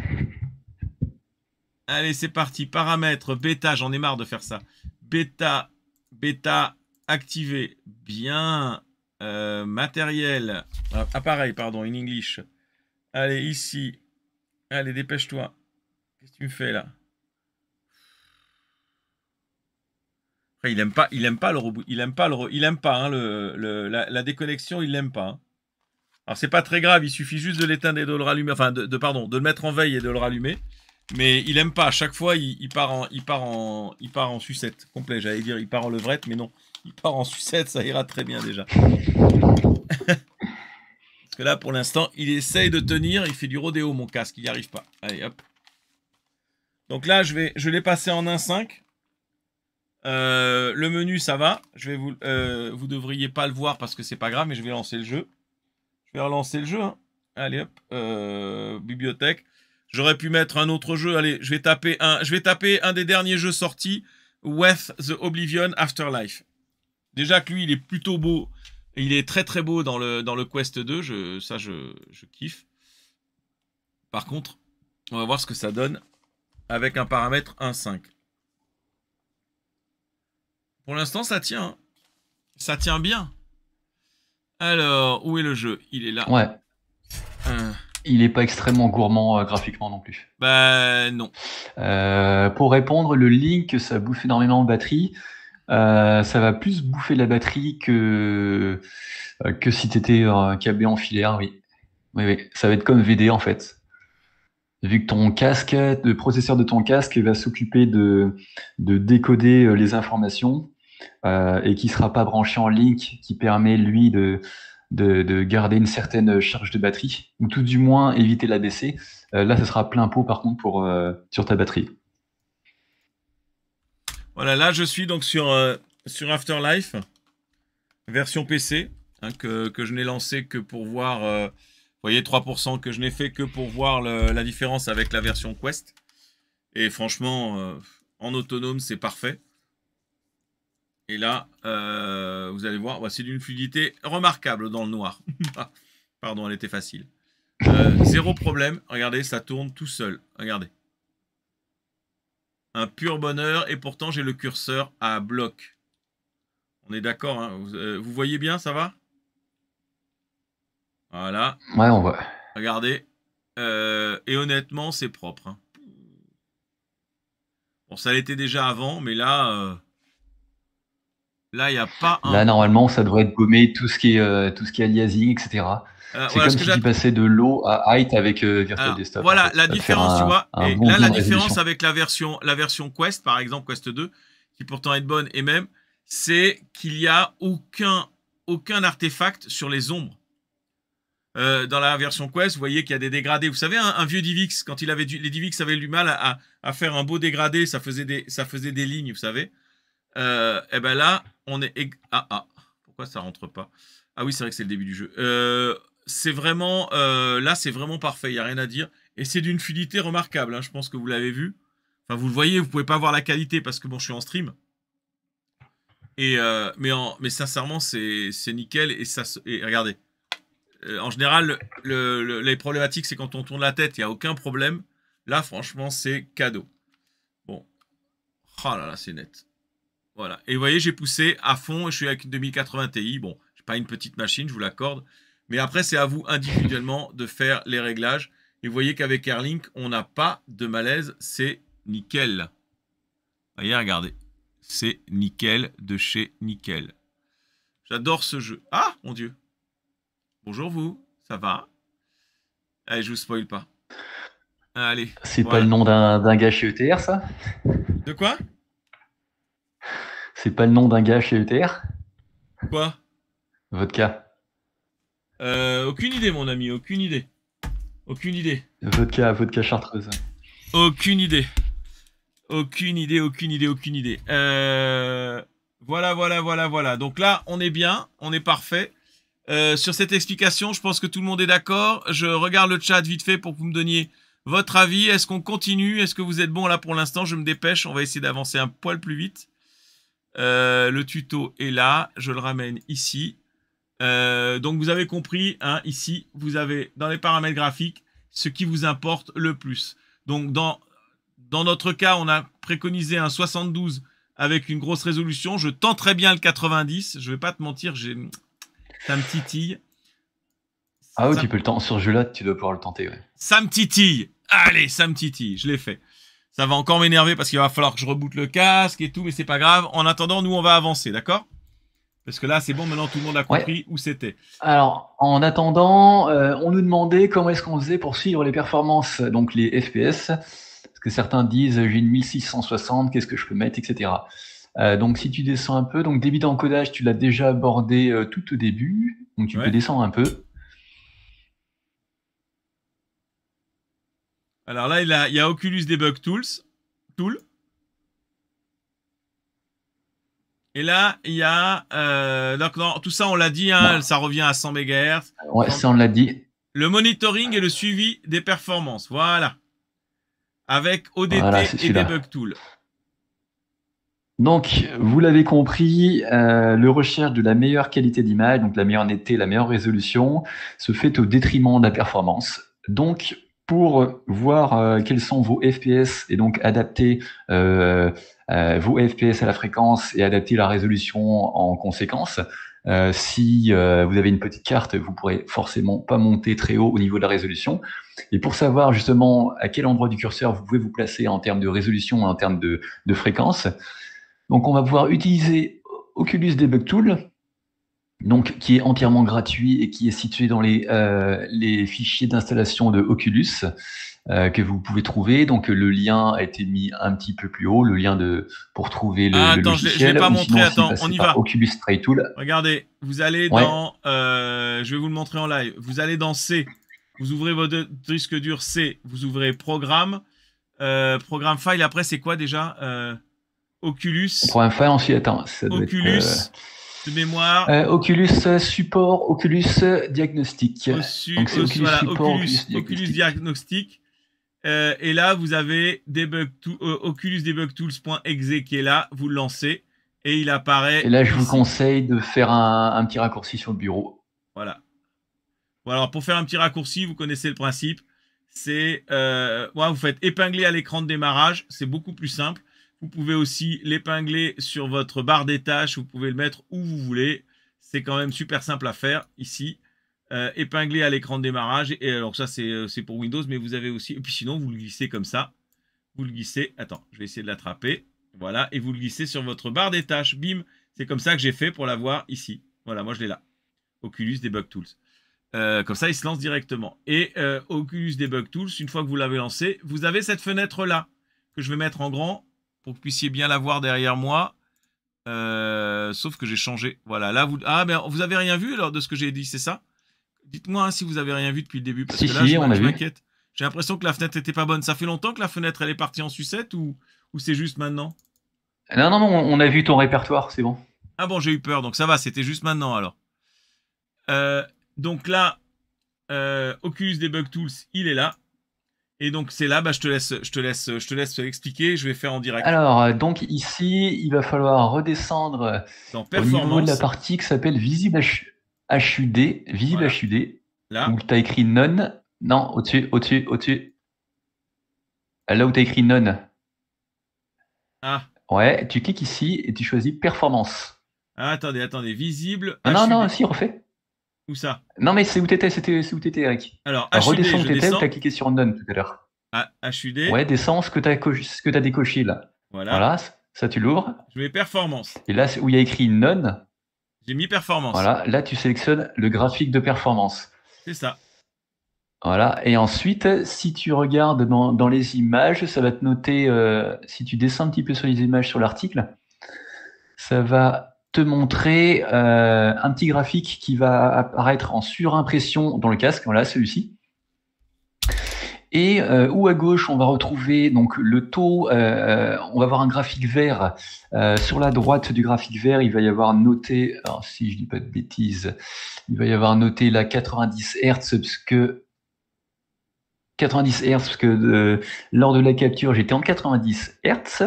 allez, c'est parti. Paramètres, bêta, j'en ai marre de faire ça. Bêta Bêta activé. Bien. Euh, matériel. appareil, ah, ah, pardon, in English. Allez, ici. Allez, dépêche-toi. Qu'est-ce que tu me fais là il aime pas, il aime pas le reboot. Il aime pas le, il aime pas hein, le, la, déconnexion. Il l'aime pas. Alors, hein. Alors c'est pas très grave. Il suffit juste de l'éteindre et de le rallumer. Enfin, de, pardon, de le mettre en veille et de le rallumer. Mais il aime pas. À chaque fois, il, part en, il part en, il part en sucette complet. J'allais dire, il part en levrette, mais non, il part en sucette. Ça ira très bien déjà. Parce que là, pour l'instant, il essaye de tenir. Il fait du rodéo, mon casque. Il n'y arrive pas. Allez, hop. Donc là, je vais, je l'ai passé en 1.5. Euh, le menu, ça va. Je vais vous, euh, vous devriez pas le voir parce que c'est pas grave, mais je vais lancer le jeu. Je vais relancer le jeu. Hein. Allez, hop. Euh, bibliothèque. J'aurais pu mettre un autre jeu. Allez, je vais taper un, je vais taper un des derniers jeux sortis, With the Oblivion Afterlife. Déjà que lui, il est plutôt beau. Il est très très beau dans le, dans le Quest 2. ça, je, kiffe. Par contre, on va voir ce que ça donne avec un paramètre 1.5. Pour l'instant, ça tient. Hein. Ça tient bien. Alors, où est le jeu Il est là. Ouais il n'est pas extrêmement gourmand euh, graphiquement non plus. Ben non. Euh, pour répondre, le Link, ça bouffe énormément de batterie. Euh, ça va plus bouffer la batterie que, que si t'étais câblé en filaire, oui. Ça va être comme VD en fait. Vu que ton casque, le processeur de ton casque va s'occuper de, de décoder les informations et qui ne sera pas branché en Link, qui permet lui de de, garder une certaine charge de batterie, ou tout du moins éviter la Euh, là, ce sera plein pot par contre pour, euh, sur ta batterie. Voilà, là je suis donc sur, euh, sur Afterlife, version PC, hein, que, je n'ai lancé que pour voir, euh, vous voyez, 3% que je n'ai fait que pour voir la différence avec la version Quest. Et franchement, en autonome, c'est parfait. Et là, euh, vous allez voir, c'est d'une fluidité remarquable dans le noir. Ah, pardon, elle était facile. Euh, zéro problème. Regardez, ça tourne tout seul. Regardez. Un pur bonheur. Et pourtant, j'ai le curseur à bloc. On est d'accord. Hein. Euh, vous, voyez bien, ça va Voilà. Ouais, on voit. Regardez. et honnêtement, c'est propre. Hein. Bon, ça l'était déjà avant, mais là Là, il n'y a pas un... Là, normalement, ça devrait être gommé tout ce qui est, euh, tout ce qui est aliasing, etc. Euh, c'est voilà, comme si tu passais de low à height avec euh, Virtual Desktop. Voilà, la différence, tu vois. Et là, la différence avec la version, la version Quest, par exemple, Quest 2, qui pourtant est bonne et même, c'est qu'il n'y a aucun, aucun artefact sur les ombres. dans la version Quest, vous voyez qu'il y a des dégradés. Vous savez, un, vieux Divix quand il avait les Divix, avaient du mal à, à, faire un beau dégradé, ça faisait des, ça faisait des lignes, vous savez. Euh, et eh ben là, on est... Ah, ah, pourquoi ça rentre pas Ah oui, c'est vrai que c'est le début du jeu. Euh, c'est vraiment... Euh, là, c'est vraiment parfait, il n'y a rien à dire. Et c'est d'une fluidité remarquable, hein, je pense que vous l'avez vu. Enfin, vous le voyez, vous pouvez pas voir la qualité parce que bon, je suis en stream. Et euh, mais, en, mais sincèrement, c'est nickel. Et, ça, regardez, en général, les problématiques, c'est quand on tourne la tête, il n'y a aucun problème. Là, franchement, c'est cadeau. Bon. Oh là là, c'est net. Voilà. Et vous voyez, j'ai poussé à fond. Je suis avec une 2080 Ti. Bon, je pas une petite machine, je vous l'accorde. Mais après, c'est à vous individuellement de faire les réglages. Et vous voyez qu'avec Airlink, on n'a pas de malaise. C'est nickel. Vous voyez, regardez. C'est nickel de chez nickel. J'adore ce jeu. Ah, mon Dieu. Bonjour, vous. Ça va Allez, je vous spoil pas. Allez. C'est pas le nom d'un gars chez ETR, ça De quoi c'est pas le nom d'un gars chez ETR Quoi Vodka. Euh, aucune idée, mon ami, aucune idée. Aucune idée. Vodka, vodka chartreuse. Aucune idée. Aucune idée, aucune idée, aucune idée. Euh, voilà, voilà, voilà, voilà. Donc là, on est bien, on est parfait. Euh, sur cette explication, je pense que tout le monde est d'accord. Je regarde le chat vite fait pour que vous me donniez votre avis. Est-ce qu'on continue Est-ce que vous êtes bon là pour l'instant Je me dépêche, on va essayer d'avancer un poil plus vite. Euh, le tuto est là, je le ramène ici. Euh, donc vous avez compris, hein, ici, vous avez dans les paramètres graphiques ce qui vous importe le plus. Donc dans, dans notre cas, on a préconisé un 72 avec une grosse résolution. Je tenterai bien le 90, je vais pas te mentir, j'ai ça me titille. Ah oui, tu peux le tenter. Sur Julat, tu dois pouvoir le tenter, ouais. Ça me titille Allez, ça me titille, je l'ai fait. Ça va encore m'énerver parce qu'il va falloir que je reboote le casque et tout, mais c'est pas grave. En attendant, nous, on va avancer, d'accord parce que là, c'est bon, maintenant tout le monde a compris où c'était. Alors, en attendant, euh, on nous demandait comment est-ce qu'on faisait pour suivre les performances, donc les FPS. Parce que certains disent j'ai une 1660, qu'est-ce que je peux mettre, etc. Euh, donc, si tu descends un peu, donc débit d'encodage, tu l'as déjà abordé euh, tout au début. Donc, tu peux descendre un peu. Alors là, il, il y a Oculus Debug Tools. Tool. Et là, il y a. Euh, donc, tout ça, on l'a dit, hein, ça revient à 100 MHz. Ouais, ça, on l'a dit. Le monitoring et le suivi des performances. Voilà. Avec ODT et Debug Tools. Donc, vous l'avez compris, euh, le recherche de la meilleure qualité d'image, donc la meilleure netteté, la meilleure résolution, se fait au détriment de la performance. Donc, pour euh, voir euh, quels sont vos FPS et donc adapter euh, vos FPS à la fréquence et adapter la résolution en conséquence. si vous avez une petite carte, vous pourrez forcément pas monter très haut au niveau de la résolution. Et pour savoir justement à quel endroit du curseur vous pouvez vous placer en termes de résolution, en termes de, de fréquence, donc on va pouvoir utiliser Oculus Debug Tool donc qui est entièrement gratuit et qui est situé dans les, euh, fichiers d'installation de Oculus euh, que vous pouvez trouver. Donc le lien a été mis un petit peu plus haut, le lien de pour trouver le, ah, attends, logiciel. Je, l'ai pas montré. attends, on y va. Oculus Regardez, vous allez dans, euh, je vais vous le montrer en live. Vous allez dans C, vous ouvrez votre disque dur C, vous ouvrez Programme, Programme File. Après c'est quoi déjà Oculus. Programme File ensuite. Attends, ça Oculus mémoire. Euh, Oculus support, Oculus diagnostic. Oculus, diagnostic. Euh, et là, vous avez debug euh, Oculus Debug Tools.exe qui est là, vous le lancez et il apparaît. Et là, je vous conseille de faire un, petit raccourci sur le bureau. Voilà. alors pour faire un petit raccourci, vous connaissez le principe. C'est, vous faites épingler à l'écran de démarrage, c'est beaucoup plus simple. Vous pouvez aussi l'épingler sur votre barre des tâches. Vous pouvez le mettre où vous voulez. C'est quand même super simple à faire ici. Euh, épingler à l'écran de démarrage. Et alors ça, euh, c'est pour Windows, mais vous avez aussi... Et puis sinon, vous le glissez comme ça. Vous le glissez... Attends, je vais essayer de l'attraper. Voilà, et vous le glissez sur votre barre des tâches. Bim, c'est comme ça que j'ai fait pour l'avoir ici. Voilà, moi je l'ai là. Oculus Debug Tools. Euh, comme ça, il se lance directement. Et Oculus Debug Tools, une fois que vous l'avez lancé, vous avez cette fenêtre-là que je vais mettre en grand pour que vous puissiez bien la voir derrière moi. Euh, sauf que j'ai changé. Voilà, là, vous... Ah, ben, vous avez rien vu alors de ce que j'ai dit, c'est ça Dites-moi hein, si vous avez rien vu depuis le début, parce si, que là, je, J'ai l'impression que la fenêtre n'était pas bonne. Ça fait longtemps que la fenêtre, elle est partie en sucette ou, ou c'est juste maintenant Non, non, non, on a vu ton répertoire, c'est bon. Ah bon, j'ai eu peur, donc ça va, c'était juste maintenant alors. Euh, donc là, euh, Oculus Debug Tools, il est là. Et donc c'est là, bah, je te laisse, je te laisse, je te laisse expliquer. Je vais faire en direct. Alors euh, donc ici, il va falloir redescendre au niveau de la partie qui s'appelle visible HUD, visible HUD. Là. Où tu as écrit non. Non, au-dessus, au-dessus, au-dessus. Ah, là où tu as écrit non. Ah. Ouais, tu cliques ici et tu choisis performance. Ah, attendez, attendez, visible. Ah, non, non, si, refais. Où ça Non, mais c'est où t'étais, c'était où t'étais, Eric. Alors, HUD, redescends où t'as cliqué sur None tout à l'heure. Ah, HUD. Ouais, descends ce que t'as as décoché là. Voilà. Voilà, ça tu l'ouvres. Je mets performance. Et là, où il y a écrit None, J'ai mis performance. voilà, là tu sélectionnes le graphique de performance. C'est ça. Voilà, et ensuite, si tu regardes dans, les images, ça va te noter, euh, si tu descends un petit peu sur les images sur l'article, ça va montrer euh, un petit graphique qui va apparaître en surimpression dans le casque, voilà celui-ci. Et euh, où à gauche, on va retrouver donc le taux. Euh, on va avoir un graphique vert. sur la droite du graphique vert, il va y avoir noté, si je dis pas de bêtises, il va y avoir noté la 90 Hz parce que 90 Hz, parce que euh, lors de la capture, j'étais en 90 Hz,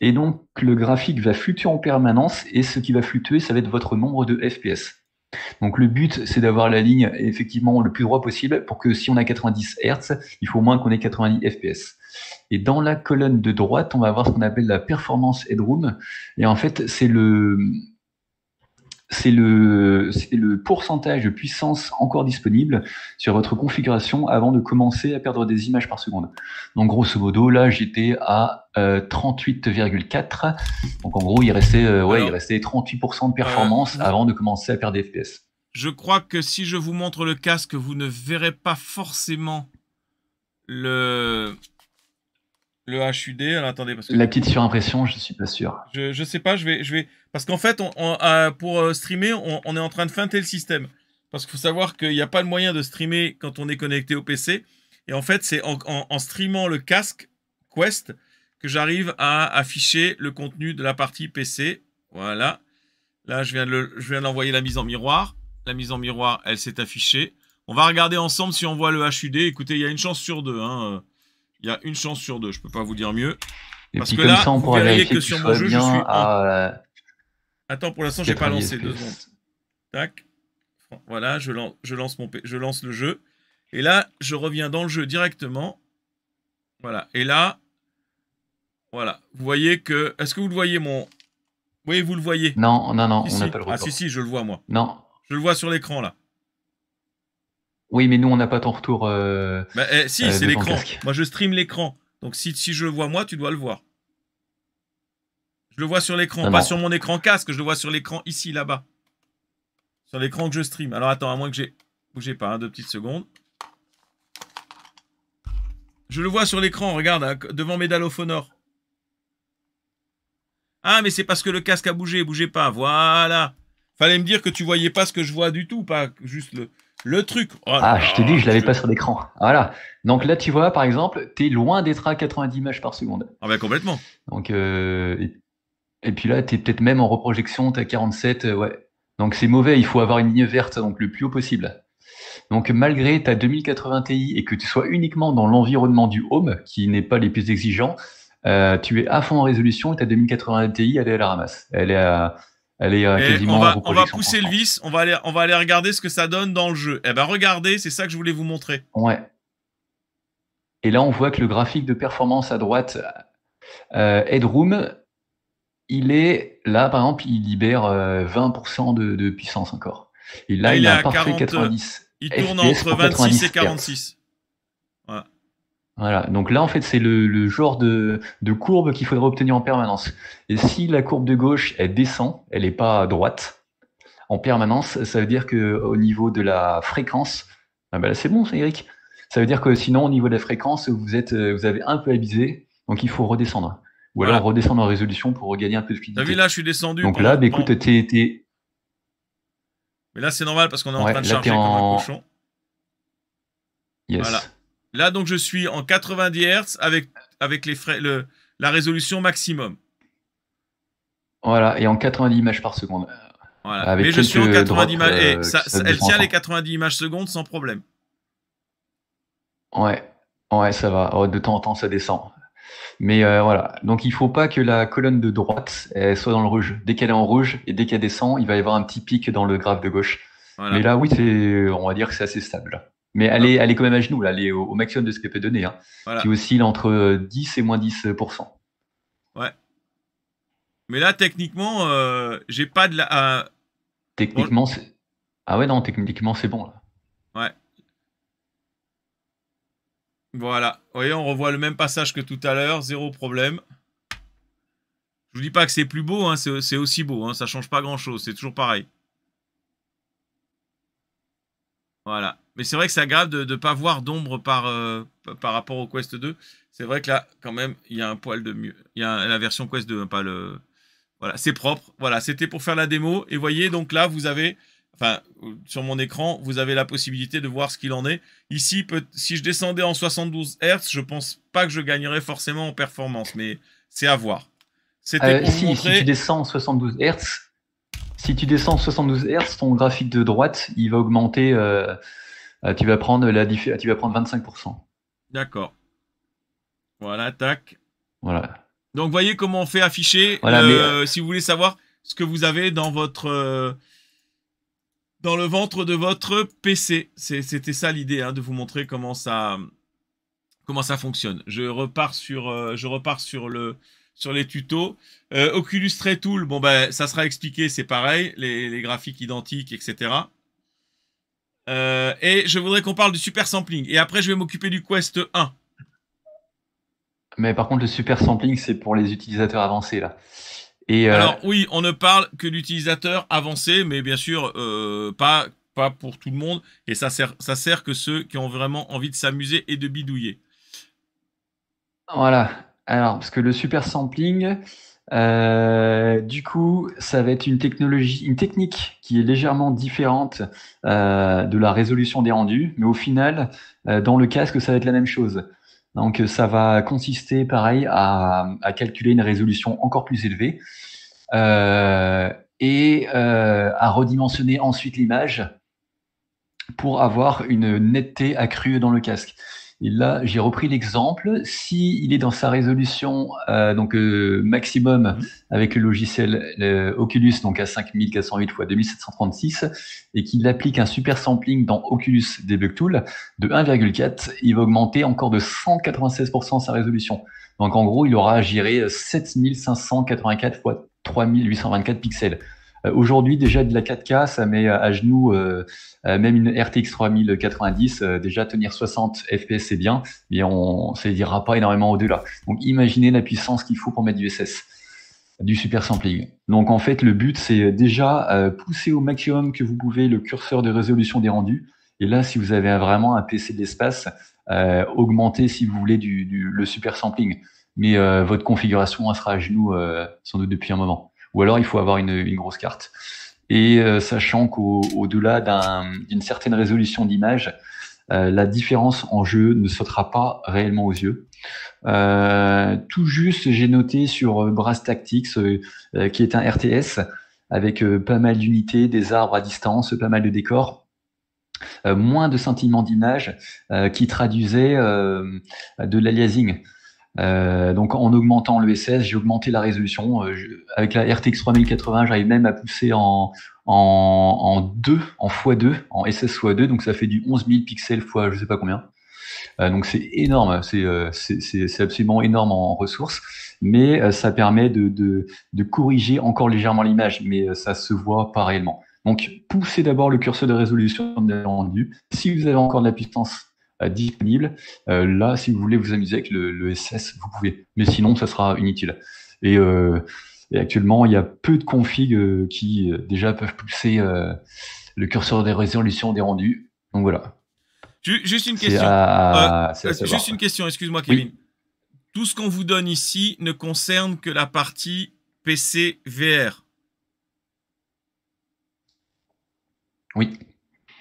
et donc le graphique va fluctuer en permanence, et ce qui va fluctuer, ça va être votre nombre de FPS. Donc le but, c'est d'avoir la ligne effectivement le plus droit possible pour que si on a 90 Hz, il faut au moins qu'on ait 90 FPS. Et dans la colonne de droite, on va avoir ce qu'on appelle la performance headroom. Et en fait, c'est le, c'est le, le pourcentage de puissance encore disponible sur votre configuration avant de commencer à perdre des images par seconde. Donc grosso modo, là j'étais à 38,4. Euh, Donc en gros, il restait, euh, ouais, il restait 38% de euh, performance avant de commencer à perdre des FPS. Je crois que si je vous montre le casque, vous ne verrez pas forcément le, le HUD, attendez. La petite surimpression, je ne suis pas sûr. Je, ne sais pas, je vais. Je vais... Parce qu'en fait, on, euh, pour euh, streamer, on, est en train de feinter le système. Parce qu'il faut savoir qu'il n'y a pas de moyen de streamer quand on est connecté au PC. Et en fait, c'est en, streamant le casque Quest que j'arrive à afficher le contenu de la partie PC. Voilà. Là, je viens de l'envoyer la mise en miroir. La mise en miroir, elle s'est affichée. On va regarder ensemble si on voit le HUD. Écoutez, il y a une chance sur deux. Hein. Euh. Il y a une chance sur deux, je peux pas vous dire mieux. Parce que là, vous voyez que sur mon jeu, je suis. Euh, Attends, pour l'instant, j'ai pas lancé deux Tac. Voilà, je lance, je lance, mon, je lance le jeu. Et là, je reviens dans le jeu directement. Voilà. Et là, voilà. Vous voyez que. Est-ce que vous le voyez, mon. Oui, vous le voyez. Non, non, non, on le Ah, si, si, je le vois, moi. Non. Je le vois sur l'écran, là. Oui, mais nous, on n'a pas ton retour. Euh, bah, eh, si, euh, c'est l'écran. Moi, je stream l'écran. Donc, si, je le vois moi, tu dois le voir. Je le vois sur l'écran, ah pas sur mon écran casque. Je le vois sur l'écran ici, là-bas. Sur l'écran que je stream. Alors, attends, à moins que j'ai. Bougez pas, hein, deux petites secondes. Je le vois sur l'écran, regarde, hein, devant Medal of Honor. Ah, mais c'est parce que le casque a bougé, bougez pas. Voilà. Fallait me dire que tu voyais pas ce que je vois du tout, pas juste le. Le truc. Oh ah, je te dis, je l'avais pas sur l'écran. Voilà. Donc là, tu vois, par exemple, tu es loin d'être à 90 images par seconde. Ah, ben complètement. Donc, euh, et puis là, tu es peut-être même en reprojection, tu à 47. ouais. Donc c'est mauvais, il faut avoir une ligne verte, donc le plus haut possible. Donc malgré ta 2080 Ti et que tu sois uniquement dans l'environnement du home, qui n'est pas les plus exigeants, euh, tu es à fond en résolution et ta 2080 Ti, elle est à la ramasse. Elle est à euh, on va, pousser le vis, on va, aller, on va aller regarder ce que ça donne dans le jeu. Eh ben regardez, c'est ça que je voulais vous montrer. Ouais. Et là, on voit que le graphique de performance à droite, euh, Headroom, il est là, par exemple, il libère 20% euh, de, puissance encore. Et là, il, est a à 40, 90. Il tourne entre 26 et 46. Voilà. Donc là, en fait, c'est le, genre de, courbe qu'il faudrait obtenir en permanence. Et si la courbe de gauche, elle descend, elle n'est pas droite, en permanence, ça veut dire qu'au niveau de la fréquence, ah ben c'est bon, c'est Eric. Ça veut dire que sinon, au niveau de la fréquence, vous, êtes, vous avez un peu abusé, donc il faut redescendre. Ou alors redescendre en résolution pour regagner un peu de fluidité. T'as vu là, je suis descendu. Donc là, bah, écoute, t'es. Mais là, c'est normal parce qu'on est en train de charger en... comme un cochon. Yes. Voilà. Là, donc, je suis en 90 Hz avec, avec les le, la résolution maximum. Voilà, et en 90 images par seconde. Mais je suis en 90 images. Euh, ça, elle tient les 90 images secondes sans problème. Ouais, ouais, ça va. Oh, de temps en temps, ça descend. Mais euh, voilà, donc il ne faut pas que la colonne de droite soit dans le rouge. Dès qu'elle est en rouge et dès qu'elle descend, il va y avoir un petit pic dans le graphe de gauche. Mais là, oui, on va dire que c'est assez stable. Mais allez, est, elle est quand même à genoux, là, elle est au, maximum de ce qu'elle peut donner, hein, qui oscille entre 10 euh, et moins 10%. Euh, ouais. Mais là, techniquement, euh, j'ai pas de la. Ah, techniquement, c'est. Ah ouais, non, techniquement, c'est bon, là. Ouais. Voilà. Vous on revoit le même passage que tout à l'heure, zéro problème. Je vous dis pas que c'est plus beau, hein, c'est aussi beau, hein, ça change pas grand chose, c'est toujours pareil. Voilà. Mais c'est vrai que ça grave de ne pas voir d'ombre par, euh, par rapport au Quest 2. C'est vrai que là, quand même, il y a un poil de mieux. Il y a la version Quest 2, hein, pas le. Voilà, c'est propre. Voilà, c'était pour faire la démo. Et voyez, donc là, vous avez, enfin, sur mon écran, vous avez la possibilité de voir ce qu'il en est. Ici, si je descendais en 72 Hz, je pense pas que je gagnerais forcément en performance, mais c'est à voir. C'était euh, pour si, si tu descends en 72 Hz, si tu descends 72 Hz, ton graphique de droite, il va augmenter. Euh, euh, tu, vas prendre la tu vas prendre 25%. D'accord. Voilà, tac. Voilà. Donc, voyez comment on fait afficher. Euh, si vous voulez savoir ce que vous avez dans votre. dans le ventre de votre PC. C'était ça l'idée, hein, de vous montrer comment ça, comment ça fonctionne. Je repars sur, je repars sur le, sur les tutos. Euh, Oculus Ray Tool, bon ben ça sera expliqué, c'est pareil, les, graphiques identiques, etc. Euh, et je voudrais qu'on parle du super sampling. Et après, je vais m'occuper du Quest 1. Mais par contre, le super sampling, c'est pour les utilisateurs avancés là. Euh, Alors oui, on ne parle que d'utilisateurs avancés, mais bien sûr pas pas pour tout le monde. Et ça sert ça sert que ceux qui ont vraiment envie de s'amuser et de bidouiller. Voilà. Alors, parce que le super sampling, euh, du coup, ça va être une technologie, une technique qui est légèrement différente euh, de la résolution des rendus, mais au final, euh, dans le casque, ça va être la même chose. Donc, ça va consister, pareil, à calculer une résolution encore plus élevée et à redimensionner ensuite l'image pour avoir une netteté accrue dans le casque. Et là, j'ai repris l'exemple. Si est dans sa résolution euh, donc euh, maximum mhm. avec le logiciel euh, Oculus, donc à 5408 x 2736, et qu'il applique un super sampling dans Oculus Debug Tool de 1,4, il va augmenter encore de 196% sa résolution. Donc en gros, il aura à 7584 x 3824 pixels. Euh, aujourd'hui, déjà de la 4K, ça met euh, à genoux euh, même une RTX 3090. déjà, tenir 60 FPS, c'est bien, mais on ne dira pas énormément au-delà. Donc, imaginez la puissance qu'il faut pour mettre du SS, du super sampling. Donc, en fait, le but, c'est déjà pousser au maximum que vous pouvez le curseur de résolution des rendus. Et là, si vous avez vraiment un PC d'espace, l'espace, augmenter, si vous voulez, du, le super sampling. Mais votre configuration sera à genoux sans doute depuis un moment ou alors il faut avoir une, grosse carte. Et euh, sachant qu'au-delà d'une certaine résolution d'image, euh, la différence en jeu ne sautera pas réellement aux yeux. Euh, tout juste, j'ai noté sur Brass Tactics, qui est un RTS, avec pas mal d'unités, des arbres à distance, pas mal de décors, moins de sentiments d'image qui traduisaient de l'aliasing. Euh, donc en augmentant le SS, j'ai augmenté la résolution. Euh, avec la RTX 3080, j'arrive même à pousser en, en, 2, en x2, en SS x2, donc ça fait du 11 000 pixels fois je sais pas combien. Euh, donc c'est énorme, c'est absolument énorme en, ressources, mais ça permet de, corriger encore légèrement l'image, mais ça se voit pas réellement. Donc poussez d'abord le curseur de résolution de rendu. Si vous avez encore de la puissance euh, disponible. Euh, là, si vous voulez vous amuser avec le, SS, vous pouvez. Mais sinon, ça sera inutile. Et, euh, actuellement, il y a peu de configs qui déjà peuvent pousser le curseur des résolutions des rendus. Donc voilà. Juste une question. juste une question, excuse-moi Kevin. Tout ce qu'on vous donne ici ne concerne que la partie PC VR. Oui.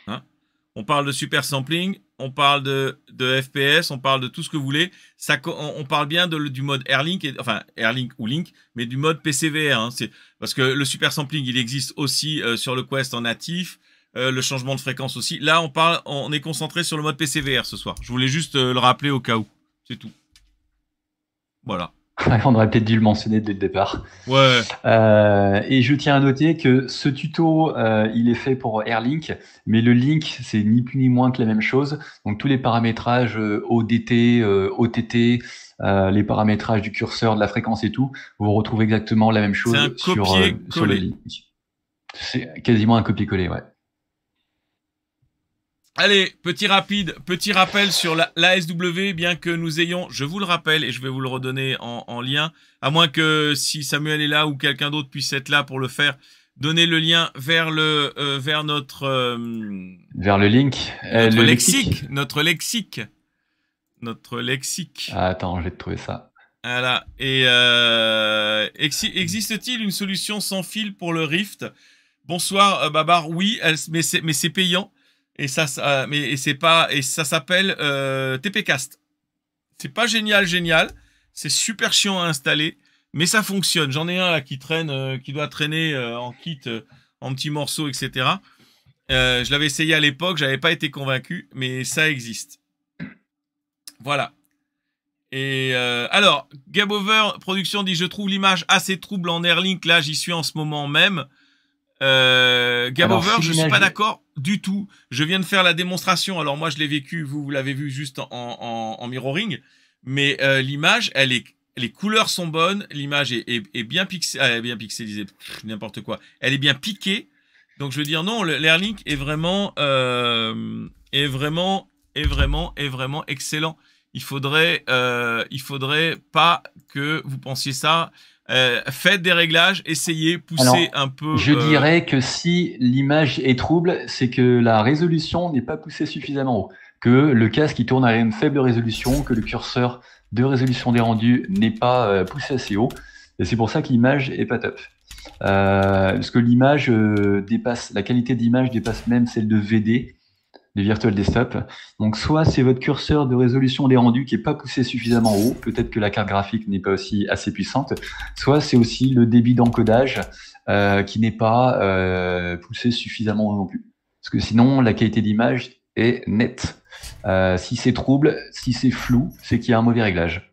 Hein On parle de super sampling, on parle de, de, FPS, on parle de tout ce que vous voulez. Ça, on, parle bien du mode Airlink, enfin Airlink ou Link, mais du mode PCVR. Hein. c'est parce que le super sampling, il existe aussi euh, sur le Quest en natif, euh, le changement de fréquence aussi. Là, on parle, on est concentré sur le mode PCVR ce soir. Je voulais juste euh, le rappeler au cas où. C'est tout. Voilà. on aurait peut-être dû le mentionner dès le départ. Ouais. Euh, et je tiens à noter que ce tuto, euh, il est fait pour Airlink, mais le link, c'est ni plus ni moins que la même chose. Donc tous les paramétrages euh, ODT, euh, OTT, euh, les paramétrages du curseur, de la fréquence et tout, vous retrouvez exactement la même chose sur, sur, le link. C'est quasiment un copier-coller, ouais. Allez, petit rapide, petit rappel sur la, bien que nous ayons, je vous le rappelle et je vais vous le redonner en, lien, à moins que si Samuel est là ou quelqu'un d'autre puisse être là pour le faire, donner le lien vers le euh, vers notre euh, vers le link, euh, le lexique, notre lexique, notre lexique. Ah, attends, j'ai trouvé ça. Voilà. Et existe-t-il une solution sans fil pour le Rift Bonsoir Babar. Oui, mais c'est payant. Et ça, ça mais c'est pas et ça s'appelle euh, TPcast. C'est pas génial, génial. C'est super chiant à installer, mais ça fonctionne. J'en ai un là qui traîne, euh, qui doit traîner euh, en kit, en petits morceaux, etc. je l'avais essayé à l'époque, n'avais pas été convaincu, mais ça existe. Voilà. Et euh, alors, Gabover Production dit Je trouve l'image assez trouble en Airlink. Là, j'y suis en ce moment même. Euh, Game je suis pas d'accord du tout. Je viens de faire la démonstration. Alors moi, je l'ai vécu, vous, l'avez vu juste en, mirroring, mais euh, l'image, elle est, les couleurs sont bonnes, l'image est, est, est, bien euh, pixel, disait n'importe quoi. Elle est bien piquée. Donc je veux dire non, l'Airlink est vraiment, euh, est vraiment, est vraiment, est vraiment excellent. Il faudrait, il faudrait pas que vous pensiez ça. Euh, faites des réglages, essayez, poussez un peu. Je euh, dirais que si l'image est trouble, c'est que la résolution n'est pas poussée suffisamment haut, que le casque tourne à une faible résolution, que le curseur de résolution des rendus n'est pas euh, poussé assez haut, et c'est pour ça que l'image est pas top. parce que l'image dépasse, la qualité d'image dépasse même celle de VD, virtuel virtual desktop. Donc soit c'est votre curseur de résolution des rendus qui n'est pas poussé suffisamment haut, peut-être que la carte graphique n'est pas aussi assez puissante, soit c'est aussi le débit d'encodage euh, qui n'est pas euh, poussé suffisamment non plus. Parce que sinon, la qualité d'image est nette. Euh, si c'est trouble, si c'est flou, c'est qu'il y a un mauvais réglage.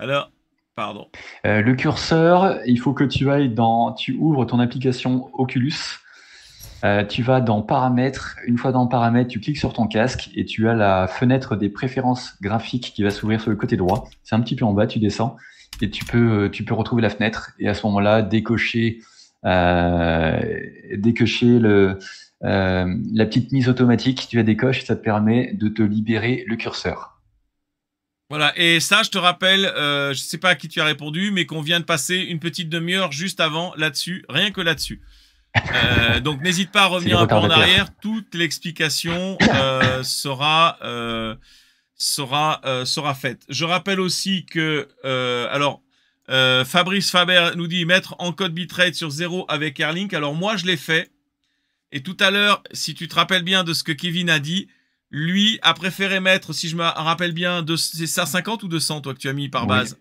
Alors, pardon. le curseur, il faut que tu ailles dans, tu ouvres ton application Oculus euh, tu vas dans Paramètres. Une fois dans Paramètres, tu cliques sur ton casque et tu as la fenêtre des préférences graphiques qui va s'ouvrir sur le côté droit. C'est un petit peu en bas, tu descends et tu peux, euh, retrouver la fenêtre et à ce moment-là, décocher, euh, décocher la petite mise automatique. Tu la décoches ça te permet de te libérer le curseur. Voilà, et ça, je te rappelle, je ne sais pas à qui tu as répondu, mais qu'on vient de passer une petite demi-heure juste avant là-dessus, rien que là-dessus. Euh, donc n'hésite pas à revenir un peu en arrière. Toute l'explication euh, sera euh, sera sera faite. Je rappelle aussi que alors Fabrice Faber nous dit mettre en code bitrate sur 0 avec Airlink. Alors moi je l'ai fait. Et tout à l'heure, si tu te rappelles bien de ce que Kevin a dit, lui a préféré mettre, si je me rappelle bien, de c'est ça 50 ou 200 toi que tu as mis par base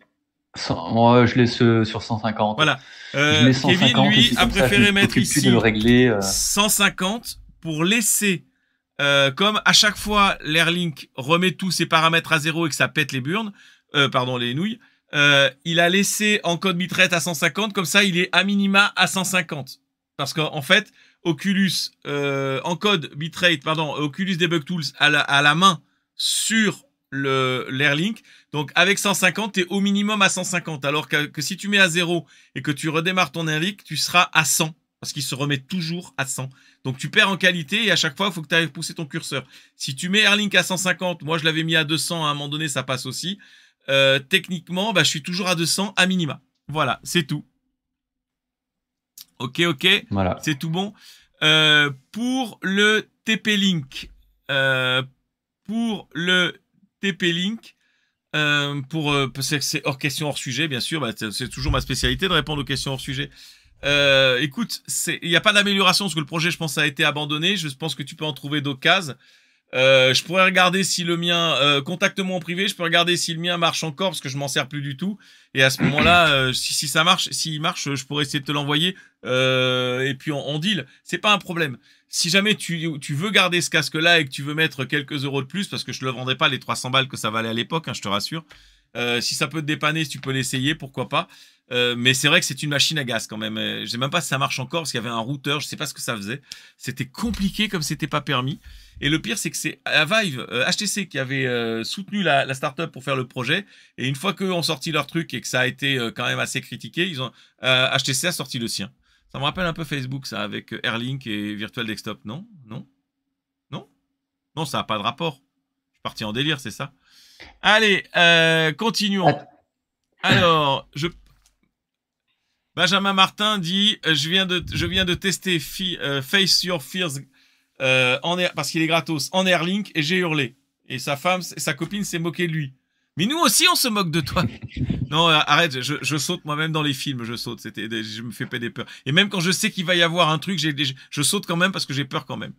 moi, je laisse euh, sur 150. Voilà. Euh, Kevin, lui, a préféré mettre ici 150 euh. pour laisser, euh, comme à chaque fois l'Airlink remet tous ses paramètres à zéro et que ça pète les burnes, pardon, les nouilles, il a laissé en code bitrate à 150, comme ça il est à minima à 150. Parce qu'en fait, Oculus, en code bitrate, pardon, Oculus Debug Tools à la, à la main sur l'Airlink. Donc avec 150, tu es au minimum à 150. Alors que, si tu mets à 0 et que tu redémarres ton Airlink, tu seras à 100. Parce qu'il se remet toujours à 100. Donc tu perds en qualité et à chaque fois, il faut que tu ailles pousser ton curseur. Si tu mets Airlink à 150, moi je l'avais mis à 200, à un moment donné ça passe aussi. Euh, techniquement, bah, je suis toujours à 200 à minima. Voilà, c'est tout. Ok, ok. Voilà. C'est tout bon. Euh, pour le TP-Link, euh, pour le TP-Link. Euh, pour euh, c'est hors question hors sujet bien sûr bah, c'est toujours ma spécialité de répondre aux questions hors sujet euh, écoute il n'y a pas d'amélioration parce que le projet je pense a été abandonné je pense que tu peux en trouver d'occasion euh, je pourrais regarder si le mien euh, contacte-moi en privé. Je peux regarder si le mien marche encore parce que je m'en sers plus du tout. Et à ce moment-là, euh, si, ça marche, s'il marche, je pourrais essayer de te l'envoyer euh, et puis on, deal. C'est pas un problème. Si jamais tu, veux garder ce casque-là et que tu veux mettre quelques euros de plus parce que je le vendrais pas les 300 balles que ça valait à l'époque, hein, je te rassure. si ça peut te dépanner, si tu peux l'essayer, pourquoi pas. Euh, mais c'est vrai que c'est une machine à gaz quand même. Euh, je sais même pas si ça marche encore parce qu'il y avait un routeur, je sais pas ce que ça faisait. C'était compliqué comme c'était pas permis. Et le pire, c'est que c'est Vive, HTC euh, qui avait soutenu la, startup pour faire le projet. Et une fois qu'eux ont sorti leur truc et que ça a été quand même assez critiqué, ils ont HTC a sorti le sien. Ça me rappelle un peu Facebook, ça, avec Airlink et Virtual Desktop, non Non Non Non, ça n'a pas de rapport. Je suis parti en délire, c'est ça Allez, continuons. Alors, je Benjamin Martin dit euh, je viens de je viens de tester euh, Face Your Fears euh, en air, parce qu'il est gratos en Airlink et j'ai hurlé et sa femme sa copine s'est moquée de lui. Mais nous aussi on se moque de toi. non arrête je, saute moi-même dans les films je saute c'était je me fais pas des peurs et même quand je sais qu'il va y avoir un truc je saute quand même parce que j'ai peur quand même.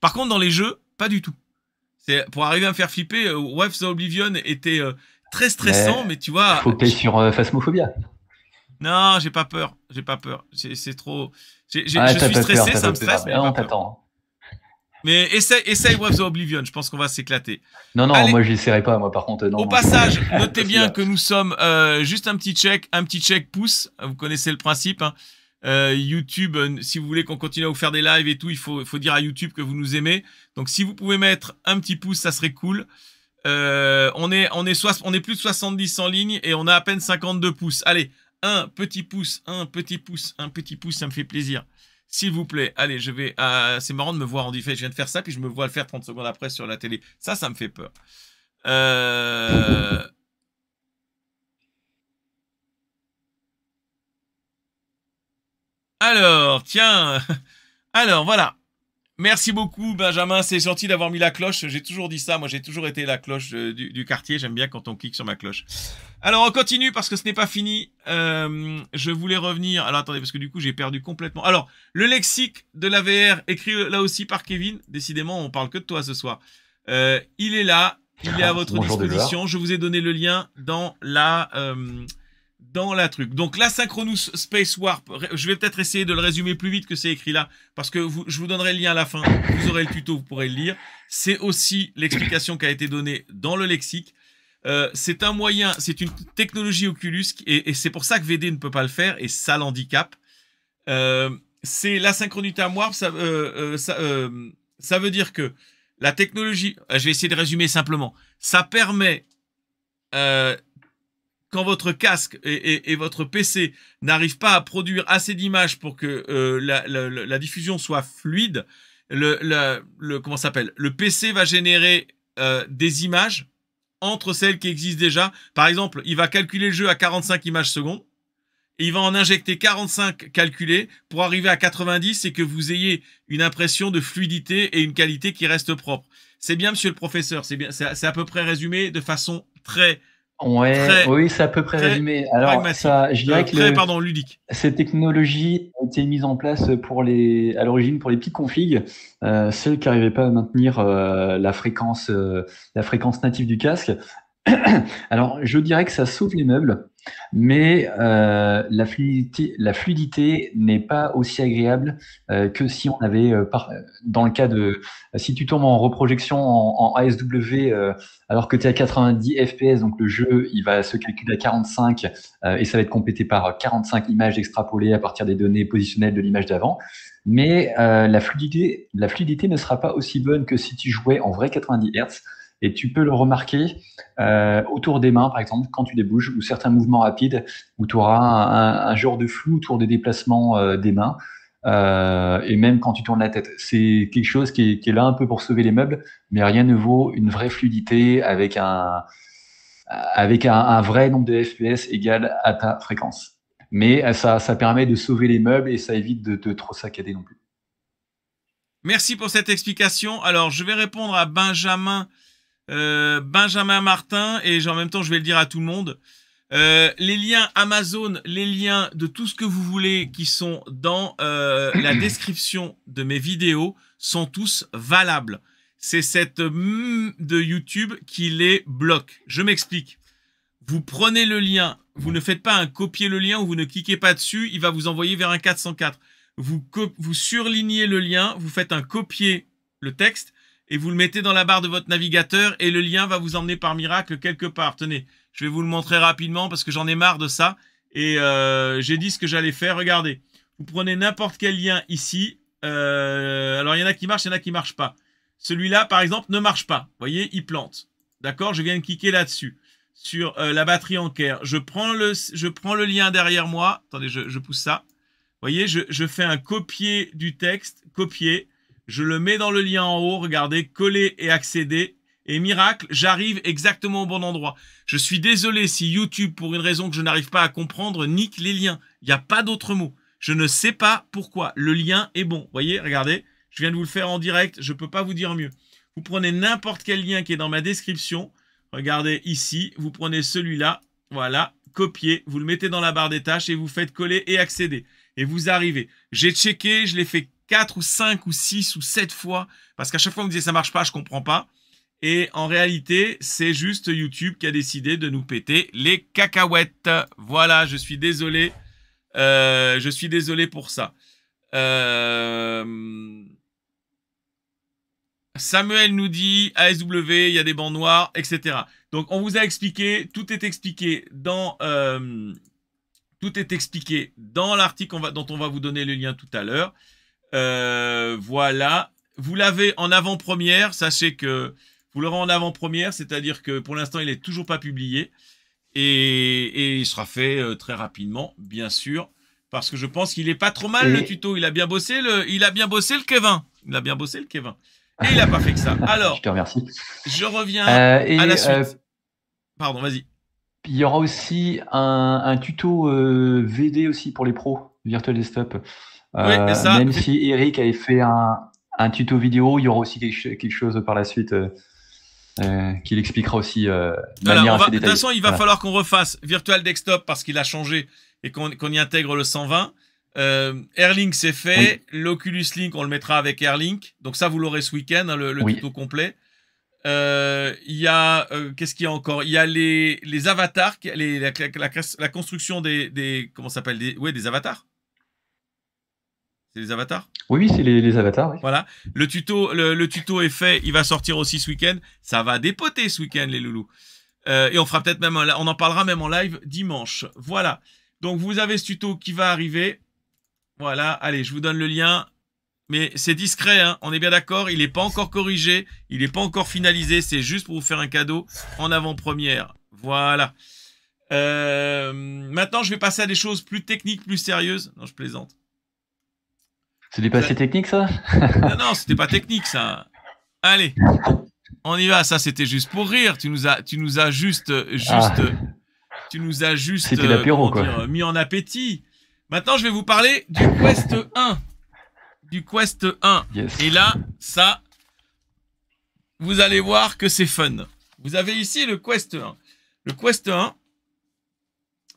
Par contre dans les jeux pas du tout. C'est pour arriver à me faire flipper. Wolf's Oblivion était très stressant mais, tu vois. Faut que sur Phasmophobia. Non, j'ai pas peur. J'ai pas peur. C'est trop. Ah, je suis stressé, ça me stresse. non, ah, t'attends. Mais essaye, essaye Waves of Oblivion, je pense qu'on va s'éclater. Non, non, moi j'essaierai pas, moi par contre. Non, Au passage, notez bien que nous sommes euh, juste un petit check, un petit check pouce. Vous connaissez le principe. Hein. Euh, YouTube, euh, si vous voulez qu'on continue à vous faire des lives et tout, il faut, dire à YouTube que vous nous aimez. Donc si vous pouvez mettre un petit pouce, ça serait cool. on, est, on est plus de 70 en ligne et on a à peine 52 pouces. Allez, un petit pouce, un petit pouce, un petit pouce, ça me fait plaisir. S'il vous plaît, allez, je vais. Ah, c'est marrant de me voir en différé. Je viens de faire ça, puis je me vois le faire 30 secondes après sur la télé. Ça, ça me fait peur. Euh, Alors, tiens. Alors, voilà. Merci beaucoup, Benjamin. C'est gentil d'avoir mis la cloche. J'ai toujours dit ça. Moi, j'ai toujours été la cloche euh, du, quartier. J'aime bien quand on clique sur ma cloche. Alors, on continue parce que ce n'est pas fini. Euh, je voulais revenir. Alors, attendez, parce que du coup, j'ai perdu complètement. Alors, le lexique de la VR, écrit là aussi par Kevin. Décidément, on parle que de toi ce soir. Euh, il est là. Il est à ah, votre disposition. Je vous ai donné le lien dans la dans la truc. Donc la Synchronous Space Warp, je vais peut-être essayer de le résumer plus vite que c'est écrit là, parce que vous, je vous donnerai le lien à la fin, vous aurez le tuto, vous pourrez le lire. C'est aussi l'explication qui a été donnée dans le lexique. Euh, c'est un moyen, c'est une technologie Oculus, et, c'est pour ça que VD ne peut pas le faire, et ça l'handicap. Euh, c'est la space warp, ça, euh, ça, ça veut dire que la technologie, je vais essayer de résumer simplement, ça permet quand votre casque et, votre PC n'arrivent pas à produire assez d'images pour que euh, la, diffusion soit fluide, le, le comment s'appelle Le PC va générer euh, des images entre celles qui existent déjà. Par exemple, il va calculer le jeu à 45 images secondes. Et il va en injecter 45 calculées pour arriver à 90 et que vous ayez une impression de fluidité et une qualité qui reste propre. C'est bien, monsieur le professeur. C'est bien. C'est à peu près résumé de façon très Ouais, oui, c'est à peu près résumé. Alors, ça, je dirais euh, que ludique. Cette technologie a été mise en place pour les, à l'origine pour les petites configs, euh, celles qui n'arrivaient pas à maintenir euh, la fréquence, euh, la fréquence native du casque. Alors, je dirais que ça sauve les meubles mais euh, la fluidité, la fluidité n'est pas aussi agréable euh, que si on avait, euh, dans le cas de, si tu tombes en reprojection en, ASW alors que tu es à 90 FPS, donc le jeu il va se calculer à 45 et ça va être complété par 45 images extrapolées à partir des données positionnelles de l'image d'avant. Mais la fluidité, la fluidité ne sera pas aussi bonne que si tu jouais en vrai 90 Hz et tu peux le remarquer euh, autour des mains, par exemple, quand tu les ou certains mouvements rapides, où tu auras un, genre de flou autour des déplacements euh, des mains, euh, et même quand tu tournes la tête. C'est quelque chose qui est, là un peu pour sauver les meubles, mais rien ne vaut une vraie fluidité avec un, avec vrai nombre de FPS égal à ta fréquence. Mais ça, permet de sauver les meubles et ça évite de, te trop saccader non plus. Merci pour cette explication. Alors, je vais répondre à Benjamin euh, Benjamin Martin, et en même temps, je vais le dire à tout le monde. Euh, les liens Amazon, les liens de tout ce que vous voulez qui sont dans euh, la description de mes vidéos sont tous valables. C'est cette mm, de YouTube qui les bloque. Je m'explique. Vous prenez le lien, vous ne faites pas un copier le lien ou vous ne cliquez pas dessus, il va vous envoyer vers un 404. Vous, vous surlignez le lien, vous faites un copier le texte et vous le mettez dans la barre de votre navigateur et le lien va vous emmener par miracle quelque part. Tenez, je vais vous le montrer rapidement parce que j'en ai marre de ça et euh, j'ai dit ce que j'allais faire. Regardez, vous prenez n'importe quel lien ici. Euh, alors il y en a qui marchent, il y en a qui marchent pas. Celui-là, par exemple, ne marche pas. Vous voyez, il plante. D'accord Je viens de cliquer là-dessus sur euh, la batterie en Je prends le, je prends le lien derrière moi. Attendez, je, pousse ça. Vous voyez, je, je fais un copier du texte, copier. Je le mets dans le lien en haut, regardez, coller et accéder. Et miracle, j'arrive exactement au bon endroit. Je suis désolé si YouTube, pour une raison que je n'arrive pas à comprendre, nique les liens. Il n'y a pas d'autre mot. Je ne sais pas pourquoi. Le lien est bon. Vous Voyez, regardez, je viens de vous le faire en direct. Je ne peux pas vous dire mieux. Vous prenez n'importe quel lien qui est dans ma description. Regardez ici, vous prenez celui-là. Voilà, copier, vous le mettez dans la barre des tâches et vous faites coller et accéder. Et vous arrivez. J'ai checké, je l'ai fait ou cinq ou six ou sept fois, parce qu'à chaque fois on me disait ça marche pas, je comprends pas. Et en réalité, c'est juste YouTube qui a décidé de nous péter les cacahuètes. Voilà, je suis désolé. Euh, je suis désolé pour ça. Euh, Samuel nous dit ASW, il y a des bancs noirs, etc. Donc on vous a expliqué, tout est expliqué dans euh, tout est expliqué dans l'article dont on va vous donner le lien tout à l'heure. Euh, voilà. Vous l'avez en avant-première. Sachez que vous l'aurez en avant-première, c'est-à-dire que pour l'instant, il n'est toujours pas publié. Et, il sera fait euh, très rapidement, bien sûr, parce que je pense qu'il n'est pas trop mal le tuto. Il a bien bossé le, il a bien bossé le Kevin. Il a bien bossé le Kevin. Et il n'a pas fait que ça. Alors, je te remercie. Je reviens euh, à la suite. Pardon, vas-y. Il y aura aussi un, tuto VD aussi pour les pros, Virtual Desktop. Euh, même si Eric avait fait un, tuto vidéo, il y aura aussi quelque, chose par la suite euh, euh qu'il expliquera aussi euh, de manière toute façon, il va falloir qu'on refasse Virtual Desktop parce qu'il a changé et qu'on y intègre le 120. Euh, Airlink c'est fait, l'Oculus Link on le mettra avec Airlink, donc ça vous l'aurez ce week-end hein, le, tuto complet. Il y a qu'est-ce qu'il y a encore Il y a les, les avatars, la, construction des, comment s'appelle des, ouais, des avatars. C'est les avatars Oui, oui, c'est les, avatars. Voilà. Le tuto, le, tuto est fait. Il va sortir aussi ce week-end. Ça va dépoter ce week-end, les loulous. Euh, et on fera peut-être même, on en parlera même en live dimanche. Voilà. Donc vous avez ce tuto qui va arriver. Voilà. Allez, je vous donne le lien. Mais c'est discret, hein. on est bien d'accord. Il n'est pas encore corrigé, il n'est pas encore finalisé. C'est juste pour vous faire un cadeau en avant-première. Voilà. Euh, maintenant, je vais passer à des choses plus techniques, plus sérieuses. Non, je plaisante. C'était pas assez technique, ça Non, non, c'était pas technique, ça. Allez, on y va. Ça, c'était juste pour rire. Tu nous as, tu nous as juste, juste, ah. tu nous as juste euh, mis en appétit. Maintenant, je vais vous parler du Quest 1. Du Quest 1. Et là, ça, vous allez voir que c'est fun. Vous avez ici le Quest 1. Le Quest 1,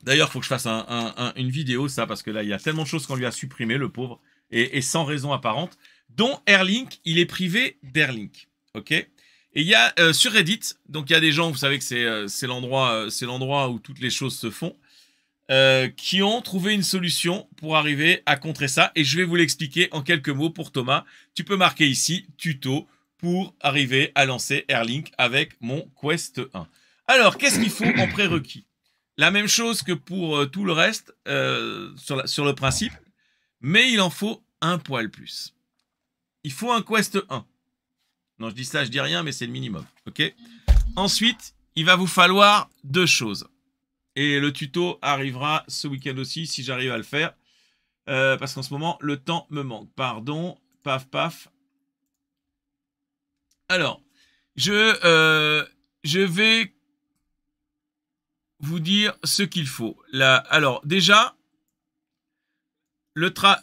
d'ailleurs, il faut que je fasse un, une vidéo, ça, parce que là, il y a tellement de choses qu'on lui a supprimées, le pauvre et, sans raison apparente, dont Airlink, il est privé d'Airlink. Ok et il y a euh, sur Reddit, donc il y a des gens, vous savez que c'est euh, euh, c'est l'endroit où toutes les choses se font, qui ont trouvé une solution pour arriver à contrer ça. Et je vais vous l'expliquer en quelques mots pour Thomas. Tu peux marquer ici tuto pour arriver à lancer Airlink avec mon Quest 1. Alors, qu'est-ce qu'il faut en prérequis La même chose que pour tout le reste sur, sur le principe. Mais il en faut un poil plus. Il faut un quest 1. Non, je dis ça, je dis rien, mais c'est le minimum. Ok Ensuite, il va vous falloir deux choses. Et le tuto arrivera ce week-end aussi, si j'arrive à le faire. Euh, parce qu'en ce moment, le temps me manque. Pardon. Paf, paf. Alors, je, euh, je vais vous dire ce qu'il faut. Là, alors, déjà,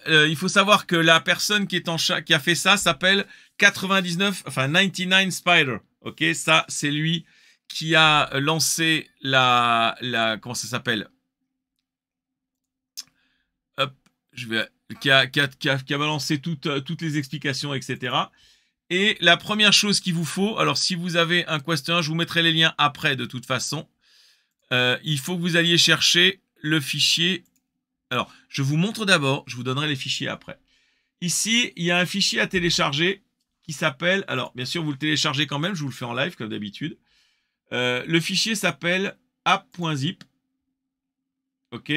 euh, il faut savoir que la personne qui, est en qui a fait ça s'appelle 99, enfin 99 Spider. Ok, ça c'est lui qui a lancé la, la comment ça s'appelle je vais qui a, qui a, balancé toutes, toutes les explications, etc. Et la première chose qu'il vous faut, alors si vous avez un question, je vous mettrai les liens après de toute façon. Euh, il faut que vous alliez chercher le fichier alors, je vous montre d'abord, je vous donnerai les fichiers après. Ici, il y a un fichier à télécharger qui s'appelle... Alors, bien sûr, vous le téléchargez quand même, je vous le fais en live comme d'habitude. Euh, le fichier s'appelle app.zip. OK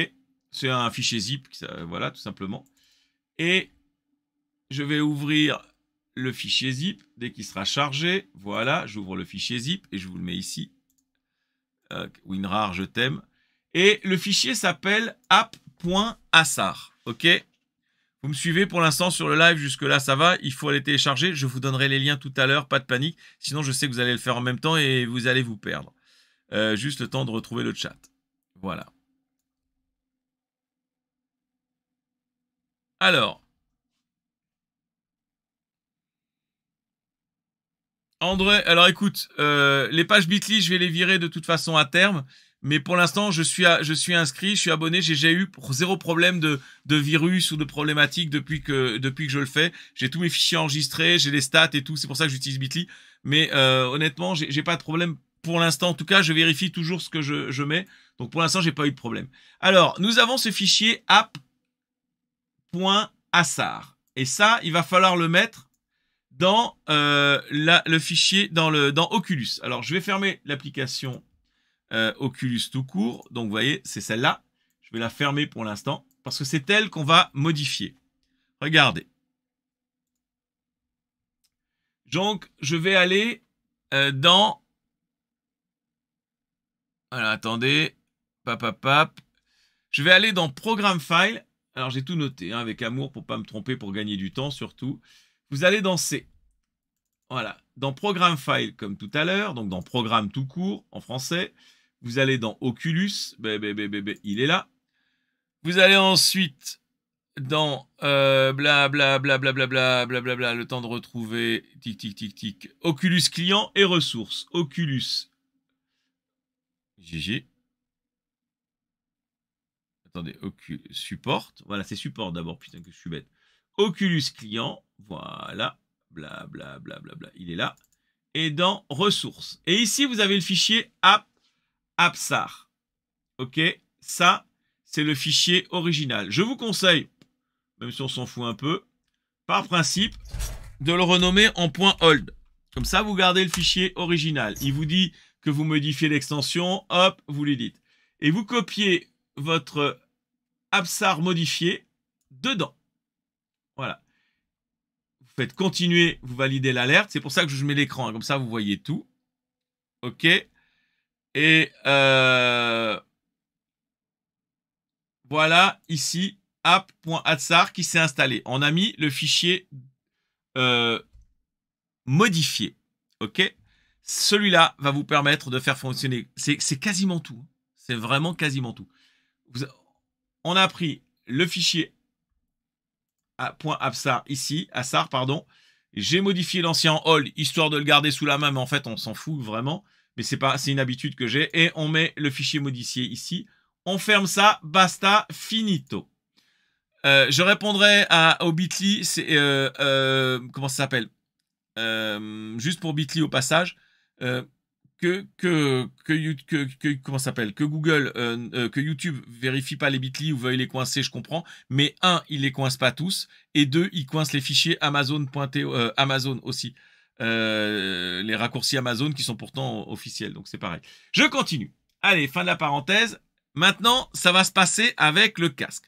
C'est un fichier zip, voilà, tout simplement. Et je vais ouvrir le fichier zip dès qu'il sera chargé. Voilà, j'ouvre le fichier zip et je vous le mets ici. Euh, WinRAR, je t'aime. Et le fichier s'appelle app Point .assar. Ok Vous me suivez pour l'instant sur le live, jusque-là ça va. Il faut aller télécharger. Je vous donnerai les liens tout à l'heure, pas de panique. Sinon, je sais que vous allez le faire en même temps et vous allez vous perdre. Euh, juste le temps de retrouver le chat. Voilà. Alors. André, alors écoute, euh, les pages Bitly, je vais les virer de toute façon à terme. Mais pour l'instant, je suis, inscrit, je suis abonné, j'ai jamais eu zéro problème de, virus ou de problématique depuis que, je le fais. J'ai tous mes fichiers enregistrés, j'ai les stats et tout, c'est pour ça que j'utilise Bitly. Mais euh, honnêtement, honnêtement, j'ai pas de problème pour l'instant. En tout cas, je vérifie toujours ce que je, mets. Donc pour l'instant, j'ai pas eu de problème. Alors, nous avons ce fichier app.assar. Et ça, il va falloir le mettre dans euh, le fichier, dans Oculus. Alors, je vais fermer l'application euh, Oculus tout court. Donc vous voyez, c'est celle-là. Je vais la fermer pour l'instant parce que c'est elle qu'on va modifier. Regardez. Donc je vais aller euh, dans... Alors attendez. Pap, pap, Je vais aller dans Programme File. Alors j'ai tout noté hein, avec amour pour pas me tromper, pour gagner du temps surtout. Vous allez dans C. Voilà, dans Programme File comme tout à l'heure, donc dans Programme tout court en français. Vous allez dans Oculus, il est là. Vous allez ensuite dans blablabla, blablabla, blablabla, le temps de retrouver, tic, tic, tic, tic, Oculus client et ressources. Oculus. GG. Attendez, Oculus support. Voilà, c'est support d'abord, putain que je suis bête. Oculus client, voilà, blablabla, bla, bla, bla, il est là. Et dans ressources. Et ici, vous avez le fichier app Apsar. Ok Ça, c'est le fichier original. Je vous conseille, même si on s'en fout un peu, par principe, de le renommer en .old. Comme ça, vous gardez le fichier original. Il vous dit que vous modifiez l'extension, hop, vous lui dites. Et vous copiez votre Apsar modifié dedans. Voilà. Vous faites continuer, vous validez l'alerte. C'est pour ça que je mets l'écran, comme ça vous voyez tout. OK. Et euh, voilà ici app.atsar qui s'est installé. On a mis le fichier euh, modifié. OK Celui-là va vous permettre de faire fonctionner. C'est quasiment tout. C'est vraiment quasiment tout. on a pris le fichier .appsar ici, assar, pardon. J'ai modifié l'ancien hall histoire de le garder sous la main, mais en fait, on s'en fout vraiment. Mais c'est pas, c'est une habitude que j'ai. Et on met le fichier modifié ici. On ferme ça. Basta. Finito. Euh, je répondrai à, au Bitly. C'est, euh, euh, comment ça s'appelle Juste pour Bitly au passage. Que, que, que, comment s'appelle que Google que YouTube vérifie pas les bitly ou veuille les coincer, je comprends. Mais un, il les coince pas tous et deux, il coince les fichiers Amazon aussi. Euh, les raccourcis Amazon qui sont pourtant officiels. Donc c'est pareil. Je continue. Allez, fin de la parenthèse. Maintenant, ça va se passer avec le casque.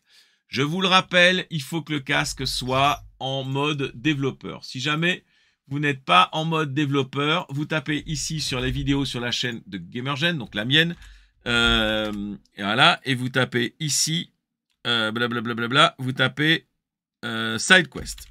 Je vous le rappelle, il faut que le casque soit en mode développeur. Si jamais vous n'êtes pas en mode développeur, vous tapez ici sur les vidéos sur la chaîne de Gamergen, donc la mienne. Euh, et voilà, et vous tapez ici, euh, blablabla, vous tapez euh, SideQuest.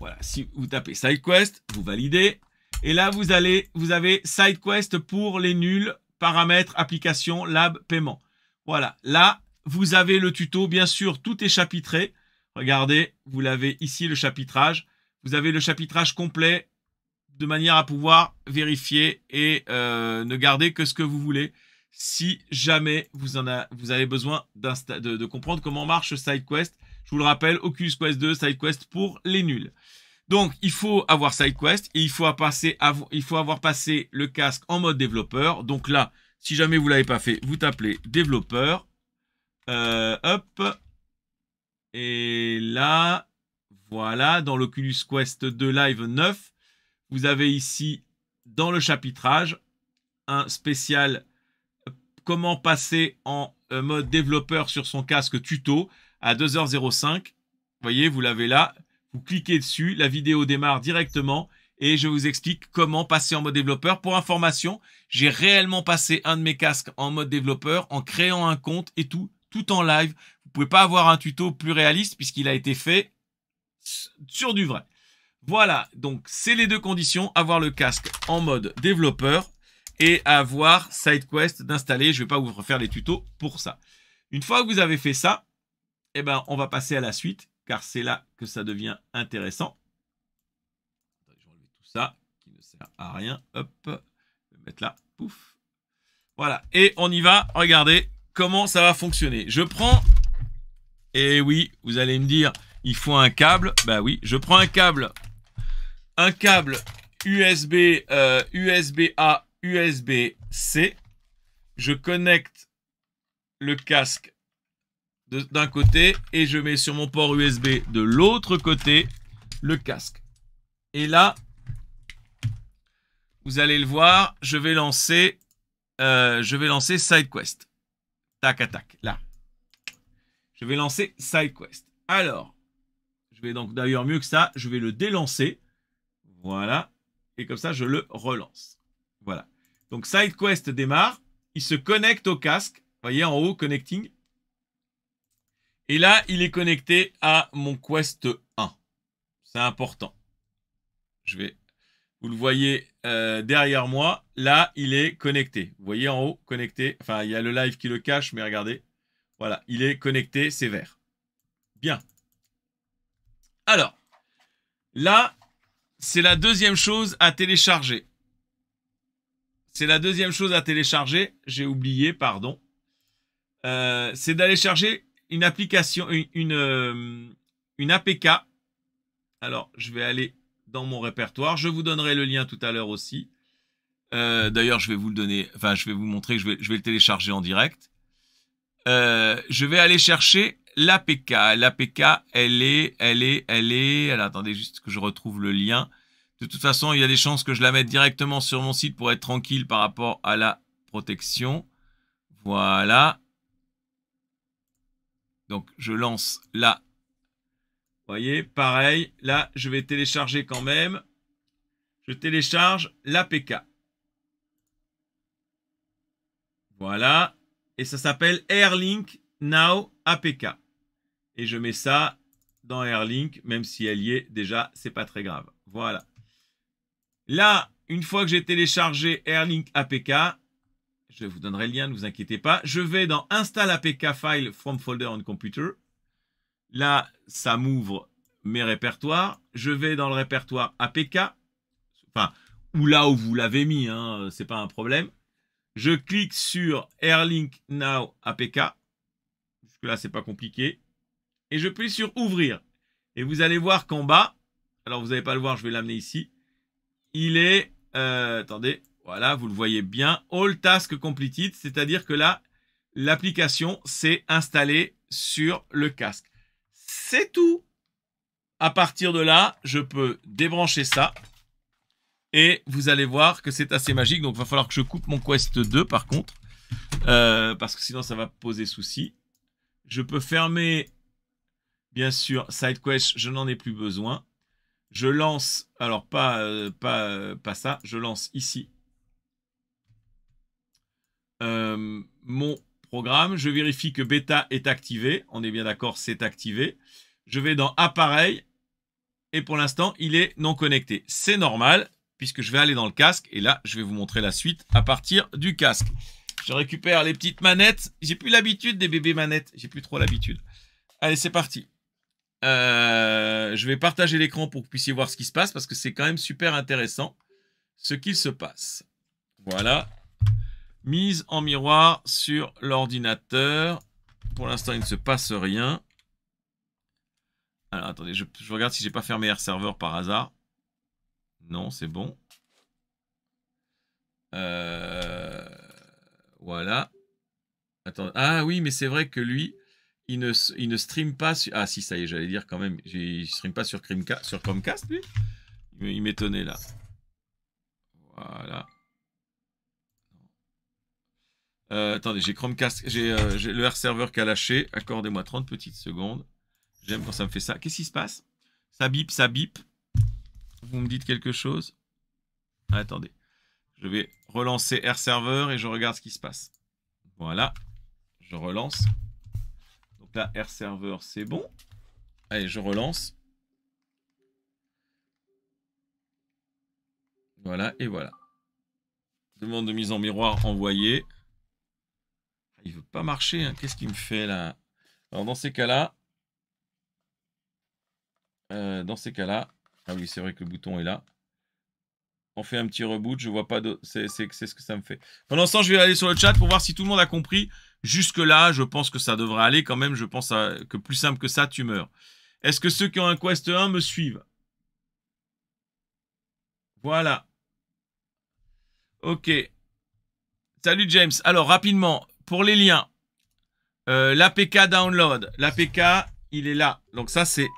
Voilà, si vous tapez SideQuest, vous validez. Et là, vous, allez, vous avez SideQuest pour les nuls, paramètres, application, lab, paiement. Voilà, là, vous avez le tuto. Bien sûr, tout est chapitré. Regardez, vous l'avez ici, le chapitrage. Vous avez le chapitrage complet de manière à pouvoir vérifier et euh, ne garder que ce que vous voulez si jamais vous, en avez besoin de comprendre comment marche SideQuest. Je vous le rappelle, Oculus Quest 2, SideQuest pour les nuls. Donc, il faut avoir SideQuest et il faut, passer, il faut avoir passé le casque en mode développeur. Donc là, si jamais vous ne l'avez pas fait, vous tapez développeur. Euh, hop. Et là, voilà, dans l'Oculus Quest 2 Live 9, vous avez ici, dans le chapitrage, un spécial euh, comment passer en euh, mode développeur sur son casque tuto à 2h05. Vous voyez, vous l'avez là. Vous cliquez dessus, la vidéo démarre directement et je vous explique comment passer en mode développeur. Pour information, j'ai réellement passé un de mes casques en mode développeur en créant un compte et tout, tout en live. Vous pouvez pas avoir un tuto plus réaliste puisqu'il a été fait sur du vrai. Voilà, donc c'est les deux conditions, avoir le casque en mode développeur et avoir SideQuest d'installer. Je ne vais pas vous refaire les tutos pour ça. Une fois que vous avez fait ça, eh ben, on va passer à la suite, car c'est là que ça devient intéressant. je vais enlever tout ça, qui ne sert à rien. Hop, je vais mettre là, pouf. Voilà, et on y va, regardez comment ça va fonctionner. Je prends, et eh oui, vous allez me dire, il faut un câble. Bah oui, je prends un câble, un câble USB, USB euh, A, USB C. Je connecte le casque d'un côté et je mets sur mon port USB de l'autre côté le casque. Et là, vous allez le voir, je vais lancer, euh, je vais lancer SideQuest. Tac tac, là. Je vais lancer SideQuest. Alors, je vais donc d'ailleurs mieux que ça, je vais le délancer. Voilà. Et comme ça, je le relance. Voilà. Donc SideQuest démarre. Il se connecte au casque. voyez en haut, connecting. Et là, il est connecté à mon Quest 1. C'est important. Je vais... Vous le voyez euh, derrière moi. Là, il est connecté. Vous voyez en haut, connecté. Enfin, il y a le live qui le cache, mais regardez. Voilà, il est connecté, c'est vert. Bien. Alors, là, c'est la deuxième chose à télécharger. C'est la deuxième chose à télécharger. J'ai oublié, pardon. Euh, c'est d'aller charger une application, une, une, euh, APK. Alors, je vais aller dans mon répertoire. Je vous donnerai le lien tout à l'heure aussi. Euh, d'ailleurs, je vais vous le donner, enfin, je vais vous montrer je vais, je vais le télécharger en direct. Euh, je vais aller chercher l'APK. L'APK, elle est, elle est, elle est. Alors, attendez juste que je retrouve le lien. De toute façon, il y a des chances que je la mette directement sur mon site pour être tranquille par rapport à la protection. Voilà. Donc je lance là. Vous voyez, pareil, là je vais télécharger quand même. Je télécharge l'APK. Voilà. Et ça s'appelle Airlink Now APK. Et je mets ça dans Airlink, même si elle y est déjà, c'est pas très grave. Voilà. Là, une fois que j'ai téléchargé Airlink APK, je vous donnerai le lien, ne vous inquiétez pas. Je vais dans Install APK File from Folder on Computer. Là, ça m'ouvre mes répertoires. Je vais dans le répertoire APK, enfin, ou là où vous l'avez mis, hein, n'est pas un problème. Je clique sur Airlink Now APK. Jusque là, n'est pas compliqué. Et je clique sur Ouvrir. Et vous allez voir qu'en bas, alors vous n'allez pas le voir, je vais l'amener ici. Il est, euh, attendez, voilà, vous le voyez bien. All task completed, c'est-à-dire que là, l'application s'est installée sur le casque. C'est tout. À partir de là, je peux débrancher ça. Et vous allez voir que c'est assez magique. Donc, il va falloir que je coupe mon Quest 2, par contre. Euh, parce que sinon, ça va poser souci. Je peux fermer, bien sûr, SideQuest. Je n'en ai plus besoin. Je lance, alors pas, euh, pas, euh, pas ça. Je lance ici euh, mon programme. Je vérifie que bêta est activé. On est bien d'accord, c'est activé. Je vais dans appareil. Et pour l'instant, il est non connecté. C'est normal, puisque je vais aller dans le casque. Et là, je vais vous montrer la suite à partir du casque. Je récupère les petites manettes. J'ai plus l'habitude des bébés manettes. J'ai plus trop l'habitude. Allez, c'est parti. Euh, je vais partager l'écran pour que vous puissiez voir ce qui se passe parce que c'est quand même super intéressant ce qu'il se passe. Voilà, Mise en miroir sur l'ordinateur. Pour l'instant, il ne se passe rien. Alors, attendez, je, regarde si j'ai pas fermé Air Server par hasard. Non, c'est bon. Euh, voilà. Ah oui, mais c'est vrai que lui, il ne, ne stream pas sur... Ah si, ça y est, j'allais dire quand même. Il ne stream pas sur, Comcast, sur lui. Il m'étonnait là. Voilà. Euh, attendez, j'ai Chromecast, j'ai euh, le R-Server qui a lâché. Accordez-moi 30 petites secondes. J'aime quand ça me fait ça. Qu'est-ce qui se passe Ça bip, ça bip. Vous me dites quelque chose Attendez. Je vais relancer R-Server et je regarde ce qui se passe. Voilà. Je relance. Donc là, R-Server, c'est bon. Allez, je relance. Voilà, et voilà. Demande de mise en miroir envoyée. Il veut pas marcher. Hein. Qu'est-ce qu'il me fait là Alors dans ces cas-là, euh, dans ces cas-là, ah oui, c'est vrai que le bouton est là. On fait un petit reboot. Je vois pas. De... C'est ce que ça me fait. Pendant ce temps, je vais aller sur le chat pour voir si tout le monde a compris. Jusque là, je pense que ça devrait aller quand même. Je pense que plus simple que ça, tu meurs. Est-ce que ceux qui ont un Quest 1 me suivent Voilà. Ok. Salut James. Alors rapidement, pour les liens, euh, l'APK download, l'APK, il est là. Donc ça, c'est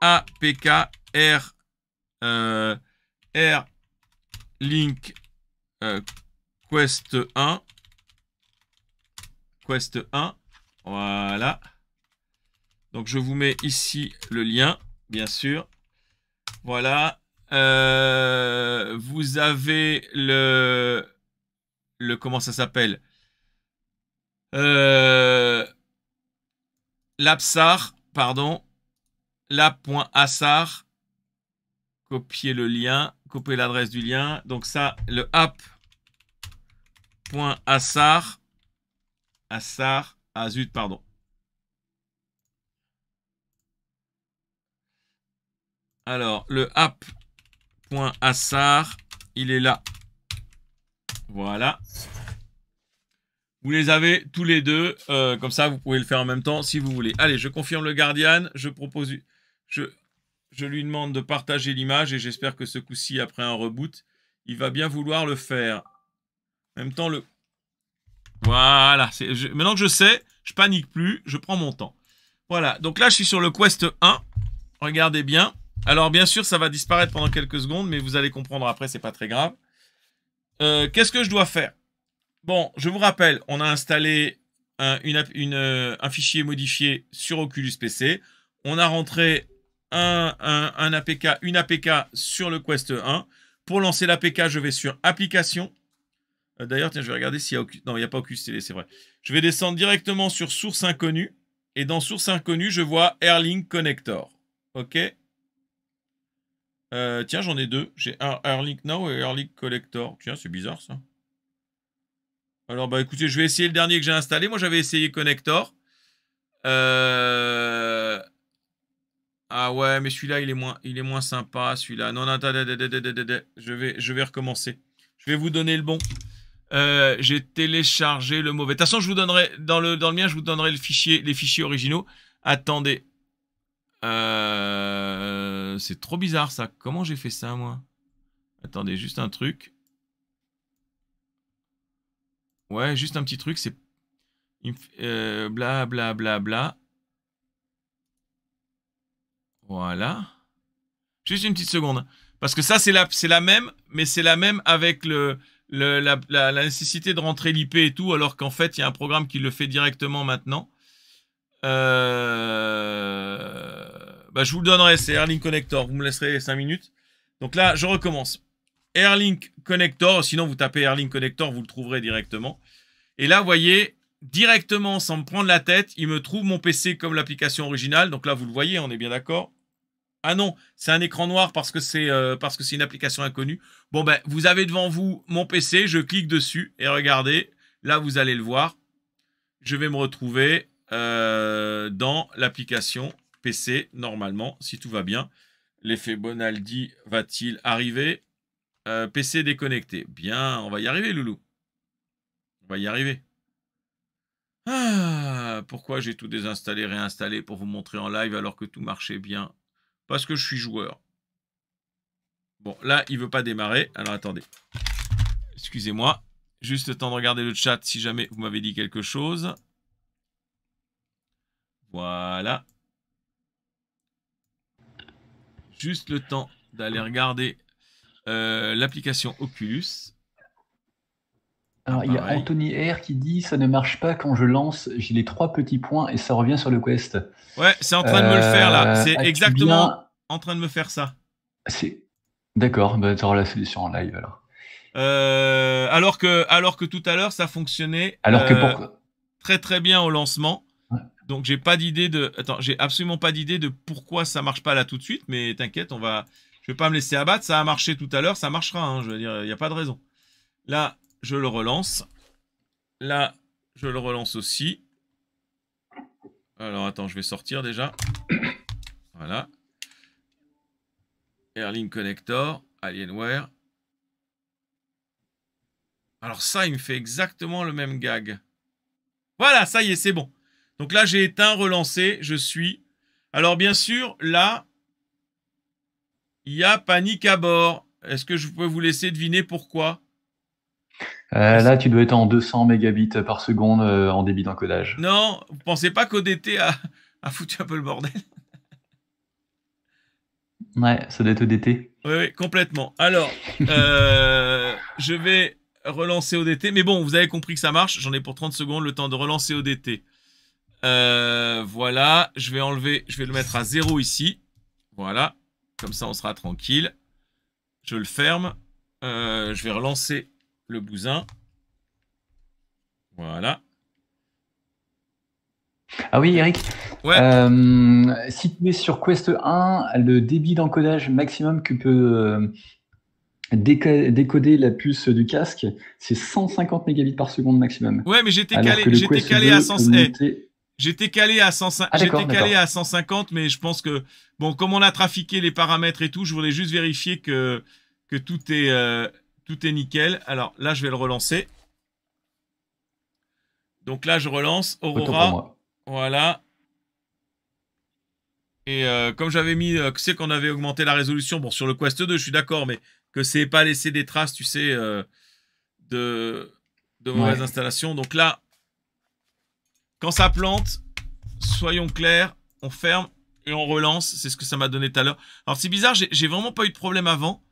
APK R, euh, R Link euh, Quest 1. Quest 1. Voilà. Donc je vous mets ici le lien, bien sûr. Voilà. vous avez le, le comment ça s'appelle euh, L'Apsar, pardon. L'app.assar. Copier le lien. Copier l'adresse du lien. Donc ça, le app.assar. Assar. Ah zut, pardon. Alors, le app.assar, il est là. Voilà. Vous les avez tous les deux. Euh, comme ça, vous pouvez le faire en même temps si vous voulez. Allez, je confirme le Guardian. Je propose. Je, je lui demande de partager l'image et j'espère que ce coup-ci, après un reboot, il va bien vouloir le faire. En même temps, le. Voilà. maintenant que je sais, je panique plus. Je prends mon temps. Voilà. Donc là, je suis sur le Quest 1. Regardez bien. Alors, bien sûr, ça va disparaître pendant quelques secondes, mais vous allez comprendre après, c'est pas très grave. Euh, qu'est-ce que je dois faire Bon, je vous rappelle, on a installé un, euh, fichier modifié sur Oculus PC. On a rentré un, APK, une APK sur le Quest 1. Pour lancer l'APK, je vais sur Application. Euh, d'ailleurs, tiens, je vais regarder s'il y a Non, il n'y a pas Oculus Télé, c'est vrai. Je vais descendre directement sur Source Inconnue. Et dans Source Inconnue, je vois Airlink Connector. OK euh, Tiens, j'en ai deux. J'ai un Airlink Now et Airlink Collector. Tiens, c'est bizarre ça. Alors, bah écoutez, je vais essayer le dernier que j'ai installé. Moi, j'avais essayé Connector. Euh... Ah ouais, mais celui-là, il, est moins, il est moins sympa, celui-là. Non, non, attendez, je vais, je vais recommencer. Je vais vous donner le bon. Euh, j'ai téléchargé le mauvais. De toute façon, je vous donnerai, dans le, dans le mien, je vous donnerai le fichier, les fichiers originaux. Attendez. Euh... C'est trop bizarre, ça. Comment j'ai fait ça, moi Attendez, juste un truc. Ouais, juste un petit truc, c'est. Euh, bla bla bla bla. Voilà. Juste une petite seconde. Parce que ça, c'est la, la même, mais c'est la même avec le, la, nécessité de rentrer l'IP et tout, alors qu'en fait, il y a un programme qui le fait directement maintenant. Euh, bah, je vous le donnerai, c'est Erling Connector. Vous me laisserez 5 minutes. Donc là, je recommence. Airlink Connector. Sinon, vous tapez Airlink Connector, vous le trouverez directement. Et là, vous voyez, directement, sans me prendre la tête, il me trouve mon PC comme l'application originale. Donc là, vous le voyez, on est bien d'accord. Ah non, c'est un écran noir parce que c'est euh, une application inconnue. Bon ben, vous avez devant vous mon PC, je clique dessus et regardez, là vous allez le voir. Je vais me retrouver euh, dans l'application PC normalement, si tout va bien. L'effet Bonaldi va-t-il arriver euh, PC déconnecté. Bien, on va y arriver, Loulou. On va y arriver. Ah, pourquoi j'ai tout désinstallé, réinstallé pour vous montrer en live alors que tout marchait bien Parce que je suis joueur. Bon, là, il ne veut pas démarrer. Alors, attendez. Excusez-moi. Juste le temps de regarder le chat si jamais vous m'avez dit quelque chose. Voilà. Juste le temps d'aller regarder euh, l'application Oculus. Alors, il y a Anthony R qui dit Ça ne marche pas quand je lance, j'ai les trois petits points et ça revient sur le Quest. Ouais, c'est en train de me le faire là. Euh, c'est exactement en train de me faire ça. D'accord, bah, tu auras la solution en live alors. Euh, alors, que, alors que tout à l'heure, ça fonctionnait alors que très très bien au lancement. Donc j'ai pas d'idée de. Attends, j'ai absolument pas d'idée de pourquoi ça marche pas là tout de suite, mais t'inquiète, on va, je vais pas me laisser abattre, ça a marché tout à l'heure, ça marchera. Hein, je veux dire, il n'y a pas de raison. Là, je le relance. Là, je le relance aussi. Alors, attends, je vais sortir déjà. Voilà. Airline Connector, Alienware. Alors ça, il me fait exactement le même gag. Voilà, ça y est, c'est bon. Donc là, j'ai éteint, relancé, je suis. Alors bien sûr, là, il y a panique à bord. Est-ce que je peux vous laisser deviner pourquoi euh, là, tu dois être en 200 mégabits par seconde euh, en débit d'encodage. Non, vous pensez pas qu'ODT a, foutu un peu le bordel Ouais, ça doit être ODT. Oui, complètement. Alors, euh, je vais relancer ODT. Mais bon, vous avez compris que ça marche. J'en ai pour 30 secondes le temps de relancer ODT. voilà, je vais enlever, je vais le mettre à zéro ici. Voilà, comme ça, on sera tranquille. Je le ferme. Euh, je vais relancer le bousin. Voilà. Ah oui, Eric. Ouais. Euh, si tu es sur Quest 1, le débit d'encodage maximum que peut euh, décoder la puce du casque, c'est 150 mégabits par seconde maximum. Ouais, mais j'étais calé, calé à 100. J'étais calé à 150, ah, calé à 150, mais je pense que bon, comme on a trafiqué les paramètres et tout, je voulais juste vérifier que que tout est euh, tout est nickel. Alors là, je vais le relancer. Donc là, je relance Aurora. Voilà. Et euh, comme j'avais mis, Tu euh, sais c'est qu'on avait augmenté la résolution. Bon, sur le Quest 2, je suis d'accord, mais que c'est pas laissé des traces, tu sais, de de mauvaises Donc là, quand ça plante, soyons clairs, on ferme et on relance. C'est ce que ça m'a donné tout à l'heure. Alors c'est bizarre, j'ai vraiment pas eu de problème avant.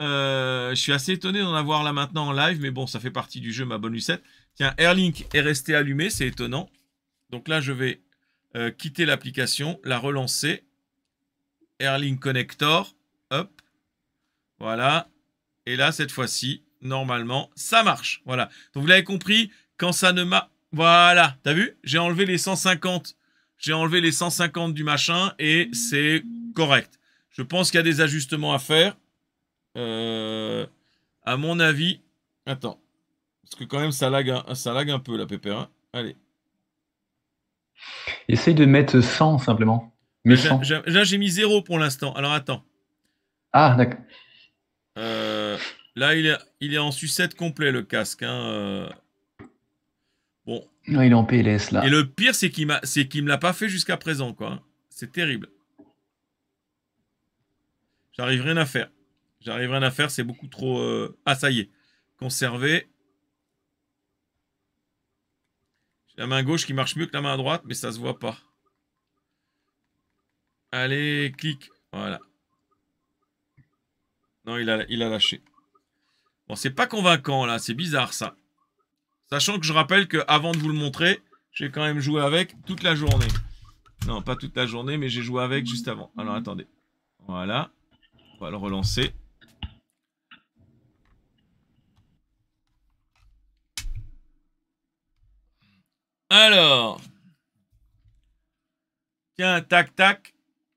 Euh, je suis assez étonné d'en avoir là maintenant en live, mais bon, ça fait partie du jeu, ma bonne lucette. Tiens, Airlink est resté allumé, c'est étonnant. Donc là, je vais euh, quitter l'application, la relancer. Airlink Connector, hop, voilà. Et là, cette fois-ci, normalement, ça marche. Voilà. Donc vous l'avez compris, quand ça ne m'a... Voilà, t'as vu J'ai enlevé les 150. J'ai enlevé les 150 du machin et c'est correct. Je pense qu'il y a des ajustements à faire. Euh, à mon avis... Attends. Parce que quand même, ça lag un, ça lag un peu, la pépère. Hein. Allez. Essaye de mettre 100, simplement. Mais Là, j'ai mis 0 pour l'instant. Alors, attends. Ah, d'accord. Euh, là, il est, il est en sucette complet, le casque. Hein. Euh. Bon. Non, il en PLS là. Et le pire, c'est qu'il ne me l'a pas fait jusqu'à présent, quoi. C'est terrible. J'arrive rien à faire. J'arrive rien à faire, c'est beaucoup trop. Euh, ah, ça y est. Conserver. J'ai la main gauche qui marche mieux que la main droite, mais ça se voit pas. Allez, clic. Voilà. Non, il a, il a lâché. Bon, c'est pas convaincant là, c'est bizarre ça. Sachant que je rappelle que avant de vous le montrer, j'ai quand même joué avec toute la journée. Non, pas toute la journée, mais j'ai joué avec juste avant. Alors attendez. Voilà. On va le relancer. Alors. Tiens, tac, tac.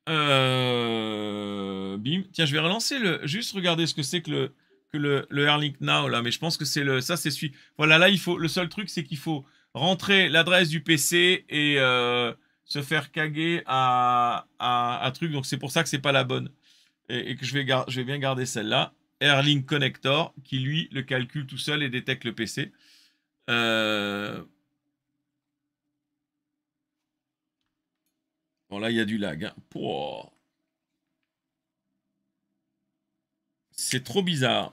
Euh, bim. Tiens, je vais relancer le. Juste regarder ce que c'est que le le, Airlink Now là, mais je pense que c'est le ça c'est celui. Voilà, là il faut le seul truc c'est qu'il faut rentrer l'adresse du PC et euh, se faire caguer à, un truc. Donc c'est pour ça que c'est pas la bonne et, que je vais je vais bien garder celle-là. Airlink Connector qui lui le calcule tout seul et détecte le PC. Euh, bon là il y a du lag. Hein. C'est trop bizarre.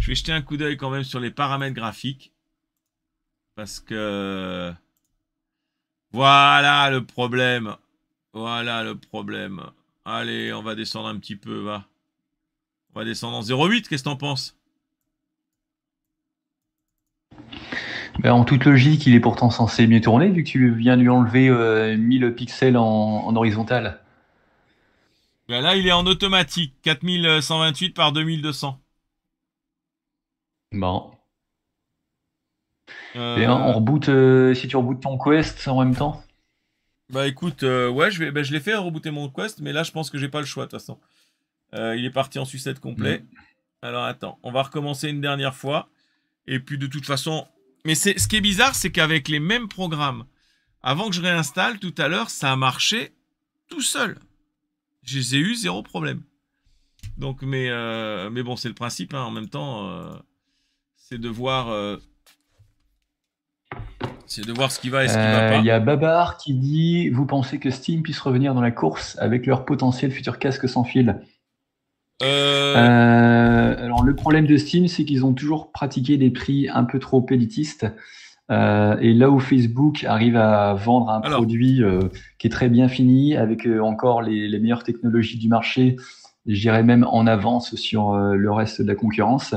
Je vais jeter un coup d'œil quand même sur les paramètres graphiques. Parce que... Voilà le problème. Voilà le problème. Allez, on va descendre un petit peu, va. On va descendre en 0,8, qu'est-ce que t'en penses ben, En toute logique, il est pourtant censé mieux tourner, vu que tu viens lui enlever 1000 euh, pixels en horizontal. Ben là, il est en automatique. 4128 par 2200. Bon. Et euh, on reboot, euh, si tu rebootes ton quest en même temps Bah écoute, euh, ouais, je, vais, bah, je l'ai fait hein, rebooter mon quest, mais là je pense que j'ai pas le choix de toute façon. il est parti en sucette complet. Mm. Alors attends, on va recommencer une dernière fois. Et puis de toute façon. Mais c'est ce qui est bizarre, c'est qu'avec les mêmes programmes, avant que je réinstalle tout à l'heure, ça a marché tout seul. J'ai eu zéro problème. Donc, mais, euh, bon, c'est le principe. Hein. En même temps, euh, c'est de voir. Euh, c'est de voir ce qui va et ce qui va pas. Il y a Babar qui dit Vous pensez que Steam puisse revenir dans la course avec leur potentiel futur casque sans fil alors, le problème de Steam, c'est qu'ils ont toujours pratiqué des prix un peu trop élitistes. Euh, et là où Facebook arrive à vendre un produit euh, qui est très bien fini, avec euh, encore les, meilleures technologies du marché, je dirais même en avance sur le reste de la concurrence,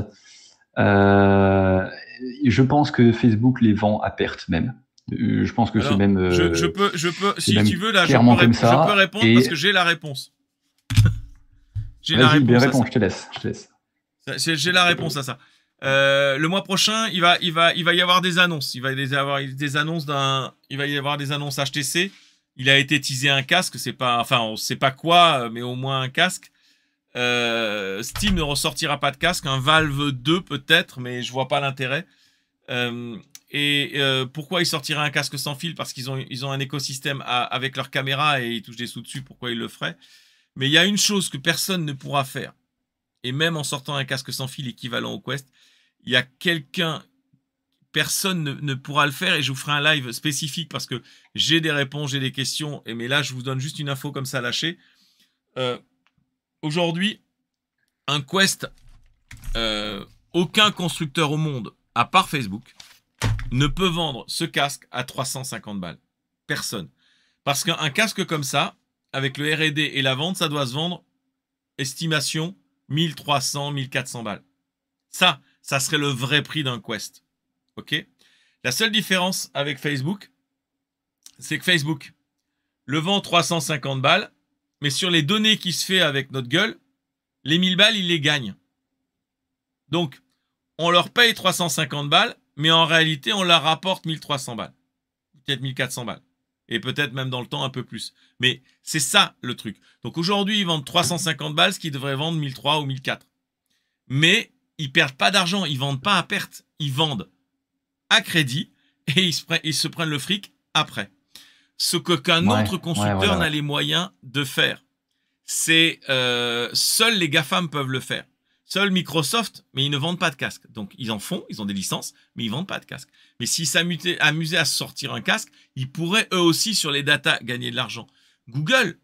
je pense que Facebook les vend à perte même. Je pense que c'est même. Je, peux, je peux, si tu veux, là, je peux, comme ça, je peux répondre parce que j'ai la réponse. j'ai la réponse. Ben, réponds, je te laisse. J'ai la réponse à ça. Euh, le mois prochain, il va, y avoir des annonces. Il va y avoir des annonces d'un, il va y avoir des annonces HTC. Il a été teasé un casque, c'est pas, enfin, on sait pas quoi, euh, mais au moins un casque. Euh, Steam ne ressortira pas de casque, un Valve 2 peut-être, mais je vois pas l'intérêt. et pourquoi il sortiraient un casque sans fil Parce qu'ils ont, un écosystème avec leur caméra et ils touchent des sous dessus. Pourquoi ils le feraient Mais il y a une chose que personne ne pourra faire, et même en sortant un casque sans fil équivalent au Quest, il y a quelqu'un, personne ne, pourra le faire et je vous ferai un live spécifique parce que j'ai des réponses, j'ai des questions. Et mais là, je vous donne juste une info comme ça lâchée. Euh, aujourd'hui, un quest, euh, aucun constructeur au monde, à part Facebook, ne peut vendre ce casque à 350 balles. Personne. Parce qu'un casque comme ça, avec le RD et la vente, ça doit se vendre, estimation, 1300, 1400 balles. Ça, ça serait le vrai prix d'un Quest. OK La seule différence avec Facebook, c'est que Facebook le vend 350 balles, mais sur les données qui se fait avec notre gueule, les 1000 balles, il les gagne. Donc, on leur paye 350 balles, mais en réalité, on leur rapporte 1300 balles. Peut-être 1400 balles. Et peut-être même dans le temps un peu plus. Mais c'est ça le truc. Donc aujourd'hui, ils vendent 350 balles, ce qu'ils devraient vendre 1300 ou 1400. Mais ils perdent pas d'argent, ils vendent pas à perte, ils vendent à crédit et ils se, prennent, le fric après. Ce que qu'un autre constructeur n'a les moyens de faire. C'est euh, seuls les GAFAM peuvent le faire. Seuls Microsoft, mais ils ne vendent pas de casque. Donc ils en font, ils ont des licences, mais ils vendent pas de casque. Mais s'ils s'amusaient à sortir un casque, ils pourraient eux aussi sur les datas gagner de l'argent. Google,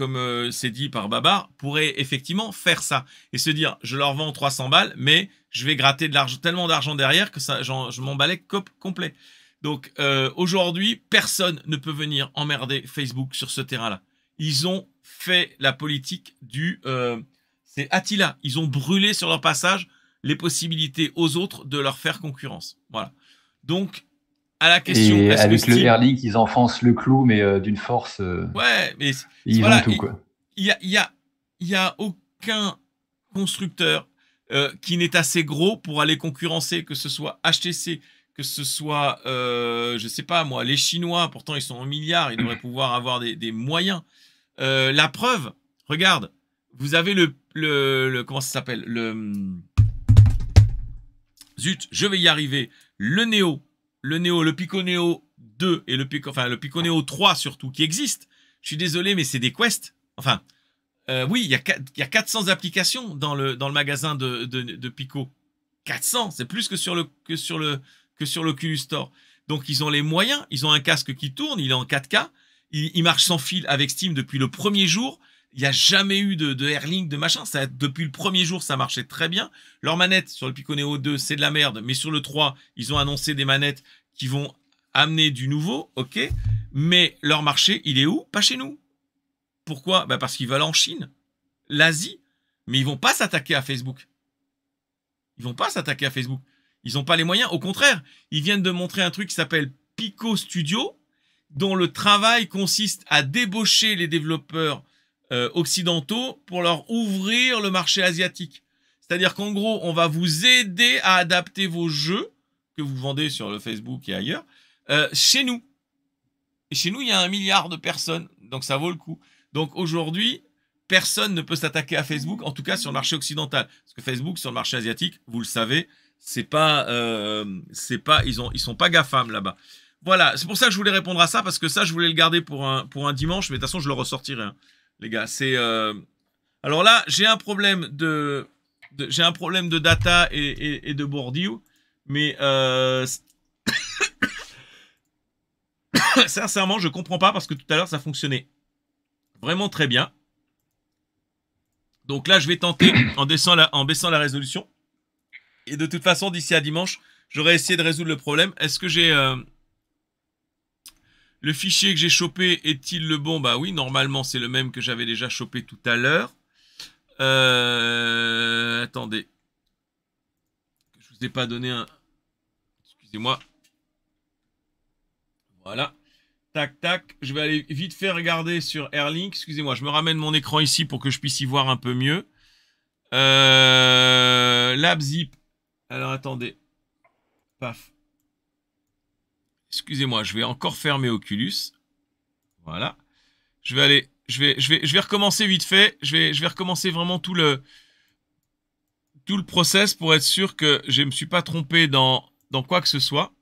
comme euh, c'est dit par Babar, pourrait effectivement faire ça et se dire je leur vends 300 balles, mais je vais gratter de l'argent, tellement d'argent derrière que ça, je m'emballais complet. Donc euh, aujourd'hui, personne ne peut venir emmerder Facebook sur ce terrain-là. Ils ont fait la politique du... Euh, c'est Attila. Ils ont brûlé sur leur passage les possibilités aux autres de leur faire concurrence. Voilà. Donc à la question. Et avec le Erling, ils enfoncent le clou, mais euh, d'une force. Euh, ouais, mais ils voilà, ont tout quoi. Il y a, il y a, aucun constructeur euh, qui n'est assez gros pour aller concurrencer, que ce soit HTC, que ce soit, je sais pas moi, les Chinois. Pourtant, ils sont en milliards, ils devraient pouvoir avoir des, moyens. la preuve, regarde, vous avez le, le, le comment ça s'appelle le Zut, je vais y arriver. Le Neo, le Neo, le Pico Neo 2 et le Pico, enfin, le Pico Neo 3 surtout qui existe Je suis désolé, mais c'est des quests. Enfin, euh, oui, il y, a, il y, a 400 applications dans le, dans le magasin de, de, de Pico. 400, c'est plus que sur le que sur le que sur l'Oculus Store. Donc ils ont les moyens, ils ont un casque qui tourne, il est en 4K, il, il marche sans fil avec Steam depuis le premier jour. Il n'y a jamais eu de, de Airlink, de machin. Ça, depuis le premier jour, ça marchait très bien. Leur manette sur le Pico Neo 2, c'est de la merde. Mais sur le 3, ils ont annoncé des manettes qui vont amener du nouveau. OK. Mais leur marché, il est où Pas chez nous. Pourquoi bah Parce qu'ils veulent en Chine, l'Asie. Mais ils vont pas s'attaquer à Facebook. Ils vont pas s'attaquer à Facebook. Ils n'ont pas les moyens. Au contraire, ils viennent de montrer un truc qui s'appelle Pico Studio, dont le travail consiste à débaucher les développeurs euh, occidentaux pour leur ouvrir le marché asiatique. C'est-à-dire qu'en gros, on va vous aider à adapter vos jeux que vous vendez sur le Facebook et ailleurs euh, chez nous. Et chez nous, il y a un milliard de personnes, donc ça vaut le coup. Donc aujourd'hui, personne ne peut s'attaquer à Facebook, en tout cas sur le marché occidental, parce que Facebook sur le marché asiatique, vous le savez, c'est pas, euh, c'est pas, ils ont, ils sont pas gafam là-bas. Voilà, c'est pour ça que je voulais répondre à ça parce que ça, je voulais le garder pour un, pour un dimanche, mais de toute façon, je le ressortirai. Hein les gars. C'est euh, Alors là, j'ai un problème de, j'ai un problème de data et, de bordio, mais euh, sincèrement, je comprends pas parce que tout à l'heure ça fonctionnait vraiment très bien. Donc là, je vais tenter en, baissant la, en baissant la résolution. Et de toute façon, d'ici à dimanche, j'aurai essayé de résoudre le problème. Est-ce que j'ai euh, le fichier que j'ai chopé est-il le bon Bah oui, normalement c'est le même que j'avais déjà chopé tout à l'heure. Euh, attendez. Je vous ai pas donné un... Excusez-moi. Voilà. Tac, tac. Je vais aller vite faire regarder sur Airlink. Excusez-moi, je me ramène mon écran ici pour que je puisse y voir un peu mieux. Euh, LabZip. Alors attendez. Paf. Excusez-moi, je vais encore fermer Oculus. Voilà. Je vais aller, je vais, je vais, je vais recommencer vite fait. Je vais, je vais recommencer vraiment tout le, tout le process pour être sûr que je ne me suis pas trompé dans, dans quoi que ce soit.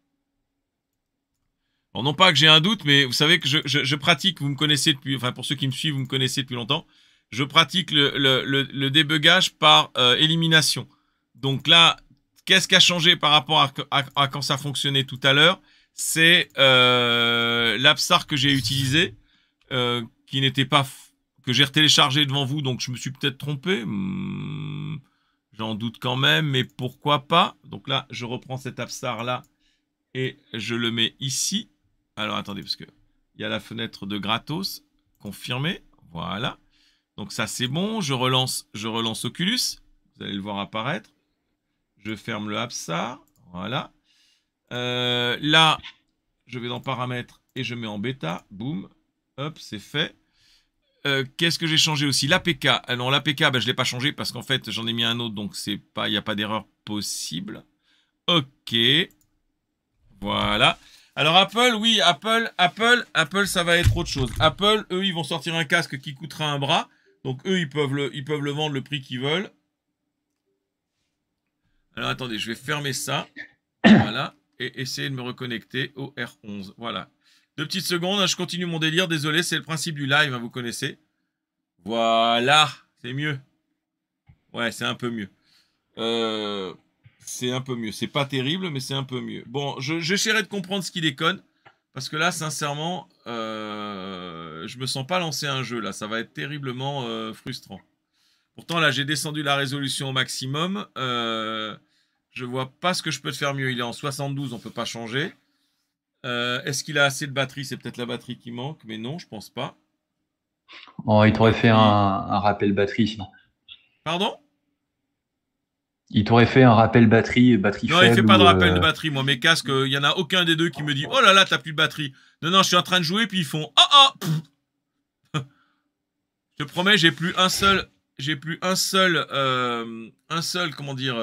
non pas que j'ai un doute, mais vous savez que je, pratique, vous me connaissez depuis, enfin pour ceux qui me suivent, vous me connaissez depuis longtemps, je pratique le, le, débugage par euh, élimination. Donc là, qu'est-ce qui a changé par rapport à quand ça fonctionnait tout à l'heure c'est euh, l'Apsar que j'ai utilisé, euh, qui n'était pas que j'ai retéléchargé devant vous, donc je me suis peut-être trompé. Hmm, j'en doute quand même, mais pourquoi pas. Donc là, je reprends cet Apsar là et je le mets ici. Alors attendez, parce que il y a la fenêtre de gratos, confirmé, voilà. Donc ça c'est bon, je relance, je relance Oculus, vous allez le voir apparaître. Je ferme le Apsar, voilà. Euh, là, je vais dans paramètres et je mets en bêta. Boum. Hop, c'est fait. Euh, qu'est-ce que j'ai changé aussi L'APK. Alors ah l'APK, bah, je ne l'ai pas changé parce qu'en fait, j'en ai mis un autre, donc il n'y a pas d'erreur possible. Ok. Voilà. Alors Apple, oui, Apple, Apple, Apple, ça va être autre chose. Apple, eux, ils vont sortir un casque qui coûtera un bras. Donc eux, ils peuvent le, ils peuvent le vendre le prix qu'ils veulent. Alors attendez, je vais fermer ça. Voilà et essayer de me reconnecter au R11. Voilà. Deux petites secondes, hein, je continue mon délire. Désolé, c'est le principe du live, hein, vous connaissez. Voilà, c'est mieux. Ouais, c'est un peu mieux. Euh, c'est un peu mieux. C'est pas terrible, mais c'est un peu mieux. Bon, j'essaierai de comprendre ce qui déconne. Parce que là, sincèrement, euh, je me sens pas lancer un jeu. Là, ça va être terriblement euh, frustrant. Pourtant, là, j'ai descendu la résolution au maximum. Je vois pas ce que je peux te faire mieux. Il est en 72, on peut pas changer. Euh, est-ce qu'il a assez de batterie C'est peut-être la batterie qui manque, mais non, je pense pas. Oh, il t'aurait fait un, rappel batterie sinon. Pardon Il t'aurait fait un rappel batterie, batterie Non, il il fait pas de euh, rappel de batterie. Moi, mes casques, euh, il y en a aucun des deux qui me dit Oh là là, t'as plus de batterie. Non, non, je suis en train de jouer, puis ils font oh, oh, Je te promets, j'ai plus un seul. J'ai plus un seul. un seul, comment dire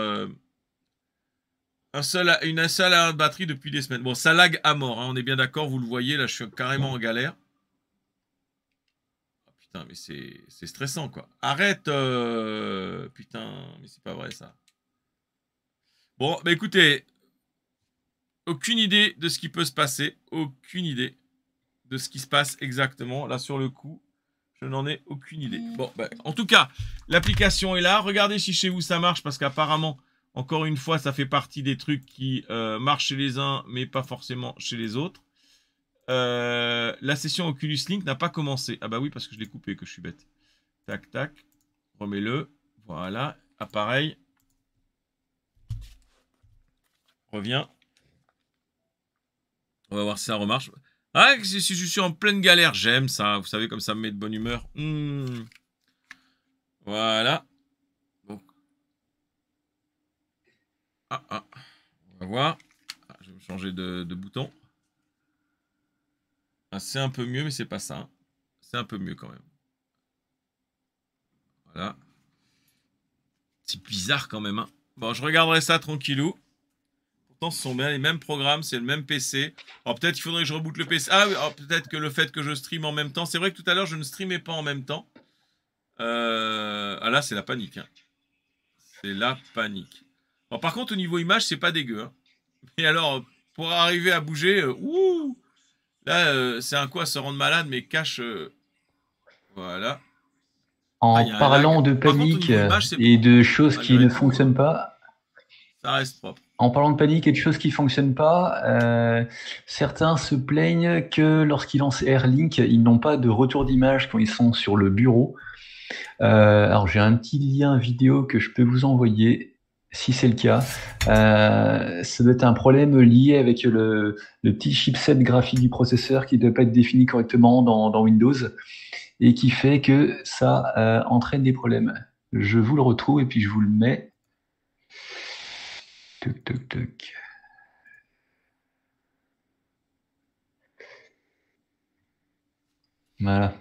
un seul, une seule à batterie depuis des semaines. Bon, ça lag à mort, hein, on est bien d'accord, vous le voyez, là je suis carrément en galère. Ah, putain, mais c'est stressant quoi. Arrête euh, Putain, mais c'est pas vrai ça. Bon, bah écoutez, aucune idée de ce qui peut se passer, aucune idée de ce qui se passe exactement. Là, sur le coup, je n'en ai aucune idée. Bon, bah, en tout cas, l'application est là. Regardez si chez vous ça marche, parce qu'apparemment, encore une fois, ça fait partie des trucs qui euh, marchent chez les uns, mais pas forcément chez les autres. Euh, la session Oculus Link n'a pas commencé. Ah bah oui, parce que je l'ai coupé, que je suis bête. Tac, tac. Remets-le. Voilà. Appareil. Reviens. On va voir si ça remarche. Ah, si je suis en pleine galère, j'aime ça. Vous savez, comme ça me met de bonne humeur. Hmm. Voilà. Ah, ah. On va voir. Ah, je vais changer de, bouton. c'est un peu mieux, mais c'est pas ça. Hein. C'est un peu mieux quand même. Voilà. C'est bizarre quand même. Hein. Bon, je regarderai ça tranquillou. Pourtant, ce sont bien les mêmes programmes, c'est le même PC. Alors oh, peut-être qu'il faudrait que je reboote le PC. Ah, oui, oh, peut-être que le fait que je stream en même temps. C'est vrai que tout à l'heure, je ne streamais pas en même temps. Euh... Ah là, c'est la panique. Hein. C'est la panique par contre, au niveau image, c'est pas dégueu. et hein. alors, euh, pour arriver à bouger, euh, là, euh, c'est un quoi se rendre malade, mais cache. voilà. En ah, parlant de panique et de choses ah, qui ne fonctionnent pas. Ça reste propre. En parlant de panique et de choses qui ne fonctionnent pas, certains se plaignent que lorsqu'ils lancent Airlink, ils n'ont pas de retour d'image quand ils sont sur le bureau. alors j'ai un petit lien vidéo que je peux vous envoyer si c'est le cas. Euh, ça doit être un problème lié avec le, petit chipset graphique du processeur qui ne doit pas être défini correctement dans, Windows et qui fait que ça euh, entraîne des problèmes. Je vous le retrouve et puis je vous le mets. Voilà.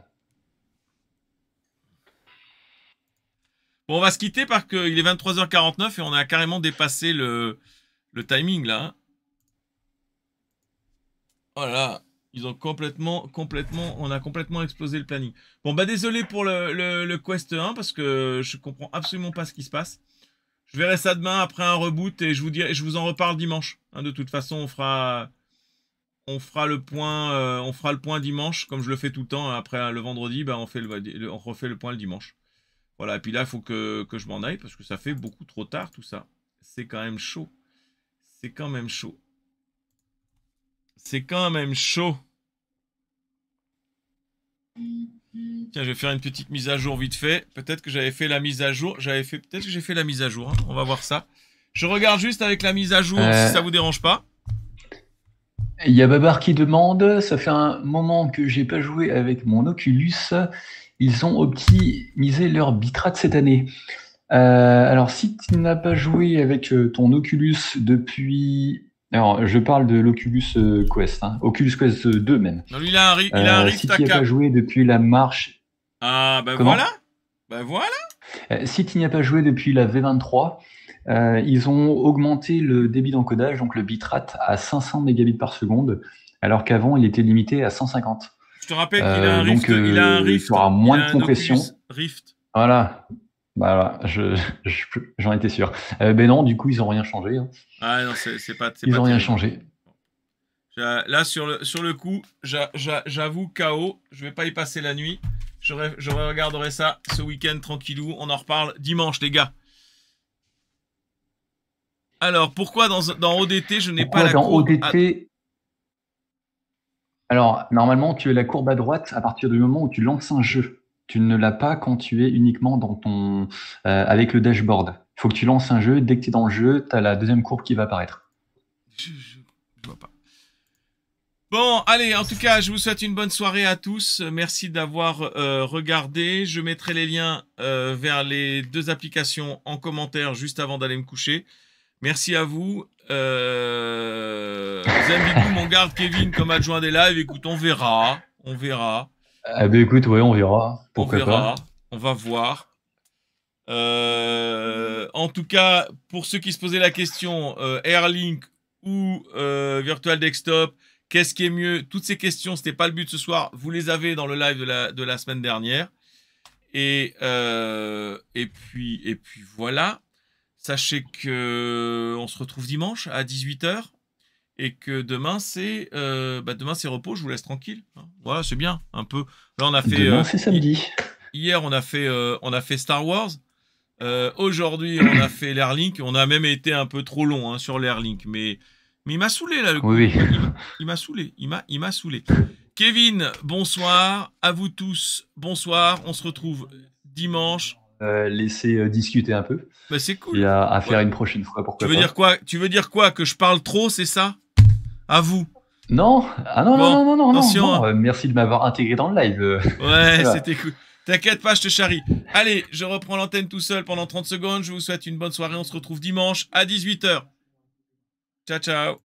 Bon, on va se quitter parce qu'il est 23h49 et on a carrément dépassé le, timing là. Voilà, ils ont complètement, complètement, on a complètement explosé le planning. Bon, bah désolé pour le, Quest 1 parce que je comprends absolument pas ce qui se passe. Je verrai ça demain après un reboot et je vous, dirai, je vous en reparle dimanche. Hein, de toute façon, on fera, on fera le point, euh, on fera le point dimanche comme je le fais tout le temps. Après le vendredi, bah, on, fait on refait le point le dimanche. Voilà, et puis là, il faut que, je m'en aille parce que ça fait beaucoup trop tard tout ça. C'est quand même chaud. C'est quand même chaud. C'est quand même chaud. Tiens, je vais faire une petite mise à jour vite fait. Peut-être que j'avais fait la mise à jour. J'avais fait. Peut-être que j'ai fait la mise à jour. Hein. On va voir ça. Je regarde juste avec la mise à jour euh. si ça vous dérange pas. Il y a Babar qui demande. Ça fait un moment que j'ai pas joué avec mon Oculus ils ont optimisé leur bitrate cette année. Euh, alors, si tu n'as pas joué avec euh, ton Oculus depuis. Alors, je parle de l'Oculus euh, Quest, hein. Oculus Quest 2 même. Non, lui, il a un, il Si tu n'as pas joué depuis la marche. Ah, ben voilà Ben voilà Si tu n'y as pas joué depuis la V23, ils ont augmenté le débit d'encodage, donc le bitrate, à 500 mégabits par seconde, alors qu'avant, il était limité à 150. Je te rappelle qu'il a euh, un rift. Donc, il a euh, un rift. moins de compression. Rift. Voilà. Bah, voilà, j'en étais sûr. Euh, ben non, du coup, ils n'ont rien changé. Hein. Ah, c'est pas. Ils n'ont rien changé. Là, sur le, sur le coup, j'avoue, KO, je vais pas y passer la nuit. Je, regarderai ça ce week-end tranquillou. On en reparle dimanche, les gars. Alors, pourquoi dans, dans ODT, je n'ai pas la dans ODT, alors, normalement, tu es la courbe à droite à partir du moment où tu lances un jeu. Tu ne l'as pas quand tu es uniquement dans ton, euh, avec le dashboard. Il faut que tu lances un jeu. Dès que tu es dans le jeu, tu as la deuxième courbe qui va apparaître. Je, je, vois pas. Bon, allez, en tout cas, je vous souhaite une bonne soirée à tous. Merci d'avoir euh, regardé. Je mettrai les liens euh, vers les deux applications en commentaire juste avant d'aller me coucher. Merci à vous euh... mon garde Kevin comme adjoint des lives. Écoute, on verra. On verra. Ah ben écoute, oui, on verra. Pourquoi on verra. On va voir. Euh... en tout cas, pour ceux qui se posaient la question, euh, Airlink ou euh, Virtual Desktop, qu'est-ce qui est mieux Toutes ces questions, c'était pas le but ce soir. Vous les avez dans le live de la, de la semaine dernière. Et, euh, et, puis, et puis voilà. Sachez que euh, on se retrouve dimanche à 18h et que demain c'est euh, bah, demain c'est repos, je vous laisse tranquille. Hein. Voilà, c'est bien un peu. Là on a fait euh, c'est samedi. Hier on a fait on a fait Star Wars. aujourd'hui on a fait l'Airlink, on a même été un peu trop long hein, sur l'Airlink mais mais il m'a saoulé là Oui. Il m'a saoulé, il m'a il m'a saoulé. Kevin, bonsoir à vous tous. Bonsoir, on se retrouve dimanche euh, laisser euh, discuter un peu. Bah, c'est cool. Et à, à faire une prochaine fois. Pourquoi tu veux dire quoi Tu veux dire quoi Que je parle trop, c'est ça À vous. Non, ah non, non, non, non, non, hein. euh, merci de m'avoir intégré dans le live. Ouais, c'était cool. T'inquiète pas, je te charrie. Allez, je reprends l'antenne tout seul pendant 30 secondes. Je vous souhaite une bonne soirée. On se retrouve dimanche à 18h. Ciao, ciao.